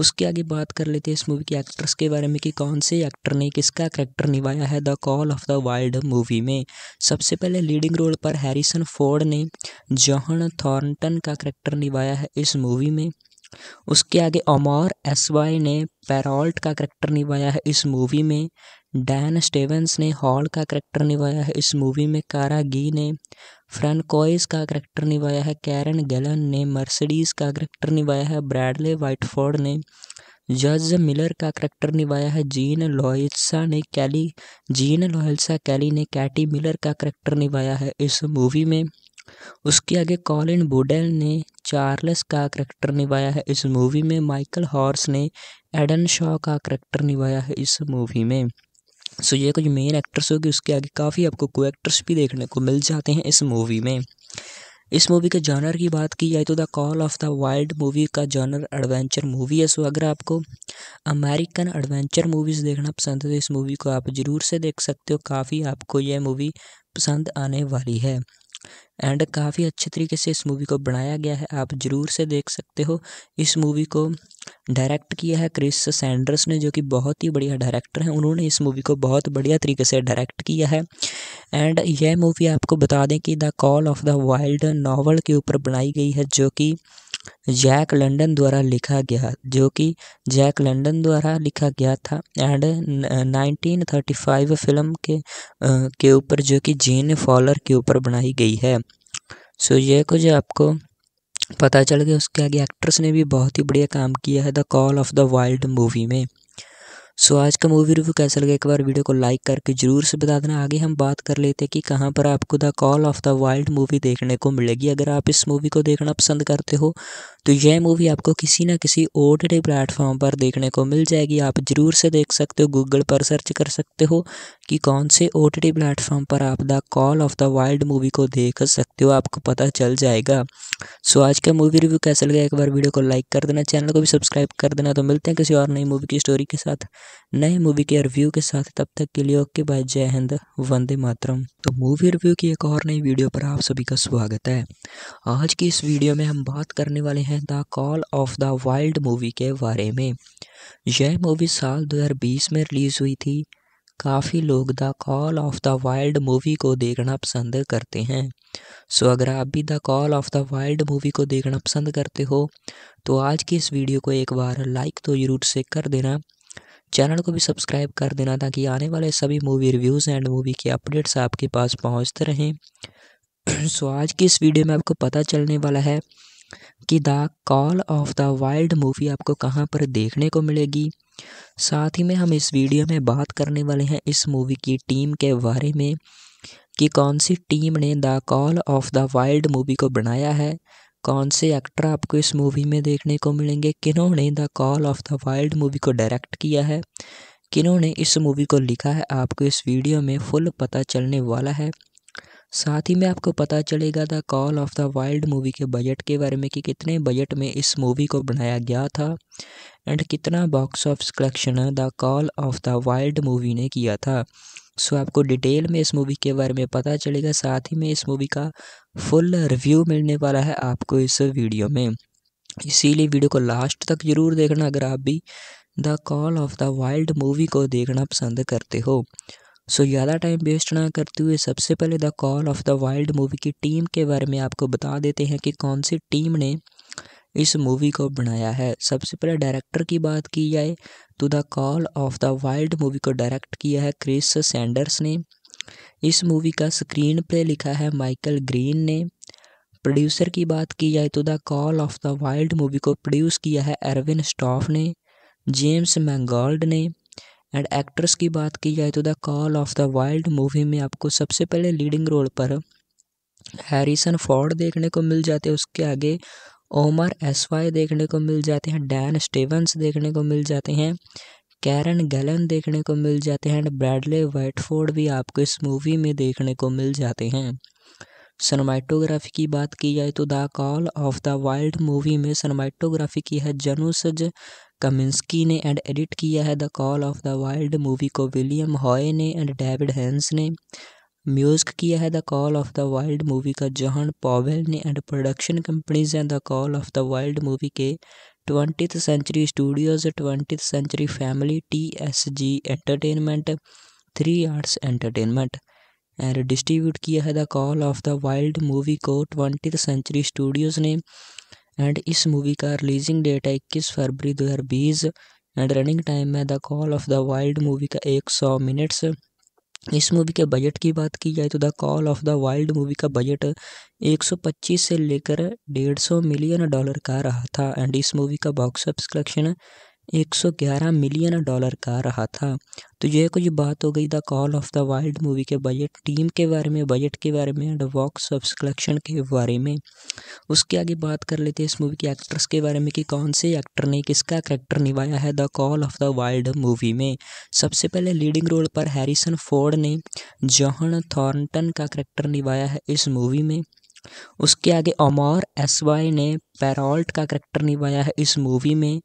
उसके आगे बात कर लेते हैं इस मूवी के एक्ट्रेस के बारे में कि कौन से एक्टर ने किसका करेक्टर निभाया है the call of the wild movie में सबसे पहले लीडिंग रोल पर हैरिसन फोर्ड ने जॉहन थॉर्नटन का करेक्टर निभाया है इस मूवी में उसके आगे ओमोर एस वाई ने पैरॉल्ट का करेक्टर निभाया है इस मूवी में डैन स्टेवेंस ने हॉल का करैक्टर निभाया है इस मूवी में कारा गी ने फ्रेंकोइस का करैक्टर निभाया है कैरन गैलन ने मर्सिडीज का करैक्टर निभाया है ब्रैडले वाइटफोर्ड ने जज मिलर का करैक्टर निभाया है जीन लॉयसा ने कैली जीन लॉयसा कैली ने कैटी मिलर का करैक्टर निभाया है इस मूवी में उसके आगे कॉलिन बुडेल ने चार्ल्स का करैक्टर निभाया है इस मूवी में माइकल हॉर्स ने एडन शॉ का करैक्टर निभाया है इस मूवी में सो ये जो मेन एक्ट्रेस होगी उसके आगे काफ़ी आपको को एक्टर्स भी देखने को मिल जाते हैं इस मूवी में इस मूवी के जॉनर की बात की जाए तो the call of the wild movie का जॉनर एडवेंचर मूवी है सो अगर आपको अमेरिकन एडवेंचर मूवीज़ देखना पसंद है तो इस मूवी को आप ज़रूर से देख सकते हो काफ़ी आपको यह मूवी पसंद आने वाली है एंड काफ़ी अच्छे तरीके से इस मूवी को बनाया गया है आप ज़रूर से देख सकते हो इस मूवी को डायरेक्ट किया है क्रिस सैंडर्स ने जो कि बहुत ही बढ़िया डायरेक्टर हैं उन्होंने इस मूवी को बहुत बढ़िया तरीके से डायरेक्ट किया है एंड यह मूवी आपको बता दें कि the call of the wild novel के ऊपर बनाई गई है जो कि जैक लंडन द्वारा लिखा गया जो कि जैक लंडन द्वारा लिखा गया था एंड 1935 फिल्म के के ऊपर जो कि जीन फॉलर के ऊपर बनाई गई है सो so, ये कुछ आपको पता चल गया उसके आगे एक्ट्रेस ने भी बहुत ही बढ़िया काम किया है the call of the wild movie में सो आज का मूवी रिव्यू कैसा लगा एक बार वीडियो को लाइक करके ज़रूर से बता देना आगे हम बात कर लेते हैं कि कहाँ पर आपको the call of the wild movie देखने को मिलेगी अगर आप इस मूवी को देखना पसंद करते हो तो यह मूवी आपको किसी ना किसी ओ प्लेटफॉर्म पर देखने को मिल जाएगी आप ज़रूर से देख सकते हो गूगल पर सर्च कर सकते हो कि कौन से ओ प्लेटफॉर्म पर आप the call of the wild movie को देख सकते हो आपको पता चल जाएगा सो आज का मूवी रिव्यू कैसा लगा एक बार वीडियो को लाइक कर देना चैनल को भी सब्सक्राइब कर देना तो मिलते हैं किसी और नई मूवी की स्टोरी के साथ नए मूवी के रिव्यू के साथ तब तक के लिए ओके बाय जय हिंद वंदे मातरम तो मूवी रिव्यू की एक और नई वीडियो पर आप सभी का स्वागत है आज की इस वीडियो में हम बात करने वाले हैं है the call of the wild movie के बारे में यह मूवी साल 2020 में रिलीज़ हुई थी काफ़ी लोग the call of the wild movie को देखना पसंद करते हैं सो so, अगर आप भी the call of the wild movie को देखना पसंद करते हो तो आज की इस वीडियो को एक बार लाइक तो ज़रूर से कर देना चैनल को भी सब्सक्राइब कर देना ताकि आने वाले सभी मूवी रिव्यूज़ एंड मूवी के अपडेट्स आपके पास पहुंचते रहें सो so, आज की इस वीडियो में आपको पता चलने वाला है कि the call of the wild movie आपको कहाँ पर देखने को मिलेगी साथ ही में हम इस वीडियो में बात करने वाले हैं इस मूवी की टीम के बारे में कि कौन सी टीम ने the call of the wild movie को बनाया है कौन से एक्टर आपको इस मूवी में देखने को मिलेंगे किन्होंने the call of the wild movie को डायरेक्ट किया है किन्होंने इस मूवी को लिखा है आपको इस वीडियो में फुल पता चलने वाला है साथ ही में आपको पता चलेगा the call of the wild movie के बजट के बारे में कि कितने बजट में इस मूवी को बनाया गया था एंड कितना box office collection the call of the wild movie ने किया था सो so, आपको डिटेल में इस मूवी के बारे में पता चलेगा साथ ही में इस मूवी का फुल रिव्यू मिलने वाला है आपको इस वीडियो में इसीलिए वीडियो को लास्ट तक ज़रूर देखना अगर आप भी the call of the wild movie को देखना पसंद करते हो सो ज़्यादा टाइम वेस्ट ना करते हुए सबसे पहले the call of the wild movie की टीम के बारे में आपको बता देते हैं कि कौन सी टीम ने इस मूवी को बनाया है सबसे पहले डायरेक्टर की बात की जाए तो the call of the wild movie को डायरेक्ट किया है क्रिस सैंडर्स ने इस मूवी का स्क्रीन प्ले लिखा है माइकल ग्रीन ने प्रोड्यूसर की बात की जाए तो the call of the wild movie को प्रोड्यूस किया है एरविन स्टॉफ ने जेम्स मैंगोल्ड ने एंड एक्ट्रेस की बात की जाए तो the call of the wild movie में आपको सबसे पहले लीडिंग रोल पर हैरिसन फोर्ड देखने को मिल जाते हैं उसके आगे ओमर एसवाई देखने को मिल जाते हैं डैन स्टीवंस देखने को मिल जाते हैं कैरन गलन देखने को मिल जाते हैं एंड ब्रैडले वाइटफोर्ड भी आपको इस मूवी में देखने को मिल जाते हैं सनमाइटोग्राफी की बात की जाए तो the call of the wild movie में सनमाइटोग्राफी की है जनुसज कमिंस्की ने एंड एडिट किया है the call of the wild movie को विलियम हॉय ने एंड डेविड हैंस ने म्यूजिक किया है the call of the wild movie का जॉन पॉवेल ने एंड प्रोडक्शन कंपनीज हैं the call of the wild movie के ट्वेंटिथ century Studios ट्वेंटिथ century family T S G entertainment three arts entertainment and distribute किया है the call of the wild movie को twenty century Studios ने and इस movie का releasing date है इक्कीस फरवरी बीस एंड रनिंग टाइम है the call of the wild movie का एक सौ मिनट्स इस मूवी के बजट की बात की जाए तो the call of the wild movie का बजट 125 से लेकर 150 मिलियन डॉलर का रहा था एंड इस मूवी का box office collection 111 million dollar का रहा था तो यह कुछ बात हो गई the call of the wild movie के बजट टीम के बारे में बजट के बारे में एंड वॉक्स ऑफ कलेक्शन के बारे में उसके आगे बात कर लेते हैं इस मूवी के एक्टर्स के बारे में कि कौन से एक्टर ने किसका करेक्टर निभाया है the call of the wild movie में सबसे पहले लीडिंग रोल पर हैरिसन फोर्ड ने जॉहन थॉर्नटन का करेक्टर निभाया है इस मूवी में उसके आगे ओमर एस वाई ने पैरॉल्ट का करेक्टर निभाया है इस मूवी में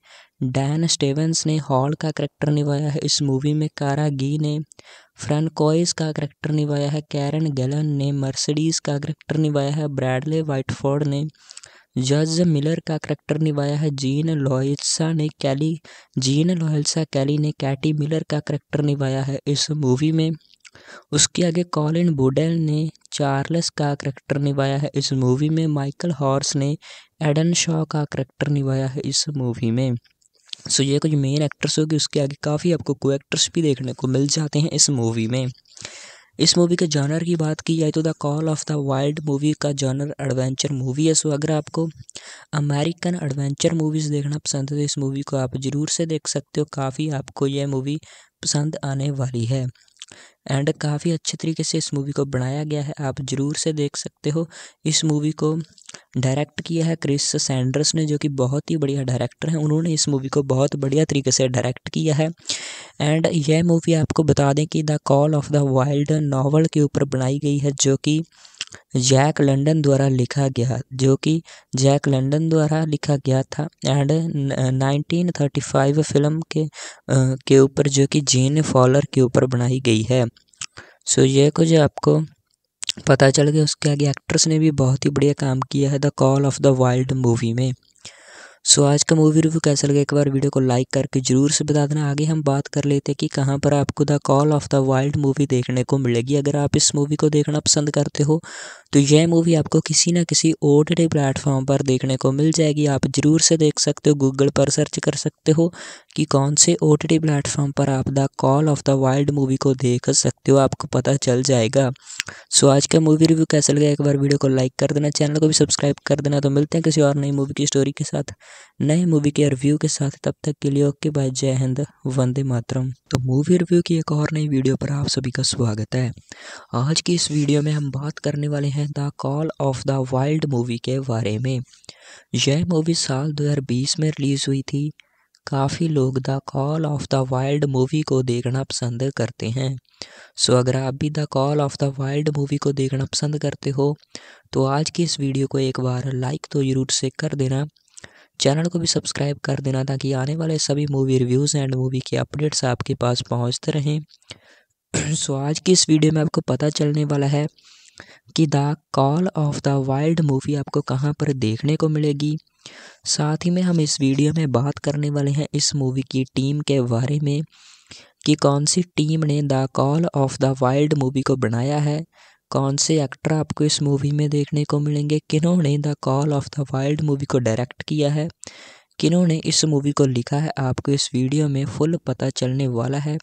डैन स्टेवेंस ने हॉल का करैक्टर निभाया है इस मूवी में कारा गी ने फ्रेंकोइस का करैक्टर निभाया है कैरन गैलन ने मर्सिडीज का करैक्टर निभाया है ब्रैडले वाइटफोर्ड ने जज मिलर का करैक्टर निभाया है जीन लॉयसा ने कैली जीन लॉयसा कैली ने कैटी मिलर का करैक्टर निभाया है इस मूवी में उसके आगे कॉलिन बुडेल ने चार्ल्स का करैक्टर निभाया है इस मूवी में माइकल हॉर्स ने एडन शॉ का करैक्टर निभाया है इस मूवी में सो ये कुछ मेन एक्टर्स होगी उसके आगे काफ़ी आपको को एक्टर्स भी देखने को मिल जाते हैं इस मूवी में इस मूवी के जॉनर की बात की जाए तो the call of the wild movie का जॉनर एडवेंचर मूवी है सो अगर आपको अमेरिकन एडवेंचर मूवीज़ देखना पसंद है तो इस मूवी को आप ज़रूर से देख सकते हो काफ़ी आपको यह मूवी पसंद आने वाली है एंड काफ़ी अच्छे तरीके से इस मूवी को बनाया गया है आप ज़रूर से देख सकते हो इस मूवी को डायरेक्ट किया है क्रिस सैंडर्स ने जो कि बहुत ही बढ़िया डायरेक्टर हैं उन्होंने इस मूवी को बहुत बढ़िया तरीके से डायरेक्ट किया है एंड यह मूवी आपको बता दें कि the call of the wild novel के ऊपर बनाई गई है जो कि जैक लंडन द्वारा लिखा गया जो कि जैक लंडन द्वारा लिखा गया था एंड 1935 फिल्म के के ऊपर जो कि जीन फॉलर के ऊपर बनाई गई है सो so, यह कुछ आपको पता चल गया उसके आगे एक्ट्रेस ने भी बहुत ही बढ़िया काम किया है the call of the wild movie में सो so, आज का मूवी रिव्यू कैसा लगा एक बार वीडियो को लाइक करके ज़रूर से बता देना आगे हम बात कर लेते हैं कि कहाँ पर आपको the call of the wild movie देखने को मिलेगी अगर आप इस मूवी को देखना पसंद करते हो तो यह मूवी आपको किसी ना किसी ओ टी प्लेटफॉर्म पर देखने को मिल जाएगी आप ज़रूर से देख सकते हो गूगल पर सर्च कर सकते हो कि कौन से ओ टी प्लेटफॉर्म पर आप the call of the wild movie को देख सकते हो आपको पता चल जाएगा सो आज का मूवी रिव्यू कैसा लगा एक बार वीडियो को लाइक कर देना चैनल को भी सब्सक्राइब कर देना तो मिलते हैं किसी और नई मूवी की स्टोरी के साथ नए मूवी के रिव्यू के साथ तब तक के लिए ओके बाय जय हिंद वंदे मातरम तो मूवी रिव्यू की एक और नई वीडियो पर आप सभी का स्वागत है आज की इस वीडियो में हम बात करने वाले हैं हैं the call of the wild movie के बारे में यह मूवी साल 2020 में रिलीज़ हुई थी काफ़ी लोग the call of the wild movie को देखना पसंद करते हैं सो अगर आप भी the call of the wild movie को देखना पसंद करते हो तो आज की इस वीडियो को एक बार लाइक तो ज़रूर से कर देना चैनल को भी सब्सक्राइब कर देना ताकि आने वाले सभी मूवी रिव्यूज़ एंड मूवी के अपडेट्स आपके पास पहुंचते रहें सो आज की इस वीडियो में आपको पता चलने वाला है कि the call of the wild movie आपको कहाँ पर देखने को मिलेगी साथ ही में हम इस वीडियो में बात करने वाले हैं इस मूवी की टीम के बारे में कि कौन सी टीम ने the call of the wild movie को बनाया है कौन से एक्टर आपको इस मूवी में देखने को मिलेंगे किन्होंने the call of the wild movie को डायरेक्ट किया है किन्होंने इस मूवी को लिखा है आपको इस वीडियो में फुल पता चलने वाला है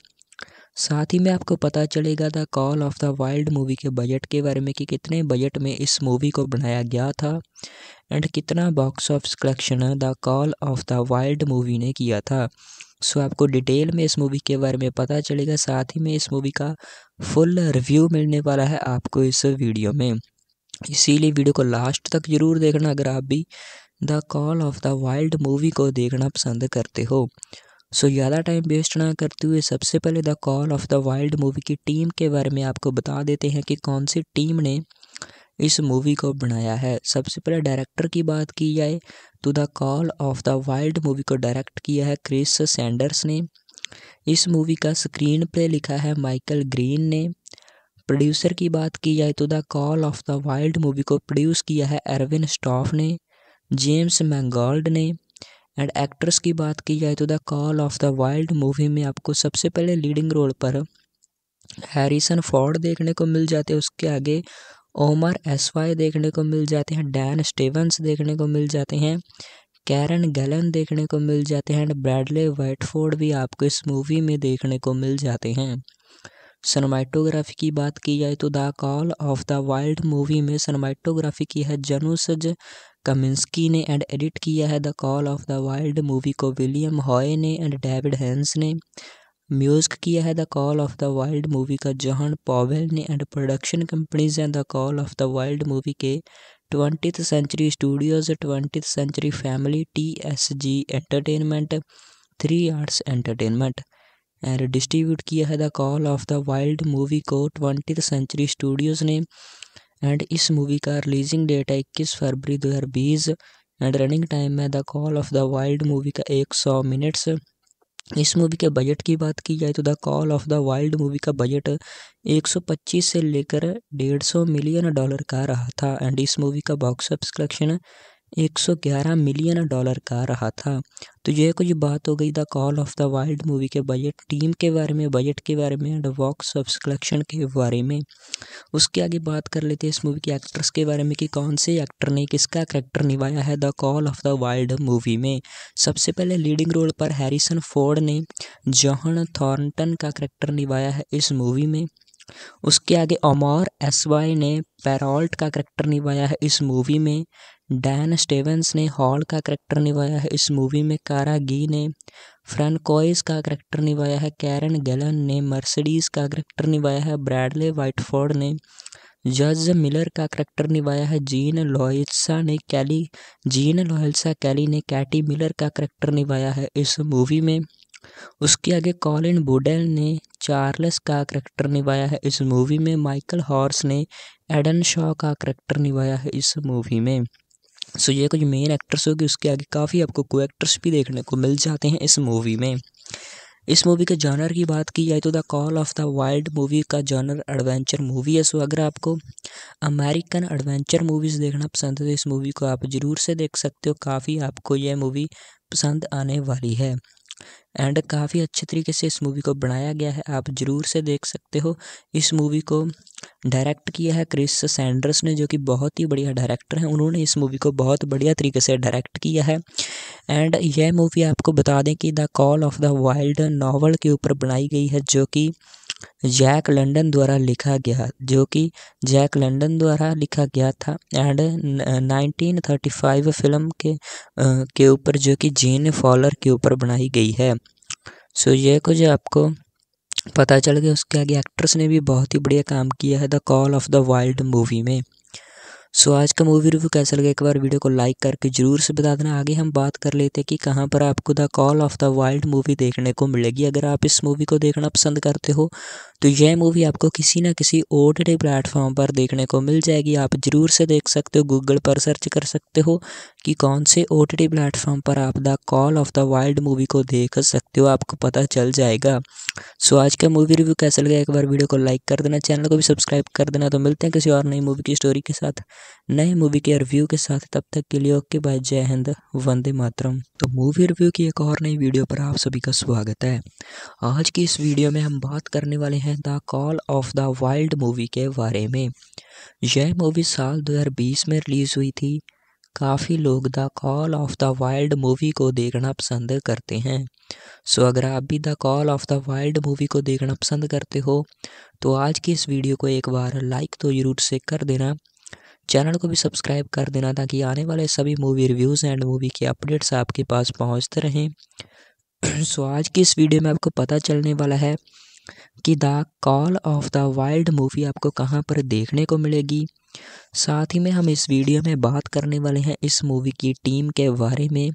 साथ ही में आपको पता चलेगा the call of the wild movie के बजट के बारे में कि कितने बजट में इस मूवी को बनाया गया था एंड कितना box office collection the call of the wild movie ने किया था सो so, आपको डिटेल में इस मूवी के बारे में पता चलेगा साथ ही में इस मूवी का फुल रिव्यू मिलने वाला है आपको इस वीडियो में इसीलिए वीडियो को लास्ट तक ज़रूर देखना अगर आप भी the call of the wild movie को देखना पसंद करते हो सो so, ज़्यादा टाइम वेस्ट ना करते हुए सबसे पहले the call of the wild movie की टीम के बारे में आपको बता देते हैं कि कौन सी टीम ने इस मूवी को बनाया है सबसे पहले डायरेक्टर की बात की जाए तो the call of the wild movie को डायरेक्ट किया है क्रिस सैंडर्स ने इस मूवी का स्क्रीन प्ले लिखा है माइकल ग्रीन ने प्रोड्यूसर की बात की जाए तो the call of the wild movie को प्रोड्यूस किया है एरविन स्टॉफ ने जेम्स मैंगोल्ड ने एंड एक्ट्रेस की बात की जाए तो the call of the wild movie में आपको सबसे पहले लीडिंग रोल पर हैरिसन फोर्ड देखने को मिल जाते हैं उसके आगे ओमर एसवाई देखने को मिल जाते हैं डैन स्टीवंस देखने को मिल जाते हैं कैरन गैलन देखने को मिल जाते हैं एंड ब्रैडले वाइटफोर्ड भी आपको इस मूवी में देखने को मिल जाते हैं सनमाइटोग्राफी की बात की जाए तो the call of the wild movie में सनमाइटोग्राफी की है जनुसज कमिंस्की ने एंड एडिट किया है the call of the wild movie को विलियम हॉय ने एंड डेविड हैंस ने म्यूजिक किया है the call of the wild movie का जॉहन पॉवेल ने एंड प्रोडक्शन कंपनीज हैं the call of the wild movie के twenty century Studios twenty century family T S G entertainment three arts entertainment and distribute किया है the call of the wild movie को twenty century Studios ने and इस movie का releasing date है इक्कीस फरवरी दो हज़ार बीस एंड रनिंग टाइम है the call of the wild movie का एक सौ मिनट्स इस मूवी के बजट की बात की जाए तो the call of the wild movie का बजट 125 से लेकर 150 मिलियन डॉलर का रहा था एंड इस मूवी का box office collection 111 million dollar का रहा था तो यह कुछ बात हो गई the call of the wild movie के बजट टीम के बारे में बजट के बारे में एंड वॉक्स ऑफ कलेक्शन के बारे में उसके आगे बात कर लेते हैं इस मूवी के एक्ट्रेस के बारे में कि कौन से एक्टर ने किसका करेक्टर निभाया है the call of the wild movie में सबसे पहले लीडिंग रोल पर हैरिसन फोर्ड ने जॉहन थॉर्नटन का करेक्टर निभाया है इस मूवी में उसके आगे एस एसवाई ने पैरॉल्ट का करैक्टर निभाया है इस मूवी में डैन स्टेवंस ने हॉल का करैक्टर निभाया है इस मूवी में कारा गी ने फ्रेंकोइस का करैक्टर निभाया है कैरन गैलन ने मर्सिडीज का करैक्टर निभाया है ब्रैडले वाइटफोर्ड ने जज मिलर का करैक्टर निभाया है जीन लॉयसा ने कैली जीन लॉयसा कैली ने कैटी मिलर का करैक्टर निभाया है इस मूवी में उसके आगे कॉलिन वुडेल ने चार्ल्स का करैक्टर निभाया है इस मूवी में माइकल हॉर्स ने एडन शॉ का करैक्टर निभाया है इस मूवी में सो ये कुछ मेन एक्टर्स होगी उसके आगे काफ़ी आपको को एक्टर्स भी देखने को मिल जाते हैं इस मूवी में इस मूवी के जानर की बात की जाए तो the call of the wild movie का जानर एडवेंचर मूवी है सो अगर आपको अमेरिकन एडवेंचर मूवीज़ देखना पसंद है तो इस मूवी को आप ज़रूर से देख सकते हो काफ़ी आपको यह मूवी पसंद आने वाली है एंड काफ़ी अच्छे तरीके से इस मूवी को बनाया गया है आप ज़रूर से देख सकते हो इस मूवी को डायरेक्ट किया है क्रिस सैंडर्स ने जो कि बहुत ही बढ़िया डायरेक्टर हैं उन्होंने इस मूवी को बहुत बढ़िया तरीके से डायरेक्ट किया है एंड यह मूवी आपको बता दें कि the call of the wild novel के ऊपर बनाई गई है जो कि जैक लंडन द्वारा लिखा गया जो कि जैक लंडन द्वारा लिखा गया था एंड 1935 फिल्म के के ऊपर जो कि जीन फॉलर के ऊपर बनाई गई है सो ये कुछ आपको पता चल गया उसके आगे एक्ट्रेस ने भी बहुत ही बढ़िया काम किया है the call of the wild movie में सो आज का मूवी रिव्यू कैसा लगा एक बार वीडियो को लाइक करके जरूर से बता देना आगे हम बात कर लेते हैं कि कहाँ पर आपको the call of the wild movie देखने को मिलेगी अगर आप इस मूवी को देखना पसंद करते हो तो यह मूवी आपको किसी ना किसी ओ टी प्लेटफॉर्म पर देखने को मिल जाएगी आप ज़रूर से देख सकते हो गूगल पर सर्च कर सकते हो कि कौन से ओ टी प्लेटफॉर्म पर आप the call of the wild movie को देख सकते हो आपको पता चल जाएगा सो आज का मूवी रिव्यू कैसा लगा एक बार वीडियो को लाइक कर देना चैनल को भी सब्सक्राइब कर देना तो मिलते हैं किसी और नई मूवी की स्टोरी के साथ नए मूवी के रिव्यू के साथ तब तक के लिए ओके बाय जय हिंद वंदे मातरम तो मूवी रिव्यू की एक और नई वीडियो पर आप सभी का स्वागत है आज की इस वीडियो में हम बात करने वाले हैं the call of the wild movie के बारे में यह मूवी साल 2020 में रिलीज़ हुई थी काफ़ी लोग the call of the wild movie को देखना पसंद करते हैं सो अगर आप भी the call of the wild movie को देखना पसंद करते हो तो आज की इस वीडियो को एक बार लाइक तो ज़रूर से कर देना चैनल को भी सब्सक्राइब कर देना ताकि आने वाले सभी मूवी रिव्यूज़ एंड मूवी के अपडेट्स आपके पास पहुंचते रहें सो आज की इस वीडियो में आपको पता चलने वाला है कि the call of the wild movie आपको कहाँ पर देखने को मिलेगी साथ ही में हम इस वीडियो में बात करने वाले हैं इस मूवी की टीम के बारे में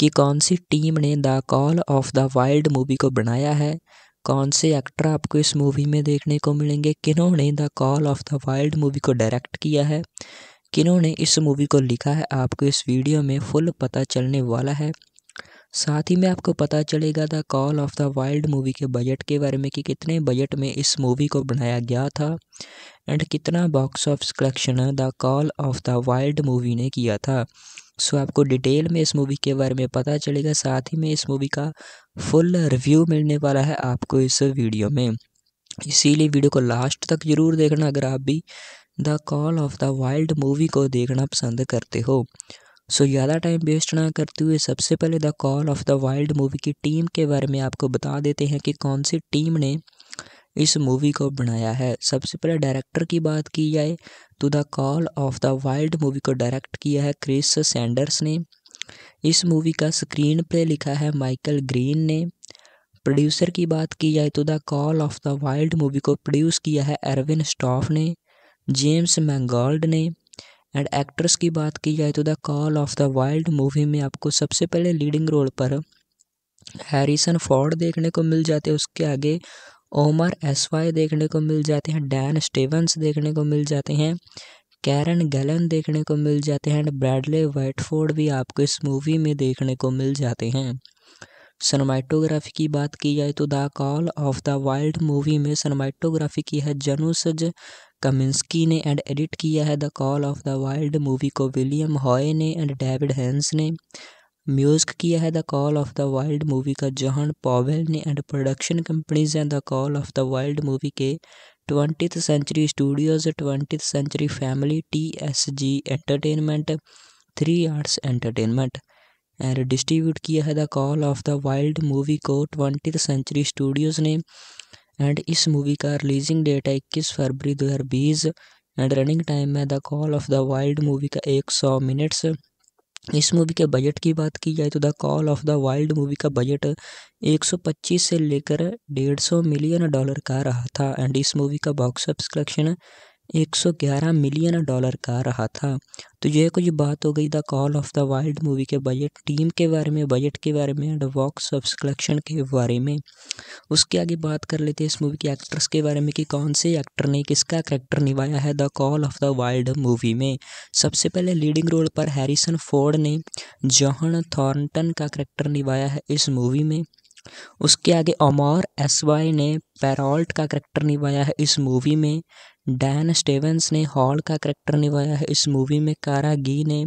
कि कौन सी टीम ने the call of the wild movie को बनाया है कौन से एक्टर आपको इस मूवी में देखने को मिलेंगे किन्होंने the call of the wild movie को डायरेक्ट किया है किन्होंने इस मूवी को लिखा है आपको इस वीडियो में फुल पता चलने वाला है साथ ही में आपको पता चलेगा the call of the wild movie के बजट के बारे में कि कितने बजट में इस मूवी को बनाया गया था एंड कितना box office collection the call of the wild movie ने किया था सो आपको डिटेल में इस मूवी के बारे में पता चलेगा साथ ही में इस मूवी का फुल रिव्यू मिलने वाला है आपको इस वीडियो में इसीलिए वीडियो को लास्ट तक ज़रूर देखना अगर आप भी the call of the wild movie को देखना पसंद करते हो सो so, ज़्यादा टाइम वेस्ट ना करते हुए सबसे पहले the call of the wild movie की टीम के बारे में आपको बता देते हैं कि कौन सी टीम ने इस मूवी को बनाया है सबसे पहले डायरेक्टर की बात की जाए to the call of the wild movie को डायरेक्ट किया है क्रिस सैंडर्स ने इस मूवी का स्क्रीन प्ले लिखा है माइकल ग्रीन ने प्रोड्यूसर की बात की जाए तो the call of the wild movie को प्रोड्यूस किया है एरविन स्टॉफ ने जेम्स मैंगोल्ड ने एंड एक्ट्रेस की बात की जाए तो the call of the wild movie में आपको सबसे पहले लीडिंग रोल पर हैरिसन फोर्ड देखने को मिल जाते हैं उसके आगे ओमर एसवाई देखने को मिल जाते हैं डैन स्टीवंस देखने को मिल जाते हैं कैरन गैलन देखने को मिल जाते हैं एंड ब्रैडले वाइटफोर्ड भी आपको इस मूवी में देखने को मिल जाते हैं सनमाइटोग्राफी की बात की जाए तो the call of the wild movie में सनमाइटोग्राफी की है जनुसज कमिंस्की ने एंड एडिट किया है the call of the wild movie को विलियम हॉय ने एंड डेविड हैंस ने म्यूज़िक किया है the call of the wild movie का जॉन पॉवेल ने एंड प्रोडक्शन कंपनीज हैं the call of the wild movie के twenty century Studios twenty century family T S G entertainment three arts entertainment and distribute किया है the call of the wild movie को ट्वेंटिथ century Studios ने and इस movie का releasing date है इक्कीस फरवरी दो हज़ार बीस एंड रनिंग टाइम है the call of the wild movie का एक सौ मिनट्स इस मूवी के बजट की बात की जाए तो the call of the wild movie का बजट 125 से लेकर 150 मिलियन डॉलर का रहा था एंड इस मूवी का box office collection 111 million dollar का रहा था तो यह कुछ बात हो गई the call of the wild movie के बजट टीम के बारे में बजट के बारे में एंड वॉक्स ऑफ कलेक्शन के बारे में उसके आगे बात कर लेते हैं इस मूवी के एक्ट्रेस के बारे में कि कौन से एक्टर ने किसका कैरेक्टर निभाया है the call of the wild movie में सबसे पहले लीडिंग रोल पर हैरिसन फोर्ड ने जॉहन थॉर्नटन का करेक्टर निभाया है इस मूवी में उसके आगे अमौर एसवाई ने पैरॉल्ट का करैक्टर निभाया है इस मूवी में डैन स्टेवेंस ने हॉल का करैक्टर निभाया है इस मूवी में कारा गी ने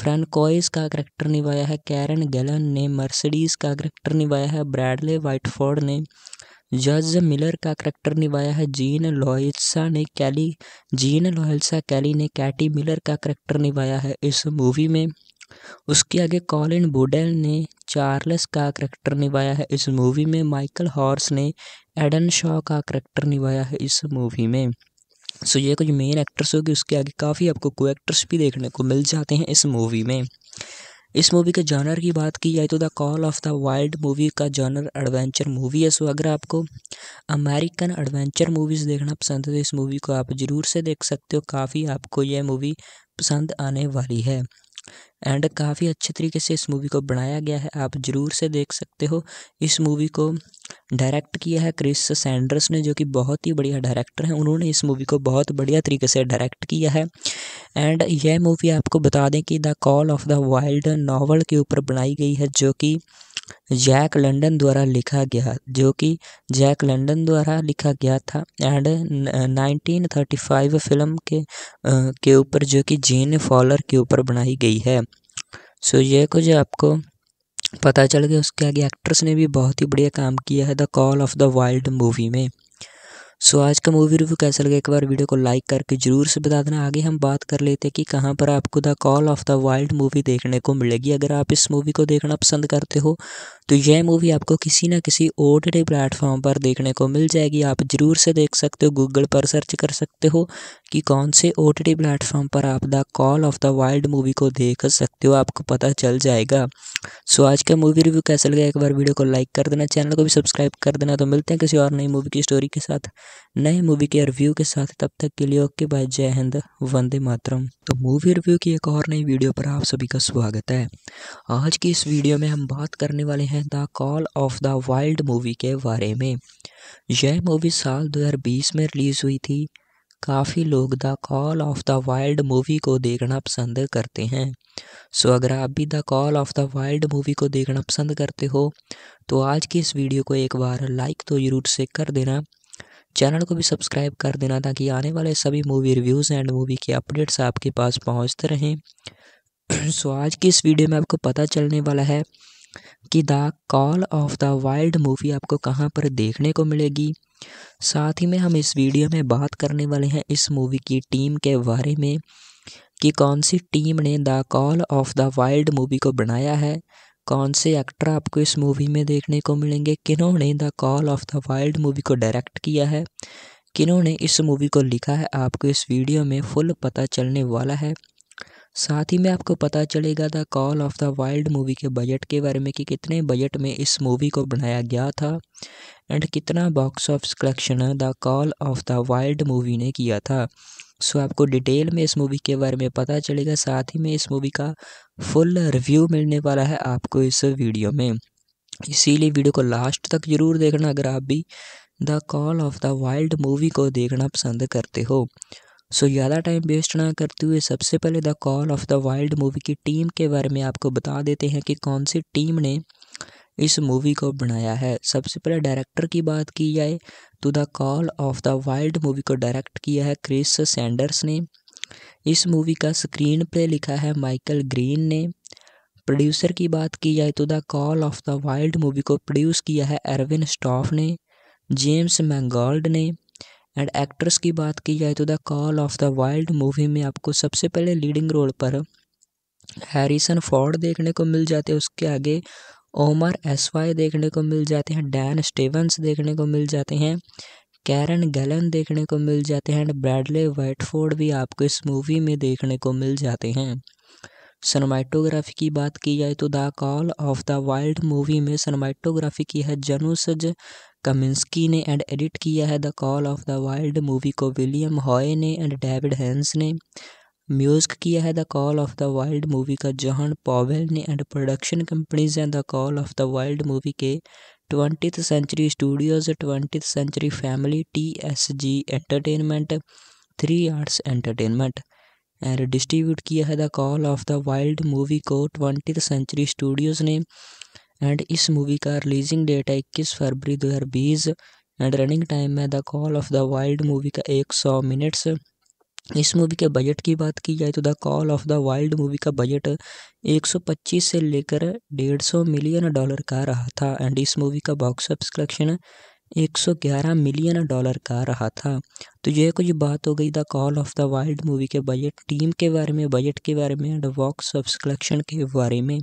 फ्रेंकोइस का करैक्टर निभाया है कैरन गैलन ने मर्सिडीज का करैक्टर निभाया है ब्रैडले वाइटफोर्ड ने जज मिलर का करैक्टर निभाया है जीन लॉयसा ने कैली जीन लॉयसा कैली ने कैटी मिलर का करैक्टर निभाया है इस मूवी में उसके आगे कॉलिन वुडेल ने चार्ल्स का करैक्टर निभाया है इस मूवी में माइकल हॉर्स ने एडन शॉ का करैक्टर निभाया है इस मूवी में सो ये कुछ मेन एक्टर्स होगी उसके आगे काफ़ी आपको को एक्टर्स भी देखने को मिल जाते हैं इस मूवी में इस मूवी के जॉनर की बात की जाए तो the call of the wild movie का जॉनर एडवेंचर मूवी है सो अगर आपको अमेरिकन एडवेंचर मूवीज़ देखना पसंद है तो इस मूवी को आप ज़रूर से देख सकते हो काफ़ी आपको यह मूवी पसंद आने वाली है एंड काफ़ी अच्छे तरीके से इस मूवी को बनाया गया है आप ज़रूर से देख सकते हो इस मूवी को डायरेक्ट किया है क्रिस सैंडर्स ने जो कि बहुत ही बढ़िया डायरेक्टर हैं उन्होंने इस मूवी को बहुत बढ़िया तरीके से डायरेक्ट किया है एंड यह मूवी आपको बता दें कि the call of the wild novel के ऊपर बनाई गई है जो कि जैक लंडन द्वारा लिखा गया जो कि जैक लंडन द्वारा लिखा गया था एंड 1935 फिल्म के आ, के ऊपर जो कि जेन फॉलर के ऊपर बनाई गई है सो ये कुछ आपको पता चल गया उसके आगे एक्ट्रेस ने भी बहुत ही बढ़िया काम किया है the call of the wild movie में सो आज का मूवी रिव्यू कैसा लगा एक बार वीडियो को लाइक करके जरूर से बता देना आगे हम बात कर लेते हैं कि कहाँ पर आपको the call of the wild movie देखने को मिलेगी अगर आप इस मूवी को देखना पसंद करते हो तो यह मूवी आपको किसी ना किसी ओ प्लेटफॉर्म पर देखने को मिल जाएगी आप जरूर से देख सकते हो गूगल पर सर्च कर सकते हो कि कौन से ओ टी प्लेटफॉर्म पर आप the call of the wild movie को देख सकते हो आपको पता चल जाएगा सो आज का मूवी रिव्यू कैसा लगा एक बार वीडियो को लाइक कर देना चैनल को भी सब्सक्राइब कर देना तो मिलते हैं किसी और नई मूवी की स्टोरी के साथ नए मूवी के रिव्यू के साथ तब तक के लिए ओके बाय जय हिंद वंदे मातरम तो मूवी रिव्यू की एक और नई वीडियो पर आप सभी का स्वागत है आज की इस वीडियो में हम बात करने वाले हैं the call of the wild movie के बारे में यह मूवी साल 2020 में रिलीज़ हुई थी काफ़ी लोग the call of the wild movie को देखना पसंद करते हैं सो अगर आप भी the call of the wild movie को देखना पसंद करते हो तो आज की इस वीडियो को एक बार लाइक तो ज़रूर से कर देना चैनल को भी सब्सक्राइब कर देना ताकि आने वाले सभी मूवी रिव्यूज़ एंड मूवी के अपडेट्स आपके पास पहुंचते रहें सो आज की इस वीडियो में आपको पता चलने वाला है कि the call of the wild movie आपको कहाँ पर देखने को मिलेगी साथ ही में हम इस वीडियो में बात करने वाले हैं इस मूवी की टीम के बारे में कि कौन सी टीम ने the call of the wild movie को बनाया है कौन से एक्टर आपको इस मूवी में देखने को मिलेंगे किन्होंने the call of the wild movie को डायरेक्ट किया है किन्होंने इस मूवी को लिखा है आपको इस वीडियो में फुल पता चलने वाला है साथ ही में आपको पता चलेगा the call of the wild movie के बजट के बारे में कि कितने बजट में इस मूवी को बनाया गया था एंड कितना box office collection the call of the wild movie ने किया था सो आपको डिटेल में इस मूवी के बारे में पता चलेगा साथ ही में इस मूवी का फुल रिव्यू मिलने वाला है आपको इस वीडियो में इसीलिए वीडियो को लास्ट तक ज़रूर देखना अगर आप भी the call of the wild movie को देखना पसंद करते हो सो ज़्यादा टाइम वेस्ट ना करते हुए सबसे पहले the call of the wild movie की टीम के बारे में आपको बता देते हैं कि कौन सी टीम ने इस मूवी को बनाया है सबसे पहले डायरेक्टर की बात की जाए तो the call of the wild movie को डायरेक्ट किया है क्रिस सैंडर्स ने इस मूवी का स्क्रीन प्ले लिखा है माइकल ग्रीन ने प्रोड्यूसर की बात की जाए तो the call of the wild movie को प्रोड्यूस किया है एरविन स्टॉफ ने जेम्स मैंगोल्ड ने एंड एक्ट्रेस की बात की जाए तो the call of the wild movie में आपको सबसे पहले लीडिंग रोल पर हैरिसन फोर्ड देखने को मिल जाते हैं उसके आगे ओमर एसवाई देखने को मिल जाते हैं डैन स्टीवंस देखने को मिल जाते हैं कैरन गैलन देखने को मिल जाते हैं एंड ब्रैडले वाइटफोर्ड भी आपको इस मूवी में देखने को मिल जाते हैं सनमाइटोग्राफी की बात की जाए तो the call of the wild movie में सनमाइटोग्राफी की है जनुसज कमिंस्की ने एंड एडिट किया है the call of the wild movie को विलियम हॉय ने एंड डेविड हैंस ने म्यूज़िक किया है the call of the wild movie का जॉन पॉवेल ने एंड प्रोडक्शन कंपनीज हैं the call of the wild movie के ट्वेंटिथ century studios ट्वेंटिथ century family T S G entertainment three arts entertainment and distribute किया है the call of the wild movie को ट्वेंटिथ century Studios ने and इस movie का releasing date है इक्कीस फरवरी दो हज़ार बीस एंड रनिंग टाइम है the call of the wild movie का एक सौ मिनट्स इस मूवी के बजट की बात की जाए तो the call of the wild movie का बजट 125 से लेकर 150 मिलियन डॉलर का रहा था एंड इस मूवी का box office collection 111 million dollar का रहा था तो यह कुछ बात हो गई the call of the wild movie के बजट टीम के बारे में बजट के बारे में एंड वॉक्स ऑफ कलेक्शन के बारे में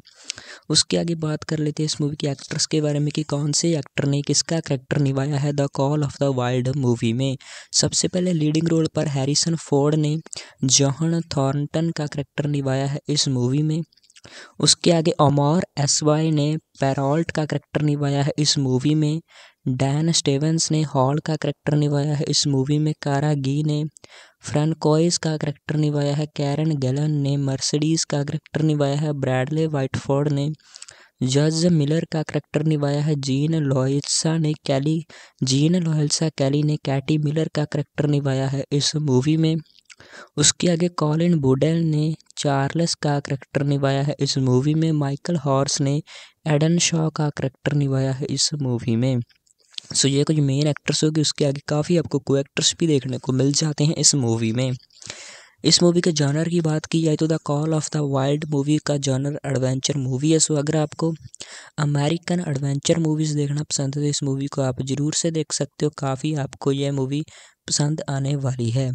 उसके आगे बात कर लेते हैं इस मूवी के एक्ट्रेस के बारे में कि कौन से एक्टर ने किसका करेक्टर निभाया है the call of the wild movie में सबसे पहले लीडिंग रोल पर हैरिसन फोर्ड ने जॉहन थॉर्नटन का करेक्टर निभाया है इस मूवी में उसके आगे ओमर एस वाई ने पैरॉल्ट का करेक्टर निभाया है इस मूवी में डैन स्टेवेंस ने हॉल का करैक्टर निभाया है इस मूवी में कारा गी ने फ्रेंकोइस का करैक्टर निभाया है कैरन गैलन ने मर्सिडीज का करैक्टर निभाया है ब्रैडले वाइटफोर्ड ने जज मिलर का करैक्टर निभाया है जीन लोहिल्सा ने कैली जीन लोहिल्सा कैली ने कैटी मिलर का करैक्टर निभाया है इस मूवी में उसके आगे कॉलिन बुडेल ने चार्ल्स का करैक्टर निभाया है इस मूवी में माइकल हॉर्स ने एडन शॉ का करैक्टर निभाया है इस मूवी में सो ये जो मेन एक्ट्रेस होगी उसके आगे काफ़ी आपको को एक्टर्स भी देखने को मिल जाते हैं इस मूवी में इस मूवी के जानर की बात की जाए तो the call of the wild movie का जानर एडवेंचर मूवी है सो अगर आपको अमेरिकन एडवेंचर मूवीज़ देखना पसंद है तो इस मूवी को आप ज़रूर से देख सकते हो काफ़ी आपको यह मूवी पसंद आने वाली है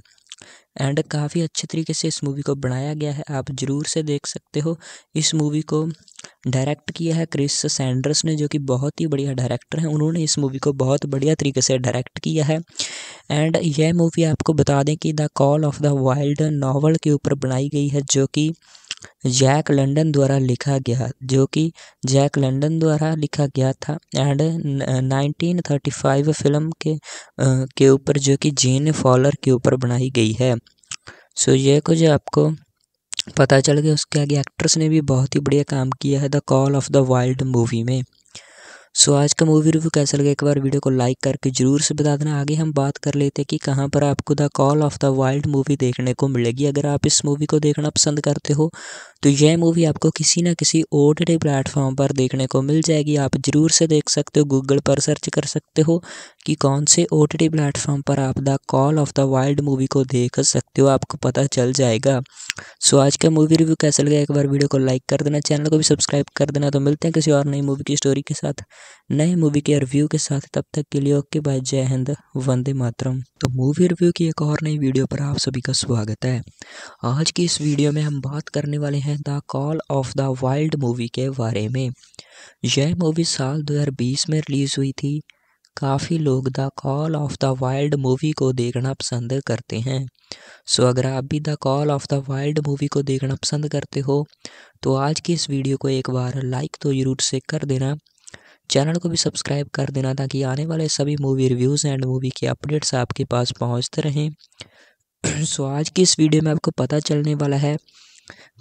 एंड काफ़ी अच्छे तरीके से इस मूवी को बनाया गया है आप ज़रूर से देख सकते हो इस मूवी को डायरेक्ट किया है क्रिस सैंडर्स ने जो कि बहुत ही बढ़िया डायरेक्टर हैं उन्होंने इस मूवी को बहुत बढ़िया तरीके से डायरेक्ट किया है एंड यह मूवी आपको बता दें कि the call of the wild novel के ऊपर बनाई गई है जो कि जैक लंडन द्वारा लिखा गया जो कि जैक लंडन द्वारा लिखा गया था एंड 1935 फिल्म के आ, के ऊपर जो कि जेन फॉलर के ऊपर बनाई गई है सो so, ये कुछ आपको पता चल गया उसके आगे एक्ट्रेस ने भी बहुत ही बढ़िया काम किया है the call of the wild movie में सो आज का मूवी रिव्यू कैसा लगा एक बार वीडियो को लाइक करके जरूर से बता देना आगे हम बात कर लेते हैं कि कहाँ पर आपको the call of the wild movie देखने को मिलेगी अगर आप इस मूवी को देखना पसंद करते हो तो यह मूवी आपको किसी ना किसी ओ टी प्लेटफॉर्म पर देखने को मिल जाएगी आप ज़रूर से देख सकते हो गूगल पर सर्च कर सकते हो कि कौन से ओ टी प्लेटफॉर्म पर आप the call of the wild movie को देख सकते हो आपको पता चल जाएगा सो आज का मूवी रिव्यू कैसा लगा एक बार वीडियो को लाइक कर देना चैनल को भी सब्सक्राइब कर देना तो मिलते हैं किसी और नई मूवी की स्टोरी के साथ नए मूवी के रिव्यू के साथ तब तक के लिए ओके बाय जय हिंद वंदे मातरम तो मूवी रिव्यू की एक और नई वीडियो पर आप सभी का स्वागत है आज की इस वीडियो में हम बात करने वाले हैं हैं the call of the wild movie के बारे में यह मूवी साल 2020 में रिलीज़ हुई थी काफ़ी लोग the call of the wild movie को देखना पसंद करते हैं सो so, अगर आप भी the call of the wild movie को देखना पसंद करते हो तो आज की इस वीडियो को एक बार लाइक तो जरूर से कर देना चैनल को भी सब्सक्राइब कर देना ताकि आने वाले सभी मूवी रिव्यूज़ एंड मूवी के अपडेट्स आपके पास पहुंचते रहें सो so, आज की इस वीडियो में आपको पता चलने वाला है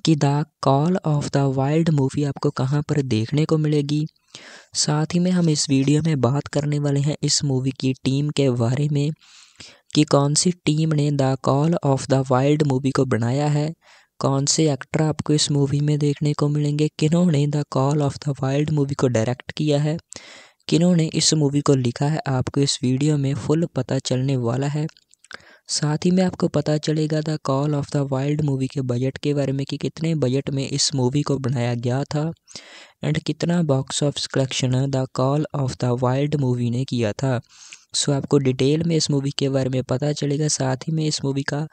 कि the call of the wild movie आपको कहाँ पर देखने को मिलेगी साथ ही में हम इस वीडियो में बात करने वाले हैं इस मूवी की टीम के बारे में कि कौन सी टीम ने the call of the wild movie को बनाया है कौन से एक्टर आपको इस मूवी में देखने को मिलेंगे किन्होंने the call of the wild movie को डायरेक्ट किया है किन्होंने इस मूवी को लिखा है आपको इस वीडियो में फुल पता चलने वाला है साथ ही में आपको पता चलेगा the call of the wild movie के बजट के बारे में कि कितने बजट में इस मूवी को बनाया गया था एंड कितना box office collection the call of the wild movie ने किया था सो आपको डिटेल में इस मूवी के बारे में पता चलेगा साथ ही में इस मूवी का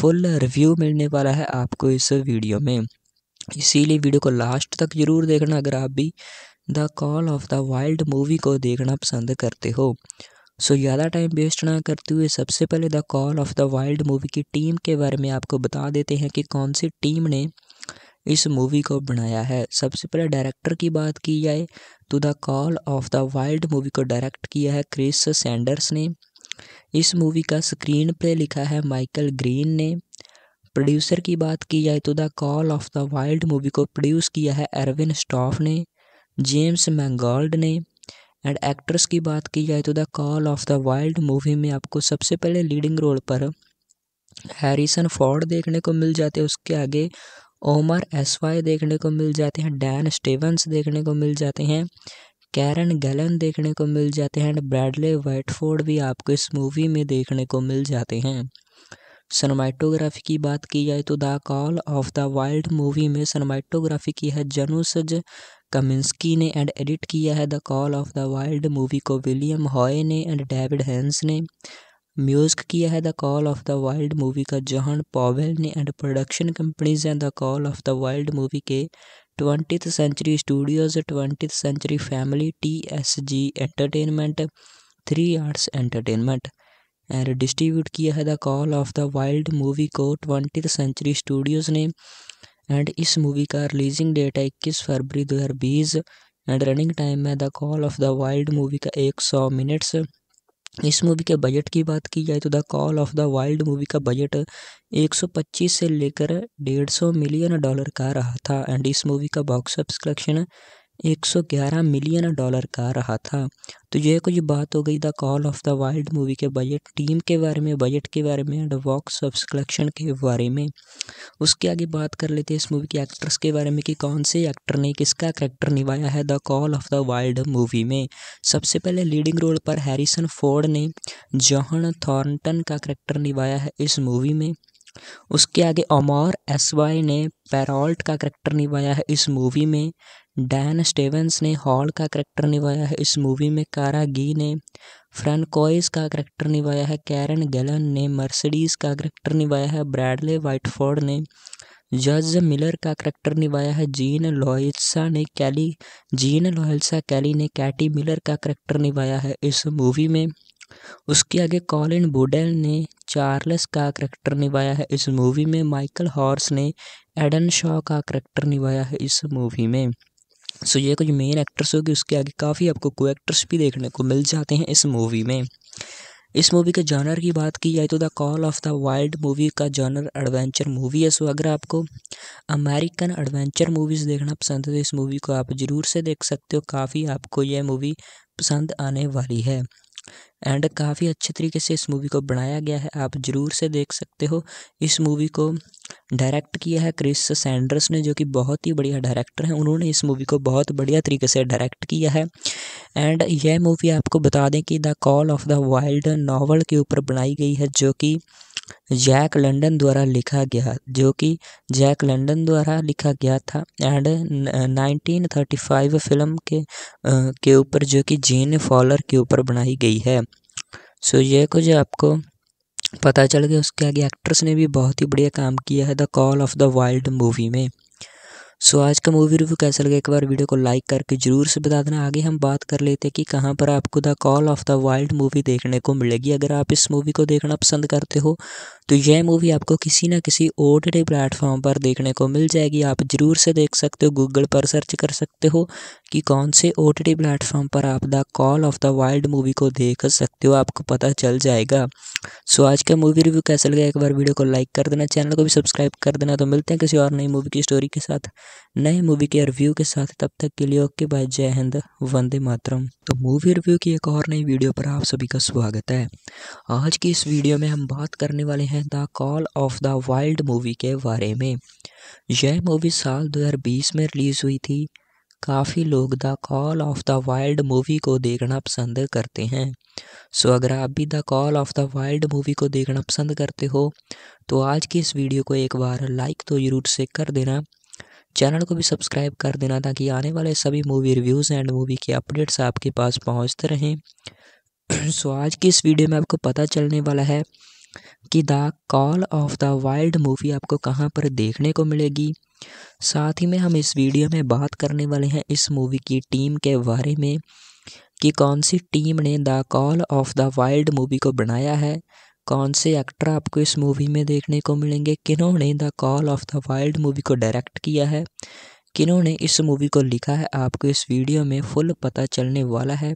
फुल रिव्यू मिलने वाला है आपको इस वीडियो में इसीलिए वीडियो को लास्ट तक ज़रूर देखना अगर आप भी the call of the wild movie को देखना पसंद करते हो सो ज़्यादा टाइम वेस्ट ना करते हुए सबसे पहले the call of the wild movie की टीम के बारे में आपको बता देते हैं कि कौन सी टीम ने इस मूवी को बनाया है सबसे पहले डायरेक्टर की बात की जाए तो the call of the wild movie को डायरेक्ट किया है क्रिस सैंडर्स ने इस मूवी का स्क्रीन प्ले लिखा है माइकल ग्रीन ने प्रोड्यूसर की बात की जाए तो the call of the wild movie को प्रोड्यूस किया है एरविन स्टॉफ ने जेम्स मैंगोल्ड ने एंड एक्ट्रेस की बात की जाए तो the call of the wild movie में आपको सबसे पहले लीडिंग रोल पर हैरिसन फॉर्ड देखने को मिल जाते हैं उसके आगे ओमर वाई देखने को मिल जाते हैं डैन स्टीवंस देखने को मिल जाते हैं कैरन गैलन देखने को मिल जाते हैं एंड ब्रैडले वाइटफोर्ड भी आपको इस मूवी में देखने को मिल जाते हैं सनमाइटोग्राफी की बात की जाए तो the call of the wild movie में सनमाइटोग्राफी की है जनुसज कमिंस्की ने एंड एडिट किया है the call of the wild movie को विलियम हॉय ने एंड डेविड हैंस ने म्यूजिक किया है the call of the wild movie का जॉन पॉवेल ने एंड प्रोडक्शन कंपनीज हैं the call of the wild movie के ट्वेंटिथ century studios ट्वेंटिथ century family T S G entertainment three arts entertainment and distribute किया है the call of the wild movie को ट्वेंटिथ century Studios ने and इस movie का releasing date है इक्कीस फरवरी दो हजार बीस एंड रनिंग टाइम है the call of the wild movie का एक सौ मिनट्स इस मूवी के बजट की बात की जाए तो the call of the wild movie का बजट 125 से लेकर 150 मिलियन डॉलर का रहा था एंड इस मूवी का box office collection 111 million dollar का रहा था तो यह कुछ बात हो गई the call of the wild movie के बजट टीम के बारे में बजट के बारे में एंड वॉक्स ऑफ कलेक्शन के बारे में उसके आगे बात कर लेते हैं इस मूवी के एक्ट्रेस के बारे में कि कौन से एक्टर ने किसका करेक्टर निभाया है the call of the wild movie में सबसे पहले लीडिंग रोल पर हैरिसन फोर्ड ने जॉहन थॉर्नटन का करेक्टर निभाया है इस मूवी में उसके आगे ओमोर एस वाई ने पैरॉल्ट का करेक्टर निभाया है इस मूवी में डैन स्टेवेंस ने हॉल का करैक्टर निभाया है इस मूवी में कारा गी ने फ्रेंकोइस का करैक्टर निभाया है कैरन गैलन ने मर्सिडीज का करैक्टर निभाया है ब्रैडले वाइटफोर्ड ने जज मिलर का करैक्टर निभाया है जीन लॉयसा ने कैली जीन लॉयसा कैली ने कैटी मिलर का करैक्टर निभाया है इस मूवी में उसके आगे कॉलिन बुडेल ने चार्ल्स का करैक्टर निभाया है इस मूवी में माइकल हॉर्स ने एडन शॉ का करैक्टर निभाया है इस मूवी में सो ये जो मेन एक्ट्रेस होगी उसके आगे काफ़ी आपको को एक्टर्स भी देखने को मिल जाते हैं इस मूवी में इस मूवी के जॉनर की बात की जाए तो the call of the wild movie का जॉनर एडवेंचर मूवी है सो अगर आपको अमेरिकन एडवेंचर मूवीज़ देखना पसंद है तो इस मूवी को आप ज़रूर से देख सकते हो काफ़ी आपको यह मूवी पसंद आने वाली है एंड काफ़ी अच्छे तरीके से इस मूवी को बनाया गया है आप ज़रूर से देख सकते हो इस मूवी को डायरेक्ट किया है क्रिस सैंडर्स ने जो कि बहुत ही बढ़िया डायरेक्टर हैं उन्होंने इस मूवी को बहुत बढ़िया तरीके से डायरेक्ट किया है एंड यह मूवी आपको बता दें कि the call of the wild novel के ऊपर बनाई गई है जो कि जैक लंडन द्वारा लिखा गया जो कि जैक लंडन द्वारा लिखा गया था एंड 1935 फिल्म के के ऊपर जो कि जीन फॉलर के ऊपर बनाई गई है सो so, ये कुछ आपको पता चल गया उसके आगे एक्ट्रेस ने भी बहुत ही बढ़िया काम किया है the call of the wild movie में सो आज का मूवी रिव्यू कैसा लगा एक बार वीडियो को लाइक करके ज़रूर से बता देना आगे हम बात कर लेते हैं कि कहाँ पर आपको the call of the wild movie देखने को मिलेगी अगर आप इस मूवी को देखना पसंद करते हो तो यह मूवी आपको किसी ना किसी ओ प्लेटफॉर्म पर देखने को मिल जाएगी आप ज़रूर से देख सकते हो गूगल पर सर्च कर सकते हो कि कौन से ओ प्लेटफॉर्म पर आप the call of the wild movie को देख सकते हो आपको पता चल जाएगा सो आज का मूवी रिव्यू कैसा लगा एक बार वीडियो को लाइक कर देना चैनल को भी सब्सक्राइब कर देना तो मिलते हैं किसी और नई मूवी की स्टोरी के साथ नए मूवी के रिव्यू के साथ तब तक के लिए ओके बाय जय हिंद वंदे मातरम तो मूवी रिव्यू की एक और नई वीडियो पर आप सभी का स्वागत है आज की इस वीडियो में हम बात करने वाले हैं हैं the call of the wild movie के बारे में यह मूवी साल 2020 में रिलीज़ हुई थी काफ़ी लोग the call of the wild movie को देखना पसंद करते हैं सो so, अगर आप भी the call of the wild movie को देखना पसंद करते हो तो आज की इस वीडियो को एक बार लाइक तो जरूर से कर देना चैनल को भी सब्सक्राइब कर देना ताकि आने वाले सभी मूवी रिव्यूज़ एंड मूवी के अपडेट्स आपके पास पहुंचते रहें सो so, आज की इस वीडियो में आपको पता चलने वाला है कि the call of the wild movie आपको कहाँ पर देखने को मिलेगी साथ ही में हम इस वीडियो में बात करने वाले हैं इस मूवी की टीम के बारे में कि कौन सी टीम ने the call of the wild movie को बनाया है कौन से एक्टर आपको इस मूवी में देखने को मिलेंगे किन्होंने the call of the wild movie को डायरेक्ट किया है किन्होंने इस मूवी को लिखा है आपको इस वीडियो में फुल पता चलने वाला है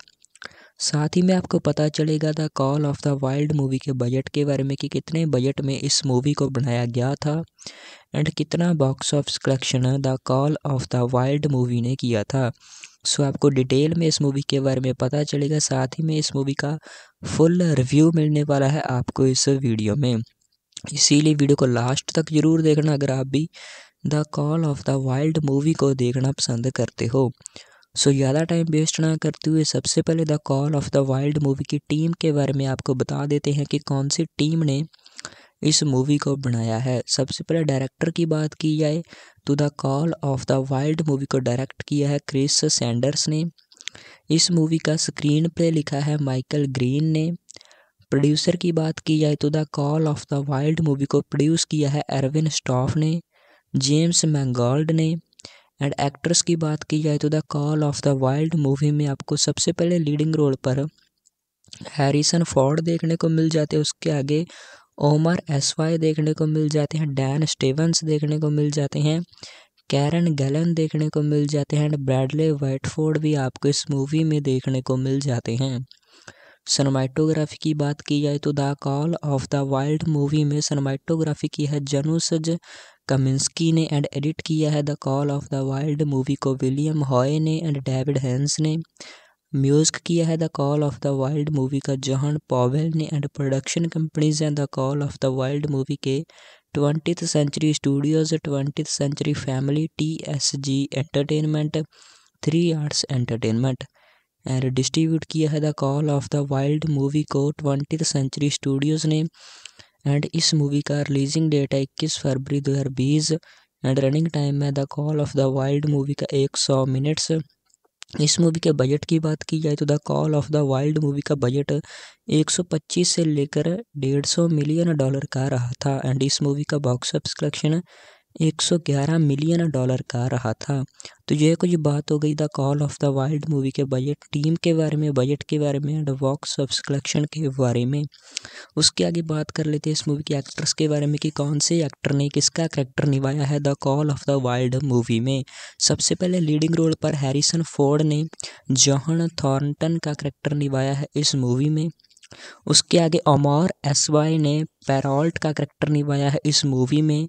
साथ ही में आपको पता चलेगा the call of the wild movie के बजट के बारे में कि कितने बजट में इस मूवी को बनाया गया था एंड कितना box office collection the call of the wild movie ने किया था सो so, आपको डिटेल में इस मूवी के बारे में पता चलेगा साथ ही में इस मूवी का फुल रिव्यू मिलने वाला है आपको इस वीडियो में इसीलिए वीडियो को लास्ट तक ज़रूर देखना अगर आप भी the call of the wild movie को देखना पसंद करते हो सो ज़्यादा टाइम वेस्ट ना करते हुए सबसे पहले the call of the wild movie की टीम के बारे में आपको बता देते हैं कि कौन सी टीम ने इस मूवी को बनाया है सबसे पहले डायरेक्टर की बात की जाए तो the call of the wild movie को डायरेक्ट किया है क्रिस सैंडर्स ने इस मूवी का स्क्रीन प्ले लिखा है माइकल ग्रीन ने प्रोड्यूसर की बात की जाए तो the call of the wild movie को प्रोड्यूस किया है एरविन स्टॉफ ने जेम्स मैंगोल्ड ने एंड एक्ट्रेस की बात की जाए तो the call of the wild movie में आपको सबसे पहले लीडिंग रोल पर हैरिसन फोर्ड देखने को मिल जाते हैं उसके आगे ओमर एसवाई देखने को मिल जाते हैं डैन स्टीवंस देखने को मिल जाते हैं कैरन गलन देखने को मिल जाते हैं एंड ब्रैडले वाइटफोर्ड भी आपको इस मूवी में देखने को मिल जाते हैं सनमाइटोग्राफी की बात की जाए तो the call of the wild movie में सनमाइटोग्राफी की है जनुसज कमिंस्की ने एंड एडिट किया है the call of the wild movie को विलियम हॉय ने एंड डेविड हैंस ने म्यूजिक किया है the call of the wild movie का जहन पॉवेल ने एंड प्रोडक्शन कंपनीज हैं the call of the wild movie के twenty century Studios twenty century family T S G entertainment three arts entertainment and distribute किया है the call of the wild movie को twenty century Studios ने and इस movie का releasing date है इक्कीस फरवरी दो हज़ार बीस एंड रनिंग टाइम है the call of the wild movie का एक सौ मिनट्स इस मूवी के बजट की बात की जाए तो the call of the wild movie का बजट 125 से लेकर 150 मिलियन डॉलर का रहा था एंड इस मूवी का box office collection 111 million dollar का रहा था तो यह कुछ बात हो गई the call of the wild movie के बजट टीम के बारे में बजट के बारे में एंड वॉक्स ऑफ कलेक्शन के बारे में उसके आगे बात कर लेते हैं इस मूवी के एक्टर्स के बारे में कि कौन से एक्टर ने किसका करेक्टर निभाया है the call of the wild movie में सबसे पहले लीडिंग रोल पर हैरिसन फोर्ड ने जॉहन थॉर्नटन का करेक्टर निभाया है इस मूवी में उसके आगे एस एसवाई ने पैरॉल्ट का करैक्टर निभाया है इस मूवी में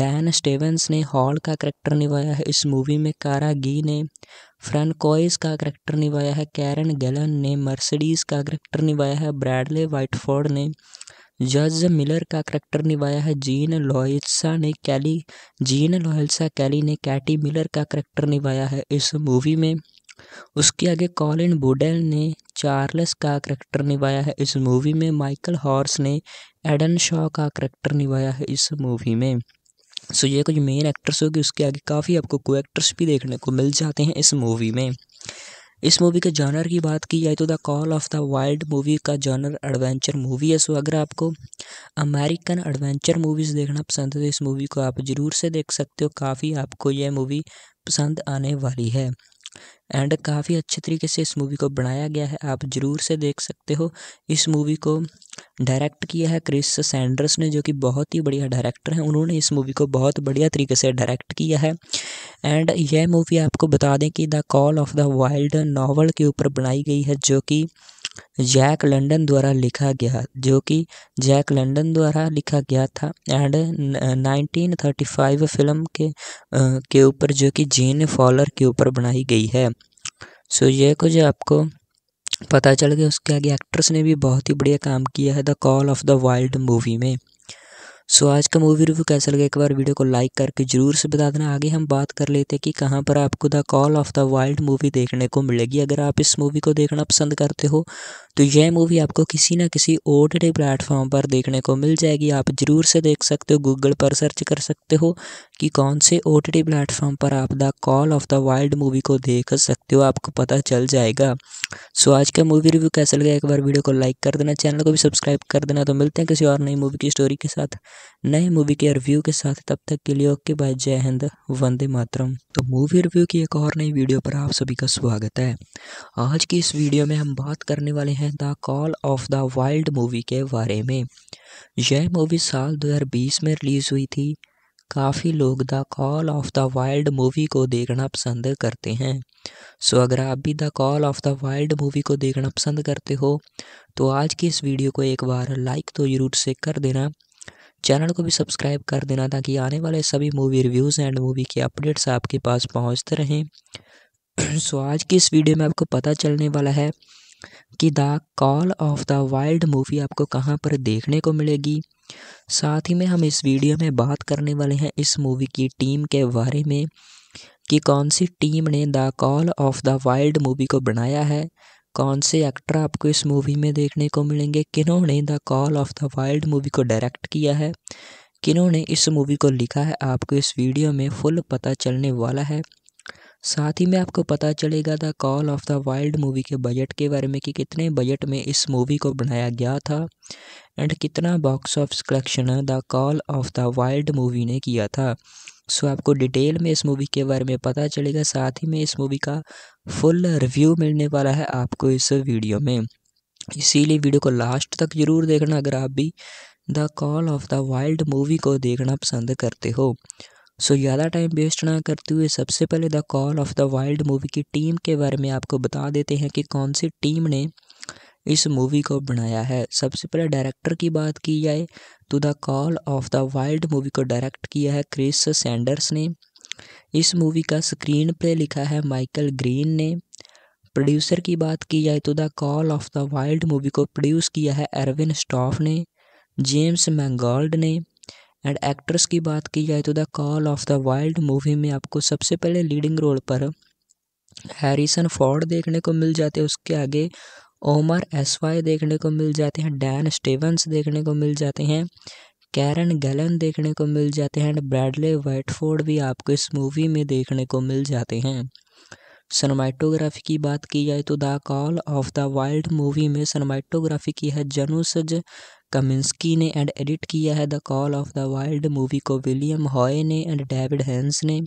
डैन स्टेवेंस ने हॉल का करैक्टर निभाया है इस मूवी में कारा गी ने फ्रेंकोइस का करैक्टर निभाया है कैरन गैलन ने मर्सिडीज का करैक्टर निभाया है ब्रैडले वाइटफोर्ड ने जज मिलर का करैक्टर निभाया है जीन लॉयसा ने कैली जीन लॉयसा कैली ने कैटी मिलर का करैक्टर निभाया है इस मूवी में उसके आगे कॉलिन वुडेल ने चार्ल्स का करैक्टर निभाया है इस मूवी में माइकल हॉर्स ने एडन शॉ का करैक्टर निभाया है इस मूवी में सो ये कुछ मेन एक्टर्स होगी उसके आगे काफ़ी आपको को एक्टर्स भी देखने को मिल जाते हैं इस मूवी में इस मूवी के जॉनर की बात की जाए तो the call of the wild movie का जॉनर एडवेंचर मूवी है सो अगर आपको अमेरिकन एडवेंचर मूवीज़ देखना पसंद है तो इस मूवी को आप ज़रूर से देख सकते हो काफ़ी आपको यह मूवी पसंद आने वाली है एंड काफ़ी अच्छे तरीके से इस मूवी को बनाया गया है आप ज़रूर से देख सकते हो इस मूवी को डायरेक्ट किया है क्रिस सैंडर्स ने जो कि बहुत ही बढ़िया डायरेक्टर हैं उन्होंने इस मूवी को बहुत बढ़िया तरीके से डायरेक्ट किया है एंड यह मूवी आपको बता दें कि the call of the wild novel के ऊपर बनाई गई है जो कि जैक लंडन द्वारा लिखा गया जो कि जैक लंडन द्वारा लिखा गया था एंड 1935 फिल्म के के ऊपर जो कि जीन फॉलर के ऊपर बनाई गई है सो so, ये कुछ आपको पता चल गया उसके आगे एक्ट्रेस ने भी बहुत ही बढ़िया काम किया है the call of the wild movie में सो आज का मूवी रिव्यू कैसा लगा एक बार वीडियो को लाइक करके जरूर से बता देना आगे हम बात कर लेते हैं कि कहाँ पर आपको the call of the wild movie देखने को मिलेगी अगर आप इस मूवी को देखना पसंद करते हो तो यह मूवी आपको किसी ना किसी ओ टी प्लेटफॉर्म पर देखने को मिल जाएगी आप ज़रूर से देख सकते हो गूगल पर सर्च कर सकते हो कि कौन से ओ टी प्लेटफॉर्म पर आप the call of the wild movie को देख सकते हो आपको पता चल जाएगा सो आज का मूवी रिव्यू कैसा लगा एक बार वीडियो को लाइक कर देना चैनल को भी सब्सक्राइब कर देना तो मिलते हैं किसी और नई मूवी की स्टोरी के साथ नए मूवी के रिव्यू के साथ तब तक के लिए ओके बाय जय हिंद वंदे मातरम तो मूवी रिव्यू की एक और नई वीडियो पर आप सभी का स्वागत है आज की इस वीडियो में हम बात करने वाले हैं the call of the wild movie के बारे में यह मूवी साल 2020 में रिलीज़ हुई थी काफ़ी लोग the call of the wild movie को देखना पसंद करते हैं सो अगर आप भी the call of the wild movie को देखना पसंद करते हो तो आज की इस वीडियो को एक बार लाइक तो ज़रूर से कर देना चैनल को भी सब्सक्राइब कर देना ताकि आने वाले सभी मूवी रिव्यूज़ एंड मूवी के अपडेट्स आपके पास पहुंचते रहें सो आज की इस वीडियो में आपको पता चलने वाला है कि the call of the wild movie आपको कहाँ पर देखने को मिलेगी साथ ही में हम इस वीडियो में बात करने वाले हैं इस मूवी की टीम के बारे में कि कौन सी टीम ने the call of the wild movie को बनाया है कौन से एक्टर आपको इस मूवी में देखने को मिलेंगे किन्होंने the call of the wild movie को डायरेक्ट किया है किन्होंने इस मूवी को लिखा है आपको इस वीडियो में फुल पता चलने वाला है साथ ही में आपको पता चलेगा the call of the wild movie के बजट के बारे में कि कितने बजट में इस मूवी को बनाया गया था एंड कितना box office collection the call of the wild movie ने किया था सो आपको डिटेल में इस मूवी के बारे में पता चलेगा साथ ही में इस मूवी का फुल रिव्यू मिलने वाला है आपको इस वीडियो में इसीलिए वीडियो को लास्ट तक ज़रूर देखना अगर आप भी the call of the wild movie को देखना पसंद करते हो सो so, ज़्यादा टाइम वेस्ट ना करते हुए सबसे पहले the call of the wild movie की टीम के बारे में आपको बता देते हैं कि कौन सी टीम ने इस मूवी को बनाया है सबसे पहले डायरेक्टर की बात की जाए to the call of the wild movie को डायरेक्ट किया है क्रिस सैंडर्स ने इस मूवी का स्क्रीन प्ले लिखा है माइकल ग्रीन ने प्रोड्यूसर की बात की जाए तो the call of the wild movie को प्रोड्यूस किया है एरविन स्टॉफ ने जेम्स मैंगोल्ड ने एंड एक्ट्रेस की बात की जाए तो the call of the wild movie में आपको सबसे पहले लीडिंग रोल पर हैरिसन फोर्ड देखने को मिल जाते हैं उसके आगे ओमर एसवाई देखने को मिल जाते हैं डैन स्टीवंस देखने को मिल जाते हैं कैरन गैलन देखने को मिल जाते हैं एंड ब्रैडले वाइटफोर्ड भी आपको इस मूवी में देखने को मिल जाते हैं सनमाइटोग्राफी की बात की जाए तो the call of the wild movie में सनमाइटोग्राफी की है जनुसज कमिंस्की ने एंड एडिट किया है the call of the wild movie को विलियम हॉय ने एंड डेविड हैंस ने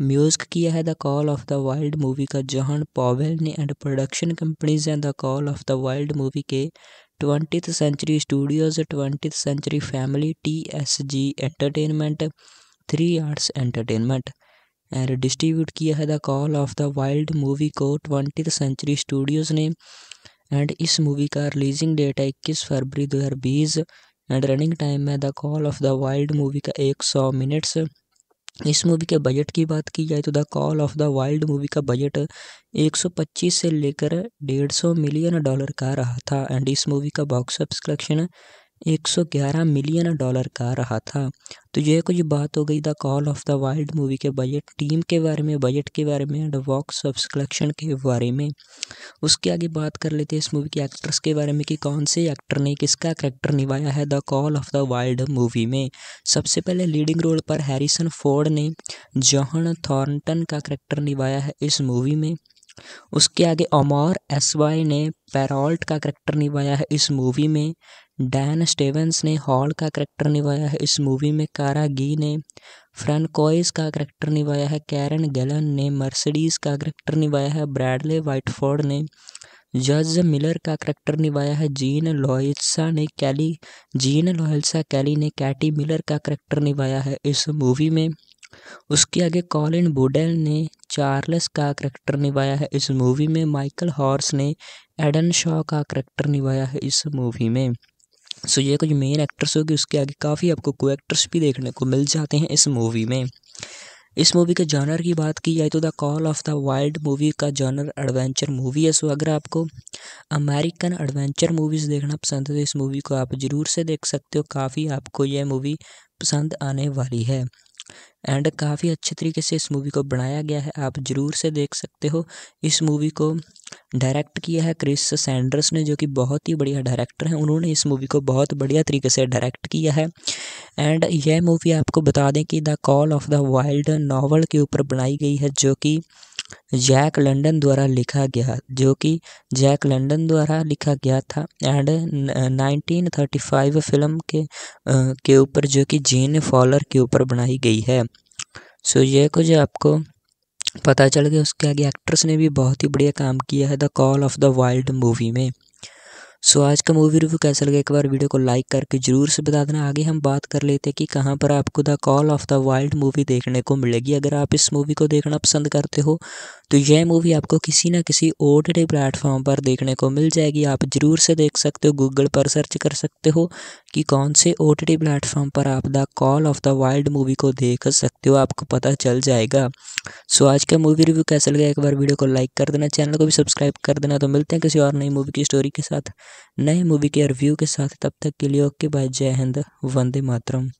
म्यूज़िक किया है the call of the wild movie का जॉन पॉवेल ने एंड प्रोडक्शन कंपनीज हैं the call of the wild movie के ट्वेंटिथ century studios ट्वेंटिथ century family T S G entertainment three arts entertainment and distribute किया है the call of the wild movie को twenty century Studios ने and इस movie का releasing date है इक्कीस फरवरी दो हज़ार बीस एंड रनिंग टाइम है the call of the wild movie का एक सौ मिनट्स इस मूवी के बजट की बात की जाए तो the call of the wild movie का बजट 125 से लेकर 150 मिलियन डॉलर का रहा था एंड इस मूवी का box office collection 111 million dollar का रहा था तो यह कुछ बात हो गई the call of the wild movie के बजट टीम के बारे में बजट के बारे में एंड वॉक्स ऑफ कलेक्शन के बारे में उसके आगे बात कर लेते हैं इस मूवी के एक्ट्रेस के बारे में कि कौन से एक्टर ने किसका करेक्टर निभाया है the call of the wild movie में सबसे पहले लीडिंग रोल पर हैरिसन फोर्ड ने जॉहन थॉर्नटन का करेक्टर निभाया है इस मूवी में उसके आगे एस वाई ने पैरॉल्ट का करैक्टर निभाया है इस मूवी में डैन स्टेवंस ने हॉल का करैक्टर निभाया है इस मूवी में कारा गी ने फ्रेंकोइस का करैक्टर निभाया है कैरन गैलन ने मर्सिडीज का करैक्टर निभाया है ब्रैडले वाइटफोर्ड ने जज मिलर का करैक्टर निभाया है जीन लॉयसा ने कैली जीन लॉयसा कैली ने कैटी मिलर का करैक्टर निभाया है इस मूवी में उसके आगे कॉलिन वुडेल ने चार्ल्स का करैक्टर निभाया है इस मूवी में माइकल हॉर्स ने एडन शॉ का करैक्टर निभाया है इस मूवी में सो ये कुछ मेन एक्टर्स होगी उसके आगे काफ़ी आपको को एक्टर्स भी देखने को मिल जाते हैं इस मूवी में इस मूवी के जानर की बात की जाए तो the call of the wild movie का जानर एडवेंचर मूवी है सो अगर आपको अमेरिकन एडवेंचर मूवीज़ देखना पसंद है तो इस मूवी को आप ज़रूर से देख सकते हो काफ़ी आपको यह मूवी पसंद आने वाली है एंड काफ़ी अच्छे तरीके से इस मूवी को बनाया गया है आप ज़रूर से देख सकते हो इस मूवी को डायरेक्ट किया है क्रिस सैंडर्स ने जो कि बहुत ही बढ़िया डायरेक्टर हैं उन्होंने इस मूवी को बहुत बढ़िया तरीके से डायरेक्ट किया है एंड यह मूवी आपको बता दें कि the call of the wild novel के ऊपर बनाई गई है जो कि जैक लंडन द्वारा लिखा गया जो कि जैक लंडन द्वारा लिखा गया था एंड 1935 फिल्म के के ऊपर जो कि जीन फॉलर के ऊपर बनाई गई है सो ये कुछ आपको पता चल गया उसके आगे एक्ट्रेस ने भी बहुत ही बढ़िया काम किया है the call of the wild movie में सो आज का मूवी रिव्यू कैसा लगा एक बार वीडियो को लाइक करके जरूर से बता देना आगे हम बात कर लेते हैं कि कहाँ पर आपको the call of the wild movie देखने को मिलेगी अगर आप इस मूवी को देखना पसंद करते हो तो यह मूवी आपको किसी ना किसी ओ टी प्लेटफॉर्म पर देखने को मिल जाएगी आप जरूर से देख सकते हो गूगल पर सर्च कर सकते हो कि कौन से ओ टी प्लेटफॉर्म पर आप the call of the wild movie को देख सकते हो आपको पता चल जाएगा सो आज का मूवी रिव्यू कैसा लगा एक बार वीडियो को लाइक कर देना चैनल को भी सब्सक्राइब कर देना तो मिलते हैं किसी और नई मूवी की स्टोरी के साथ नए मूवी के रिव्यू के साथ तब तक के लिए ओके बाय जय हिंद वंदे मातरम